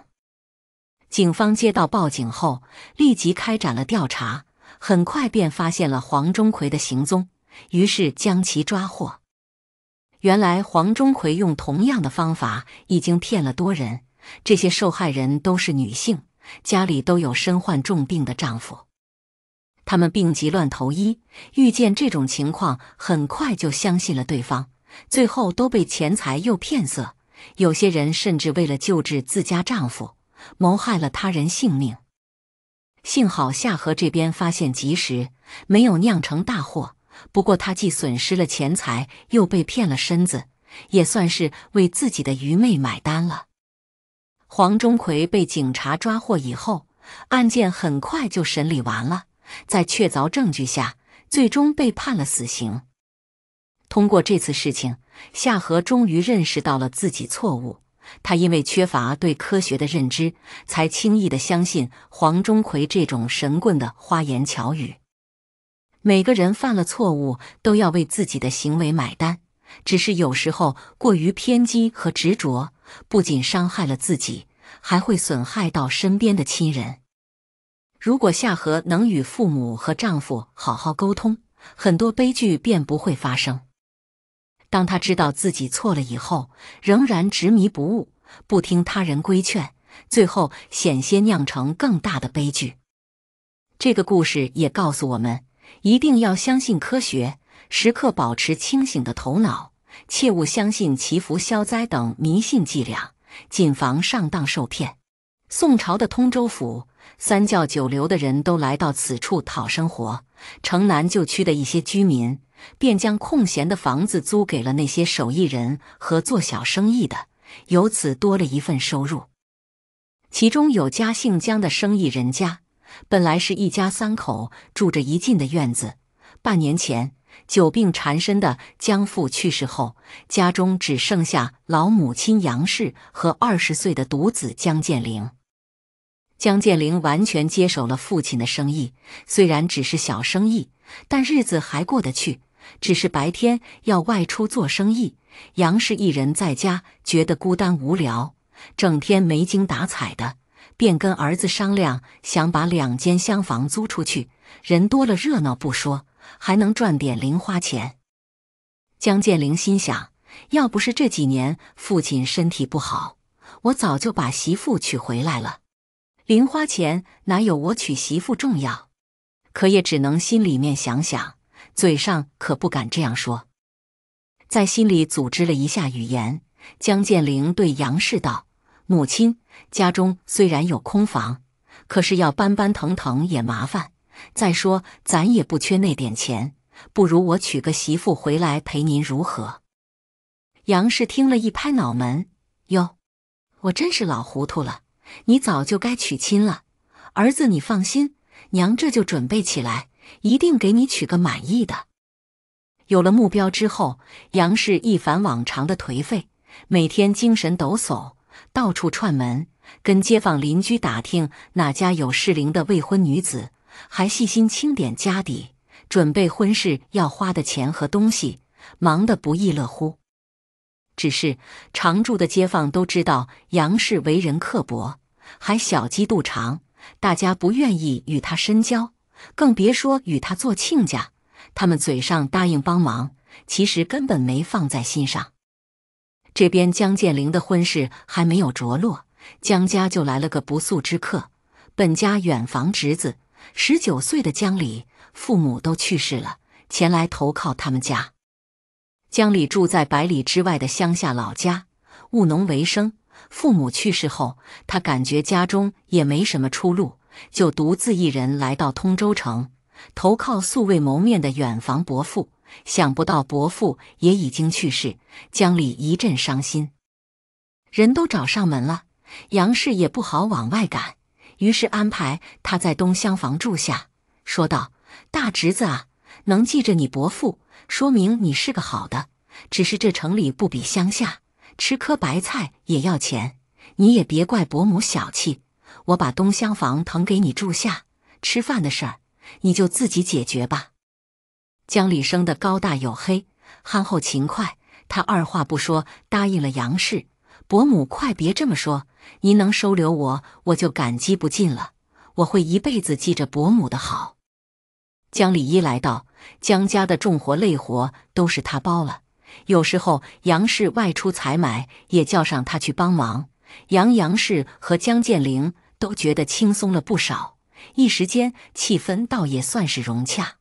Speaker 1: 警方接到报警后，立即开展了调查，很快便发现了黄钟馗的行踪，于是将其抓获。原来，黄钟馗用同样的方法已经骗了多人，这些受害人都是女性。家里都有身患重病的丈夫，他们病急乱投医，遇见这种情况，很快就相信了对方，最后都被钱财诱骗色。有些人甚至为了救治自家丈夫，谋害了他人性命。幸好夏荷这边发现及时，没有酿成大祸。不过她既损失了钱财，又被骗了身子，也算是为自己的愚昧买单了。黄钟馗被警察抓获以后，案件很快就审理完了。在确凿证据下，最终被判了死刑。通过这次事情，夏荷终于认识到了自己错误。他因为缺乏对科学的认知，才轻易的相信黄钟馗这种神棍的花言巧语。每个人犯了错误，都要为自己的行为买单。只是有时候过于偏激和执着。不仅伤害了自己，还会损害到身边的亲人。如果夏荷能与父母和丈夫好好沟通，很多悲剧便不会发生。当她知道自己错了以后，仍然执迷不悟，不听他人规劝，最后险些酿成更大的悲剧。这个故事也告诉我们，一定要相信科学，时刻保持清醒的头脑。切勿相信祈福消灾等迷信伎俩，谨防上当受骗。宋朝的通州府，三教九流的人都来到此处讨生活。城南旧区的一些居民便将空闲的房子租给了那些手艺人和做小生意的，由此多了一份收入。其中有家姓姜的生意人家，本来是一家三口住着一进的院子，半年前。久病缠身的江父去世后，家中只剩下老母亲杨氏和二十岁的独子江建灵。江建灵完全接手了父亲的生意，虽然只是小生意，但日子还过得去。只是白天要外出做生意，杨氏一人在家觉得孤单无聊，整天没精打采的，便跟儿子商量，想把两间厢房租出去，人多了热闹不说。还能赚点零花钱。江建林心想，要不是这几年父亲身体不好，我早就把媳妇娶回来了。零花钱哪有我娶媳妇重要？可也只能心里面想想，嘴上可不敢这样说。在心里组织了一下语言，江建林对杨氏道：“母亲，家中虽然有空房，可是要搬搬腾腾也麻烦。”再说，咱也不缺那点钱，不如我娶个媳妇回来陪您，如何？杨氏听了一拍脑门：“哟，我真是老糊涂了！你早就该娶亲了。儿子，你放心，娘这就准备起来，一定给你娶个满意的。”有了目标之后，杨氏一反往常的颓废，每天精神抖擞，到处串门，跟街坊邻居打听哪家有适龄的未婚女子。还细心清点家底，准备婚事要花的钱和东西，忙得不亦乐乎。只是常住的街坊都知道杨氏为人刻薄，还小鸡肚肠，大家不愿意与他深交，更别说与他做亲家。他们嘴上答应帮忙，其实根本没放在心上。这边江建林的婚事还没有着落，江家就来了个不速之客——本家远房侄子。十九岁的江里，父母都去世了，前来投靠他们家。江里住在百里之外的乡下老家，务农为生。父母去世后，他感觉家中也没什么出路，就独自一人来到通州城，投靠素未谋面的远房伯父。想不到伯父也已经去世，江里一阵伤心。人都找上门了，杨氏也不好往外赶。于是安排他在东厢房住下，说道：“大侄子啊，能记着你伯父，说明你是个好的。只是这城里不比乡下，吃颗白菜也要钱。你也别怪伯母小气，我把东厢房腾给你住下，吃饭的事儿你就自己解决吧。”江里生的高大黝黑，憨厚勤快，他二话不说答应了杨氏。伯母，快别这么说！您能收留我，我就感激不尽了。我会一辈子记着伯母的好。江礼一来到江家的重活累活都是他包了，有时候杨氏外出采买也叫上他去帮忙。杨杨氏和江建玲都觉得轻松了不少，一时间气氛倒也算是融洽。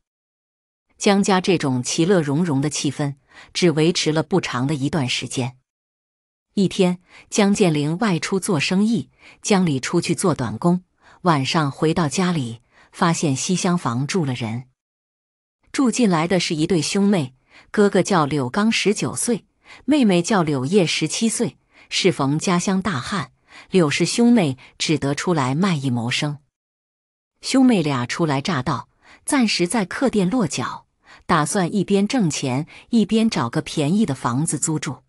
Speaker 1: 江家这种其乐融融的气氛只维持了不长的一段时间。一天，江建林外出做生意，江里出去做短工。晚上回到家里，发现西厢房住了人。住进来的是一对兄妹，哥哥叫柳刚，十九岁；妹妹叫柳叶，十七岁。适逢家乡大旱，柳氏兄妹只得出来卖艺谋生。兄妹俩初来乍到，暂时在客店落脚，打算一边挣钱，一边找个便宜的房子租住。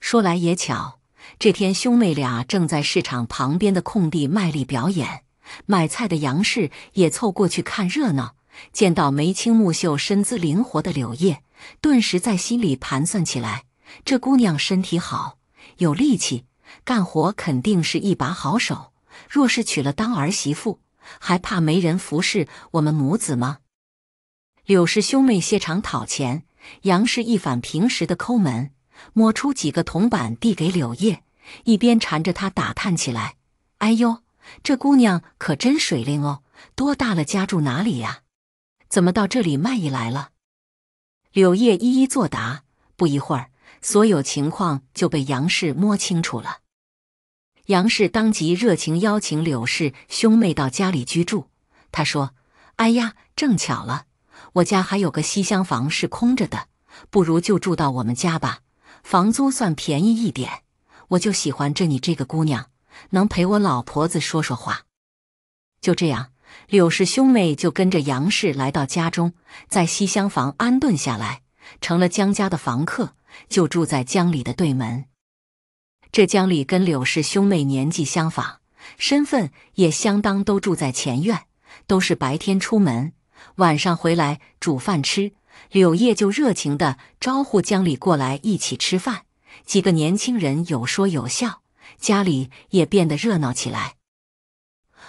Speaker 1: 说来也巧，这天兄妹俩正在市场旁边的空地卖力表演，买菜的杨氏也凑过去看热闹。见到眉清目秀、身姿灵活的柳叶，顿时在心里盘算起来：这姑娘身体好，有力气，干活肯定是一把好手。若是娶了当儿媳妇，还怕没人服侍我们母子吗？柳氏兄妹谢场讨钱，杨氏一反平时的抠门。摸出几个铜板递给柳叶，一边缠着他打探起来。哎呦，这姑娘可真水灵哦！多大了？家住哪里呀？怎么到这里卖艺来了？柳叶一一作答。不一会儿，所有情况就被杨氏摸清楚了。杨氏当即热情邀请柳氏兄妹到家里居住。他说：“哎呀，正巧了，我家还有个西厢房是空着的，不如就住到我们家吧。”房租算便宜一点，我就喜欢这你这个姑娘，能陪我老婆子说说话。就这样，柳氏兄妹就跟着杨氏来到家中，在西厢房安顿下来，成了江家的房客，就住在江里的对门。这江里跟柳氏兄妹年纪相仿，身份也相当，都住在前院，都是白天出门，晚上回来煮饭吃。柳叶就热情地招呼江里过来一起吃饭，几个年轻人有说有笑，家里也变得热闹起来。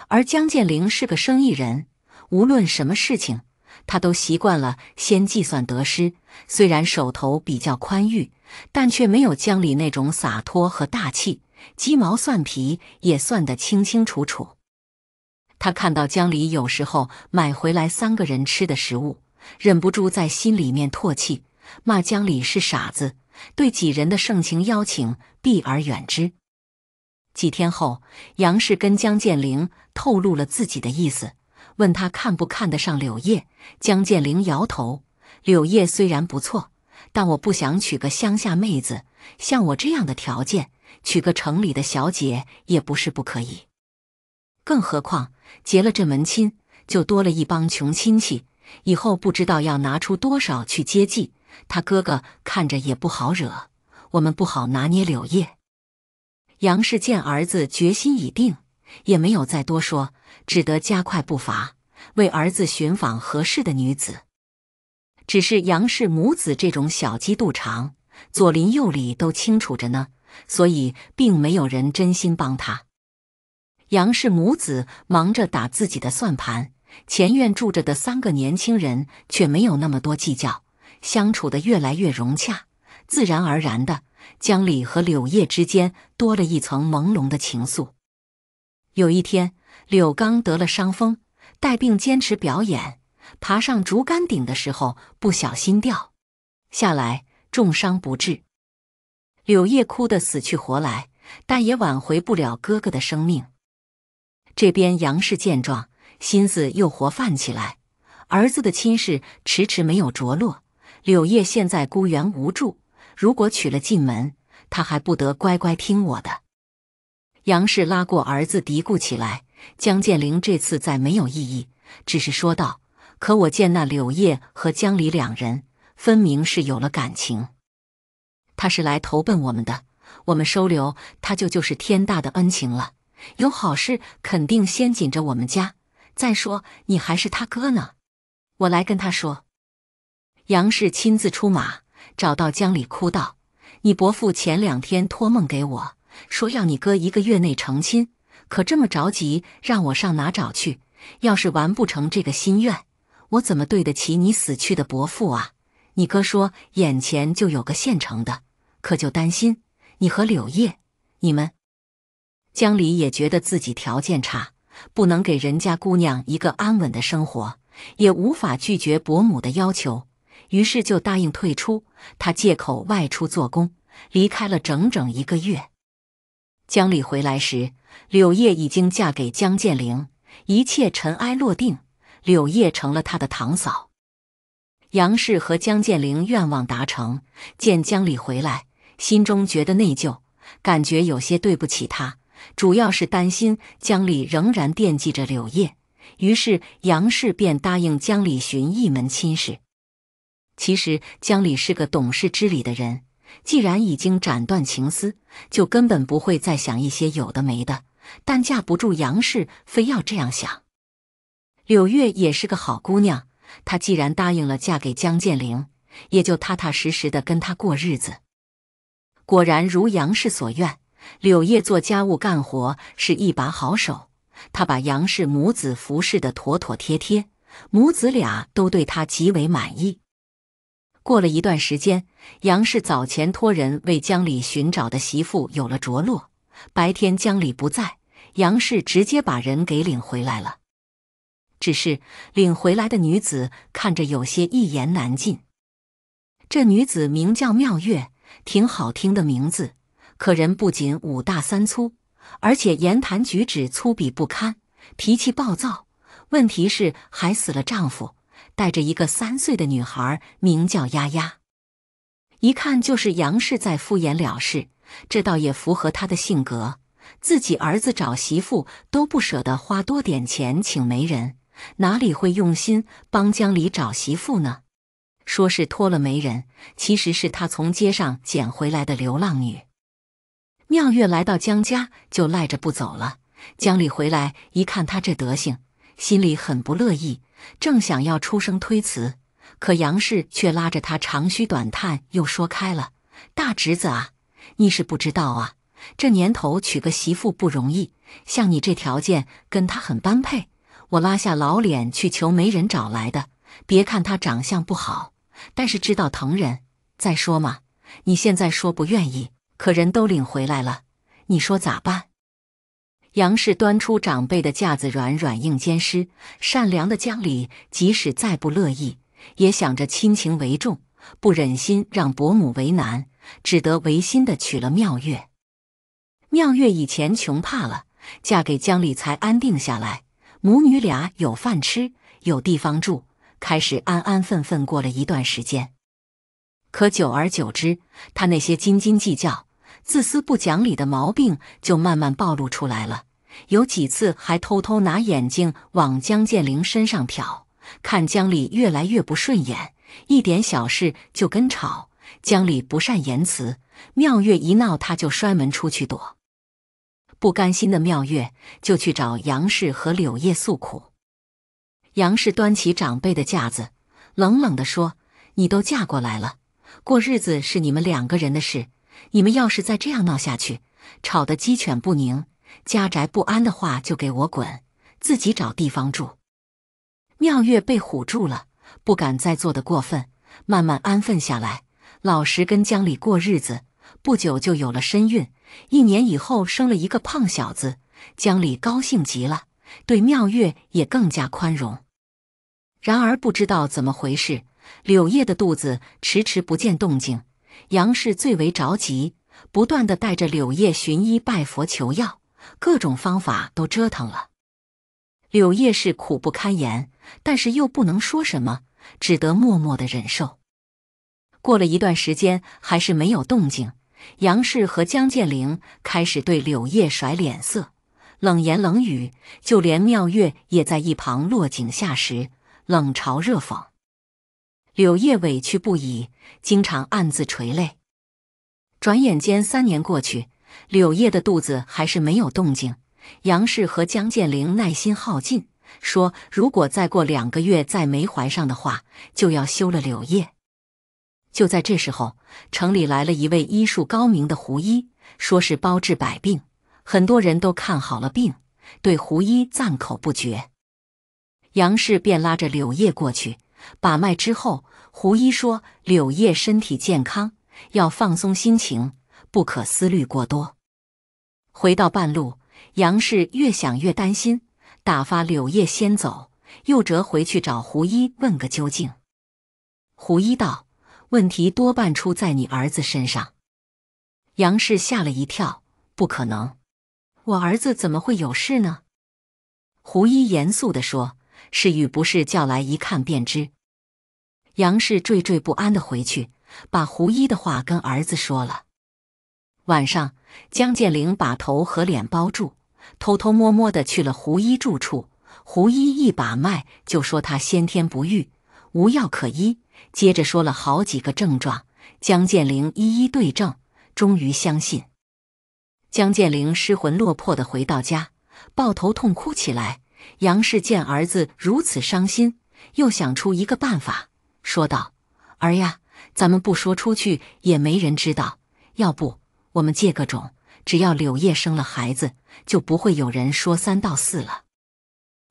Speaker 1: 而江建林是个生意人，无论什么事情，他都习惯了先计算得失。虽然手头比较宽裕，但却没有江里那种洒脱和大气，鸡毛蒜皮也算得清清楚楚。他看到江里有时候买回来三个人吃的食物。忍不住在心里面唾弃，骂江里是傻子，对几人的盛情邀请避而远之。几天后，杨氏跟江建林透露了自己的意思，问他看不看得上柳叶。江建林摇头：“柳叶虽然不错，但我不想娶个乡下妹子。像我这样的条件，娶个城里的小姐也不是不可以。更何况，结了这门亲，就多了一帮穷亲戚。”以后不知道要拿出多少去接济他哥哥，看着也不好惹，我们不好拿捏柳叶。杨氏见儿子决心已定，也没有再多说，只得加快步伐为儿子寻访合适的女子。只是杨氏母子这种小鸡肚肠，左邻右里都清楚着呢，所以并没有人真心帮他。杨氏母子忙着打自己的算盘。前院住着的三个年轻人却没有那么多计较，相处的越来越融洽，自然而然的，江里和柳叶之间多了一层朦胧的情愫。有一天，柳刚得了伤风，带病坚持表演，爬上竹竿顶的时候不小心掉下来，重伤不治。柳叶哭得死去活来，但也挽回不了哥哥的生命。这边杨氏见状。心思又活泛起来，儿子的亲事迟迟没有着落。柳叶现在孤缘无助，如果娶了进门，他还不得乖乖听我的？杨氏拉过儿子嘀咕起来。江建林这次再没有异议，只是说道：“可我见那柳叶和江离两人分明是有了感情，他是来投奔我们的，我们收留他就就是天大的恩情了。有好事肯定先紧着我们家。”再说，你还是他哥呢，我来跟他说。杨氏亲自出马，找到江里，哭道：“你伯父前两天托梦给我，说要你哥一个月内成亲，可这么着急，让我上哪找去？要是完不成这个心愿，我怎么对得起你死去的伯父啊？”你哥说：“眼前就有个现成的，可就担心你和柳叶，你们。”江里也觉得自己条件差。不能给人家姑娘一个安稳的生活，也无法拒绝伯母的要求，于是就答应退出。他借口外出做工，离开了整整一个月。江里回来时，柳叶已经嫁给江建林，一切尘埃落定，柳叶成了他的堂嫂。杨氏和江建林愿望达成，见江里回来，心中觉得内疚，感觉有些对不起他。主要是担心江里仍然惦记着柳叶，于是杨氏便答应江里寻一门亲事。其实江里是个懂事知理的人，既然已经斩断情丝，就根本不会再想一些有的没的。但架不住杨氏非要这样想。柳月也是个好姑娘，她既然答应了嫁给江建灵，也就踏踏实实的跟他过日子。果然如杨氏所愿。柳叶做家务干活是一把好手，她把杨氏母子服侍的妥妥帖帖，母子俩都对她极为满意。过了一段时间，杨氏早前托人为江里寻找的媳妇有了着落。白天江里不在，杨氏直接把人给领回来了。只是领回来的女子看着有些一言难尽。这女子名叫妙月，挺好听的名字。可人不仅五大三粗，而且言谈举止粗鄙不堪，脾气暴躁。问题是还死了丈夫，带着一个三岁的女孩，名叫丫丫。一看就是杨氏在敷衍了事，这倒也符合她的性格。自己儿子找媳妇都不舍得花多点钱请媒人，哪里会用心帮江离找媳妇呢？说是托了媒人，其实是他从街上捡回来的流浪女。妙月来到江家就赖着不走了。江里回来一看他这德行，心里很不乐意，正想要出声推辞，可杨氏却拉着他长吁短叹，又说开了：“大侄子啊，你是不知道啊，这年头娶个媳妇不容易，像你这条件跟他很般配。我拉下老脸去求媒人找来的，别看他长相不好，但是知道疼人。再说嘛，你现在说不愿意。”可人都领回来了，你说咋办？杨氏端出长辈的架子，软软硬兼施。善良的江里，即使再不乐意，也想着亲情为重，不忍心让伯母为难，只得违心的娶了妙月。妙月以前穷怕了，嫁给江里才安定下来，母女俩有饭吃，有地方住，开始安安分分过了一段时间。可久而久之，她那些斤斤计较。自私不讲理的毛病就慢慢暴露出来了。有几次还偷偷拿眼睛往江建林身上瞟，看江里越来越不顺眼，一点小事就跟吵。江里不善言辞，妙月一闹他就摔门出去躲。不甘心的妙月就去找杨氏和柳叶诉苦。杨氏端起长辈的架子，冷冷的说：“你都嫁过来了，过日子是你们两个人的事。”你们要是再这样闹下去，吵得鸡犬不宁、家宅不安的话，就给我滚，自己找地方住。妙月被唬住了，不敢再做的过分，慢慢安分下来，老实跟江里过日子。不久就有了身孕，一年以后生了一个胖小子，江里高兴极了，对妙月也更加宽容。然而不知道怎么回事，柳叶的肚子迟迟不见动静。杨氏最为着急，不断的带着柳叶寻医拜佛求药，各种方法都折腾了。柳叶是苦不堪言，但是又不能说什么，只得默默的忍受。过了一段时间，还是没有动静。杨氏和江建灵开始对柳叶甩脸色，冷言冷语，就连妙月也在一旁落井下石，冷嘲热讽。柳叶委屈不已，经常暗自垂泪。转眼间三年过去，柳叶的肚子还是没有动静。杨氏和江建林耐心耗尽，说：“如果再过两个月再没怀上的话，就要休了柳叶。”就在这时候，城里来了一位医术高明的胡医，说是包治百病，很多人都看好了病，对胡医赞口不绝。杨氏便拉着柳叶过去。把脉之后，胡医说：“柳叶身体健康，要放松心情，不可思虑过多。”回到半路，杨氏越想越担心，打发柳叶先走，又折回去找胡医问个究竟。胡医道：“问题多半出在你儿子身上。”杨氏吓了一跳：“不可能，我儿子怎么会有事呢？”胡医严肃的说。是与不是，叫来一看便知。杨氏惴惴不安的回去，把胡一的话跟儿子说了。晚上，江建玲把头和脸包住，偷偷摸摸的去了胡一住处。胡一一把脉，就说他先天不育，无药可医。接着说了好几个症状，江建玲一一对症，终于相信。江建玲失魂落魄的回到家，抱头痛哭起来。杨氏见儿子如此伤心，又想出一个办法，说道：“儿呀，咱们不说出去也没人知道。要不，我们借个种，只要柳叶生了孩子，就不会有人说三道四了。”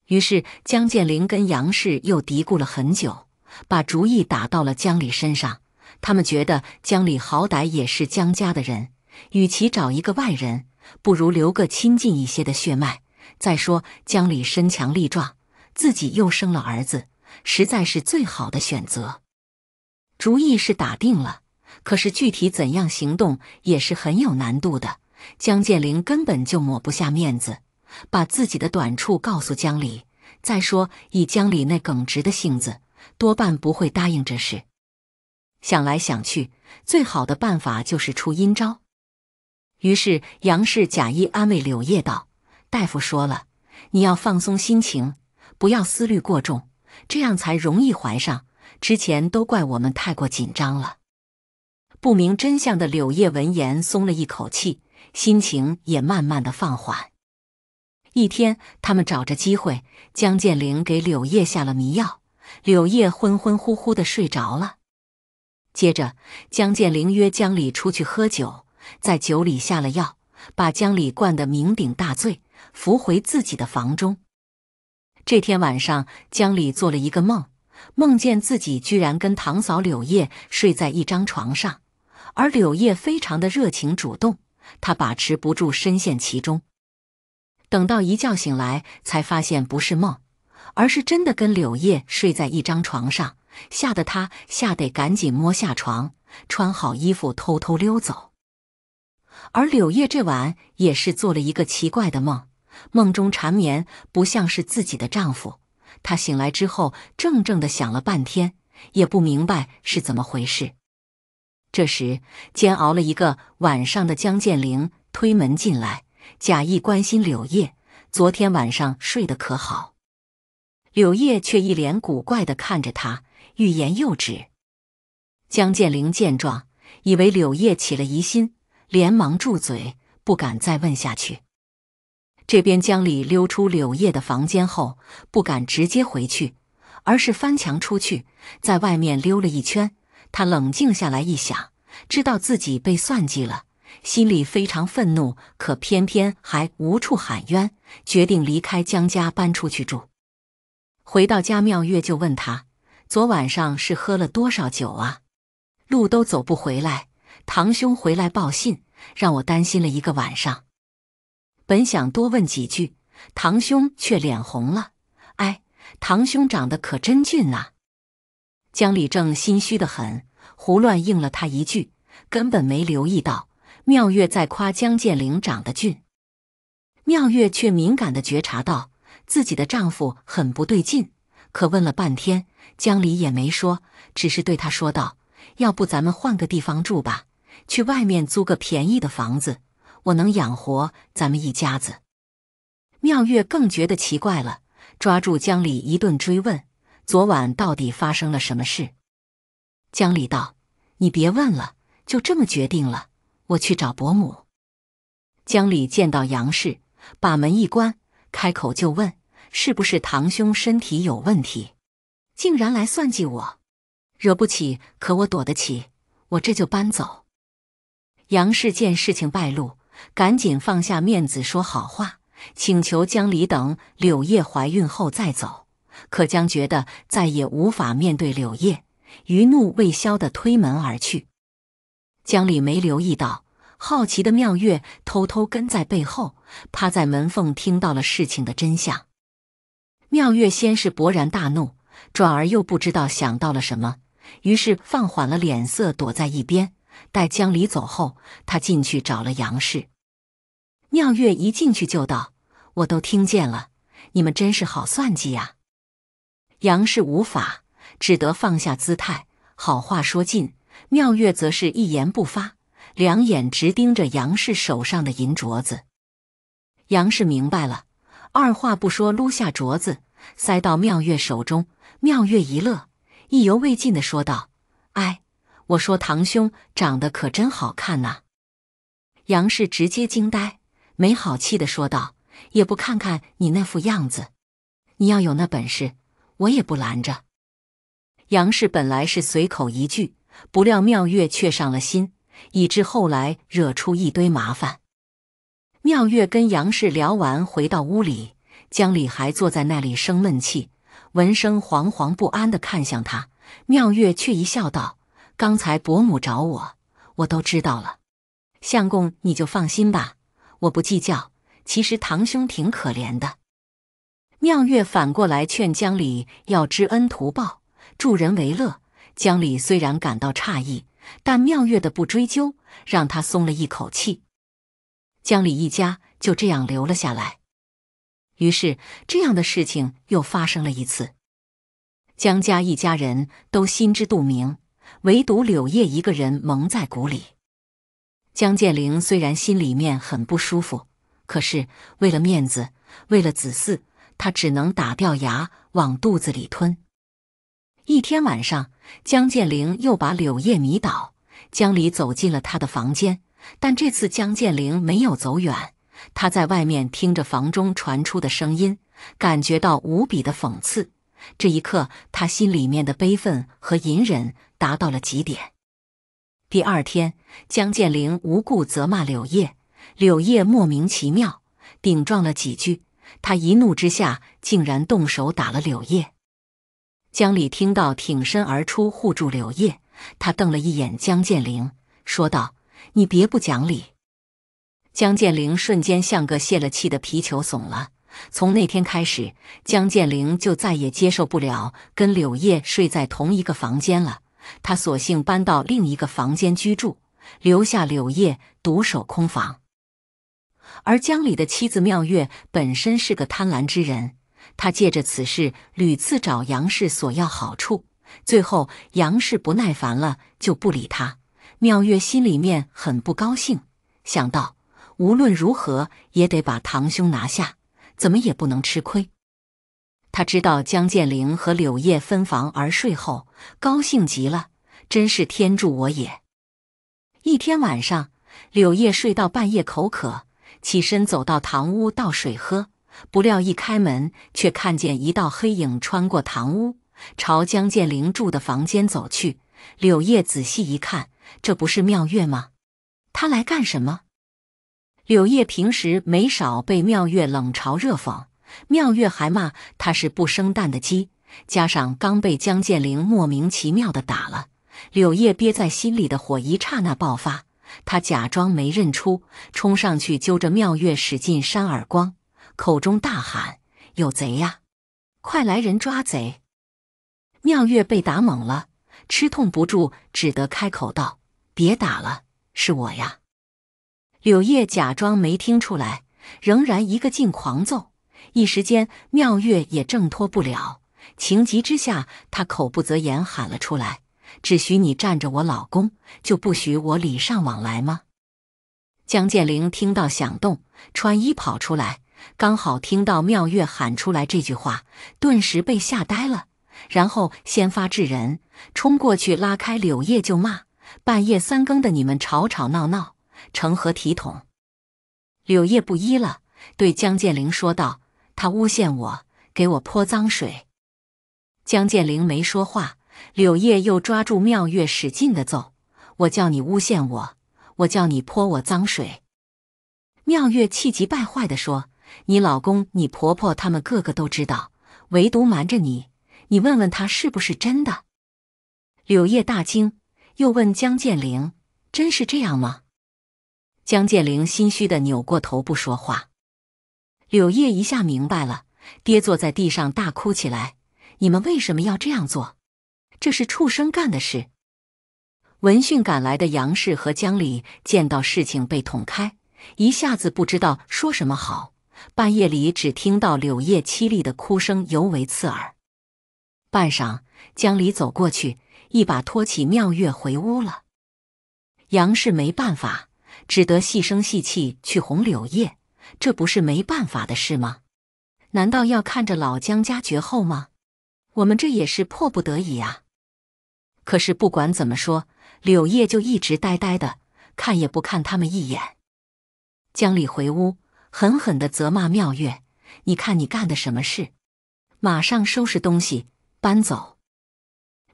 Speaker 1: 于是，江建林跟杨氏又嘀咕了很久，把主意打到了江里身上。他们觉得江里好歹也是江家的人，与其找一个外人，不如留个亲近一些的血脉。再说江里身强力壮，自己又生了儿子，实在是最好的选择。主意是打定了，可是具体怎样行动也是很有难度的。江建林根本就抹不下面子，把自己的短处告诉江里。再说以江里那耿直的性子，多半不会答应这事。想来想去，最好的办法就是出阴招。于是杨氏假意安慰柳叶道。大夫说了，你要放松心情，不要思虑过重，这样才容易怀上。之前都怪我们太过紧张了。不明真相的柳叶闻言松了一口气，心情也慢慢的放缓。一天，他们找着机会，江建林给柳叶下了迷药，柳叶昏昏乎乎的睡着了。接着，江建林约江里出去喝酒，在酒里下了药，把江里灌得酩酊大醉。扶回自己的房中。这天晚上，江里做了一个梦，梦见自己居然跟堂嫂柳叶睡在一张床上，而柳叶非常的热情主动，他把持不住，深陷其中。等到一觉醒来，才发现不是梦，而是真的跟柳叶睡在一张床上，吓得他吓得赶紧摸下床，穿好衣服，偷偷溜走。而柳叶这晚也是做了一个奇怪的梦。梦中缠绵不像是自己的丈夫，她醒来之后怔怔的想了半天，也不明白是怎么回事。这时，煎熬了一个晚上的江建灵推门进来，假意关心柳叶：“昨天晚上睡得可好？”柳叶却一脸古怪的看着他，欲言又止。江建灵见状，以为柳叶起了疑心，连忙住嘴，不敢再问下去。这边江里溜出柳叶的房间后，不敢直接回去，而是翻墙出去，在外面溜了一圈。他冷静下来一想，知道自己被算计了，心里非常愤怒，可偏偏还无处喊冤，决定离开江家，搬出去住。回到家，妙月就问他：“昨晚上是喝了多少酒啊？路都走不回来。”堂兄回来报信，让我担心了一个晚上。本想多问几句，堂兄却脸红了。哎，堂兄长得可真俊啊！江里正心虚的很，胡乱应了他一句，根本没留意到妙月在夸江建灵长得俊。妙月却敏感的觉察到自己的丈夫很不对劲，可问了半天，江里也没说，只是对他说道：“要不咱们换个地方住吧，去外面租个便宜的房子。”我能养活咱们一家子，妙月更觉得奇怪了，抓住江里一顿追问：昨晚到底发生了什么事？江里道：“你别问了，就这么决定了。我去找伯母。”江里见到杨氏，把门一关，开口就问：“是不是堂兄身体有问题，竟然来算计我？惹不起，可我躲得起。我这就搬走。”杨氏见事情败露。赶紧放下面子说好话，请求江离等柳叶怀孕后再走。可江觉得再也无法面对柳叶，余怒未消的推门而去。江里没留意到，好奇的妙月偷偷跟在背后，趴在门缝听到了事情的真相。妙月先是勃然大怒，转而又不知道想到了什么，于是放缓了脸色，躲在一边。待江离走后，他进去找了杨氏。妙月一进去就道：“我都听见了，你们真是好算计呀！”杨氏无法，只得放下姿态，好话说尽。妙月则是一言不发，两眼直盯着杨氏手上的银镯子。杨氏明白了，二话不说，撸下镯子塞到妙月手中。妙月一乐，意犹未尽的说道：“哎。”我说堂兄长得可真好看呐！杨氏直接惊呆，没好气的说道：“也不看看你那副样子，你要有那本事，我也不拦着。”杨氏本来是随口一句，不料妙月却上了心，以致后来惹出一堆麻烦。妙月跟杨氏聊完，回到屋里，江里还坐在那里生闷气，闻声惶惶不安的看向他，妙月却一笑道。刚才伯母找我，我都知道了。相公，你就放心吧，我不计较。其实堂兄挺可怜的。妙月反过来劝江里要知恩图报，助人为乐。江里虽然感到诧异，但妙月的不追究让他松了一口气。江里一家就这样留了下来。于是，这样的事情又发生了一次。江家一家人都心知肚明。唯独柳叶一个人蒙在鼓里。江建灵虽然心里面很不舒服，可是为了面子，为了子嗣，他只能打掉牙往肚子里吞。一天晚上，江建灵又把柳叶迷倒，江离走进了他的房间，但这次江建灵没有走远，他在外面听着房中传出的声音，感觉到无比的讽刺。这一刻，他心里面的悲愤和隐忍达到了极点。第二天，江建林无故责骂柳叶，柳叶莫名其妙顶撞了几句，他一怒之下竟然动手打了柳叶。江里听到，挺身而出护住柳叶，他瞪了一眼江建林，说道：“你别不讲理。”江建林瞬间像个泄了气的皮球，怂了。从那天开始，江建玲就再也接受不了跟柳叶睡在同一个房间了。他索性搬到另一个房间居住，留下柳叶独守空房。而江里的妻子妙月本身是个贪婪之人，他借着此事屡次找杨氏索要好处，最后杨氏不耐烦了，就不理他。妙月心里面很不高兴，想到无论如何也得把堂兄拿下。怎么也不能吃亏。他知道江建林和柳叶分房而睡后，高兴极了，真是天助我也！一天晚上，柳叶睡到半夜口渴，起身走到堂屋倒水喝，不料一开门，却看见一道黑影穿过堂屋，朝江建林住的房间走去。柳叶仔细一看，这不是妙月吗？他来干什么？柳叶平时没少被妙月冷嘲热讽，妙月还骂他是不生蛋的鸡。加上刚被江建灵莫名其妙的打了，柳叶憋在心里的火一刹那爆发，他假装没认出，冲上去揪着妙月使劲扇耳光，口中大喊：“有贼呀！快来人抓贼！”妙月被打懵了，吃痛不住，只得开口道：“别打了，是我呀。”柳叶假装没听出来，仍然一个劲狂揍，一时间妙月也挣脱不了。情急之下，她口不择言喊了出来：“只许你占着我老公，就不许我礼尚往来吗？”江建林听到响动，穿衣跑出来，刚好听到妙月喊出来这句话，顿时被吓呆了。然后先发制人，冲过去拉开柳叶就骂：“半夜三更的，你们吵吵闹闹！”成何体统！柳叶不依了，对江建林说道：“他诬陷我，给我泼脏水。”江建林没说话。柳叶又抓住妙月，使劲的揍：“我叫你诬陷我，我叫你泼我脏水！”妙月气急败坏的说：“你老公、你婆婆，他们个个都知道，唯独瞒着你。你问问他是不是真的？”柳叶大惊，又问江建林：“真是这样吗？”江建灵心虚的扭过头不说话，柳叶一下明白了，跌坐在地上大哭起来：“你们为什么要这样做？这是畜生干的事！”闻讯赶来的杨氏和江里见到事情被捅开，一下子不知道说什么好。半夜里只听到柳叶凄厉的哭声，尤为刺耳。半晌，江里走过去，一把托起妙月回屋了。杨氏没办法。只得细声细气去哄柳叶，这不是没办法的事吗？难道要看着老江家绝后吗？我们这也是迫不得已啊！可是不管怎么说，柳叶就一直呆呆的，看也不看他们一眼。江里回屋，狠狠的责骂妙月：“你看你干的什么事？马上收拾东西搬走！”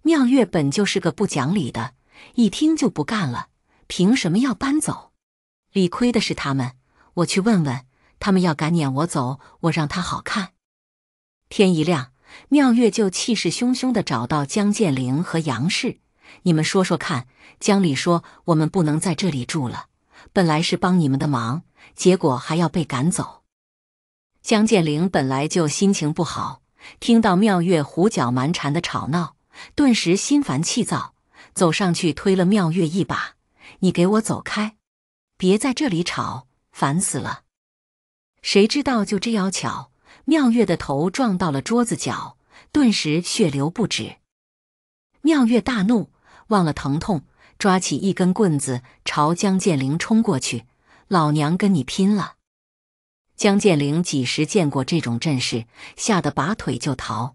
Speaker 1: 妙月本就是个不讲理的，一听就不干了，凭什么要搬走？理亏的是他们，我去问问他们，要敢撵我走，我让他好看。天一亮，妙月就气势汹汹地找到江建林和杨氏，你们说说看。江里说我们不能在这里住了，本来是帮你们的忙，结果还要被赶走。江建林本来就心情不好，听到妙月胡搅蛮缠的吵闹，顿时心烦气躁，走上去推了妙月一把：“你给我走开！”别在这里吵，烦死了！谁知道就这样巧，妙月的头撞到了桌子角，顿时血流不止。妙月大怒，忘了疼痛，抓起一根棍子朝江建灵冲过去：“老娘跟你拼了！”江建灵几时见过这种阵势，吓得拔腿就逃。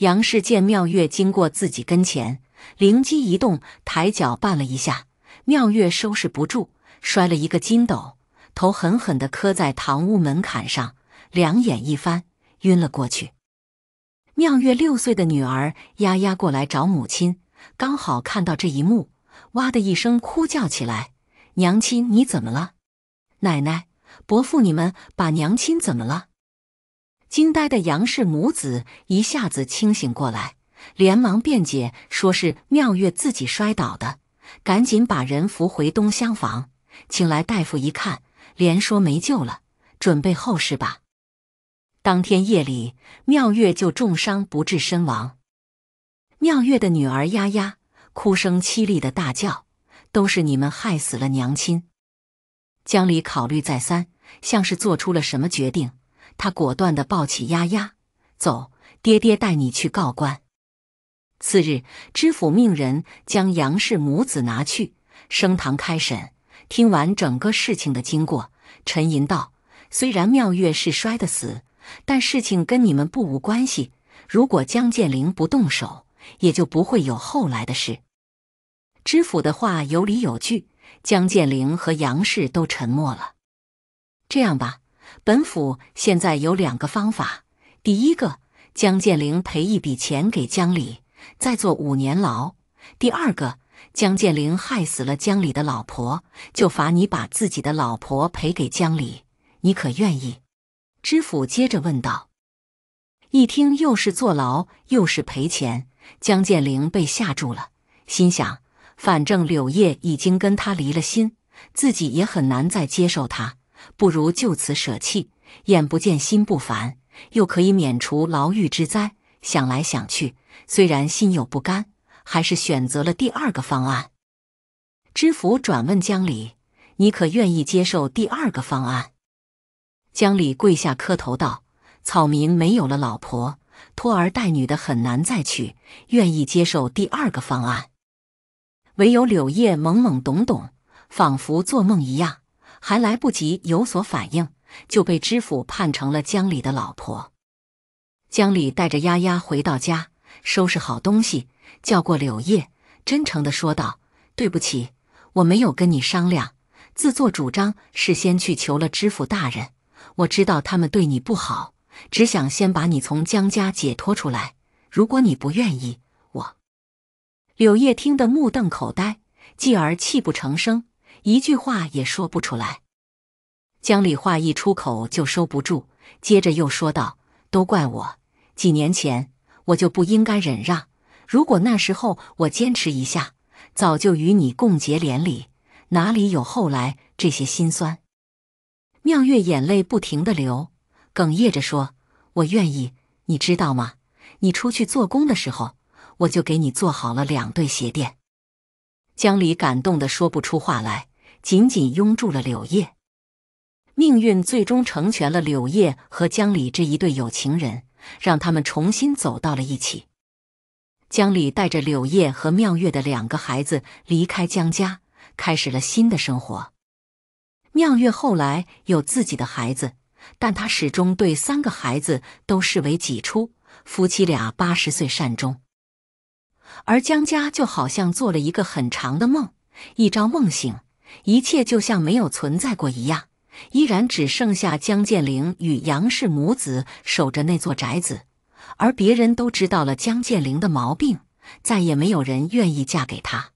Speaker 1: 杨氏见妙月经过自己跟前，灵机一动，抬脚绊了一下，妙月收拾不住。摔了一个筋斗，头狠狠地磕在堂屋门槛上，两眼一翻，晕了过去。妙月六岁的女儿丫丫过来找母亲，刚好看到这一幕，哇的一声哭叫起来：“娘亲，你怎么了？奶奶、伯父，你们把娘亲怎么了？”惊呆的杨氏母子一下子清醒过来，连忙辩解说：“是妙月自己摔倒的。”赶紧把人扶回东厢房。请来大夫一看，连说没救了，准备后事吧。当天夜里，妙月就重伤不治身亡。妙月的女儿丫丫哭声凄厉的大叫：“都是你们害死了娘亲！”江离考虑再三，像是做出了什么决定，他果断地抱起丫丫，走，爹爹带你去告官。次日，知府命人将杨氏母子拿去升堂开审。听完整个事情的经过，沉吟道：“虽然妙月是摔的死，但事情跟你们不无关系。如果江建林不动手，也就不会有后来的事。”知府的话有理有据，江建林和杨氏都沉默了。这样吧，本府现在有两个方法：第一个，江建林赔一笔钱给江里，再坐五年牢；第二个。江建林害死了江里的老婆，就罚你把自己的老婆赔给江里，你可愿意？知府接着问道。一听又是坐牢，又是赔钱，江建林被吓住了，心想：反正柳叶已经跟他离了心，自己也很难再接受他，不如就此舍弃，眼不见心不烦，又可以免除牢狱之灾。想来想去，虽然心有不甘。还是选择了第二个方案。知府转问江里：“你可愿意接受第二个方案？”江里跪下磕头道：“草民没有了老婆，拖儿带女的很难再娶，愿意接受第二个方案。”唯有柳叶懵懵懂懂，仿佛做梦一样，还来不及有所反应，就被知府判成了江里的老婆。江里带着丫丫回到家，收拾好东西。叫过柳叶，真诚的说道：“对不起，我没有跟你商量，自作主张，事先去求了知府大人。我知道他们对你不好，只想先把你从江家解脱出来。如果你不愿意，我……”柳叶听得目瞪口呆，继而泣不成声，一句话也说不出来。江里话一出口就收不住，接着又说道：“都怪我，几年前我就不应该忍让。”如果那时候我坚持一下，早就与你共结连理，哪里有后来这些心酸？妙月眼泪不停的流，哽咽着说：“我愿意，你知道吗？你出去做工的时候，我就给你做好了两对鞋垫。”江离感动的说不出话来，紧紧拥住了柳叶。命运最终成全了柳叶和江离这一对有情人，让他们重新走到了一起。江里带着柳叶和妙月的两个孩子离开江家，开始了新的生活。妙月后来有自己的孩子，但她始终对三个孩子都视为己出。夫妻俩八十岁善终，而江家就好像做了一个很长的梦，一朝梦醒，一切就像没有存在过一样，依然只剩下江建玲与杨氏母子守着那座宅子。而别人都知道了江建林的毛病，再也没有人愿意嫁给他。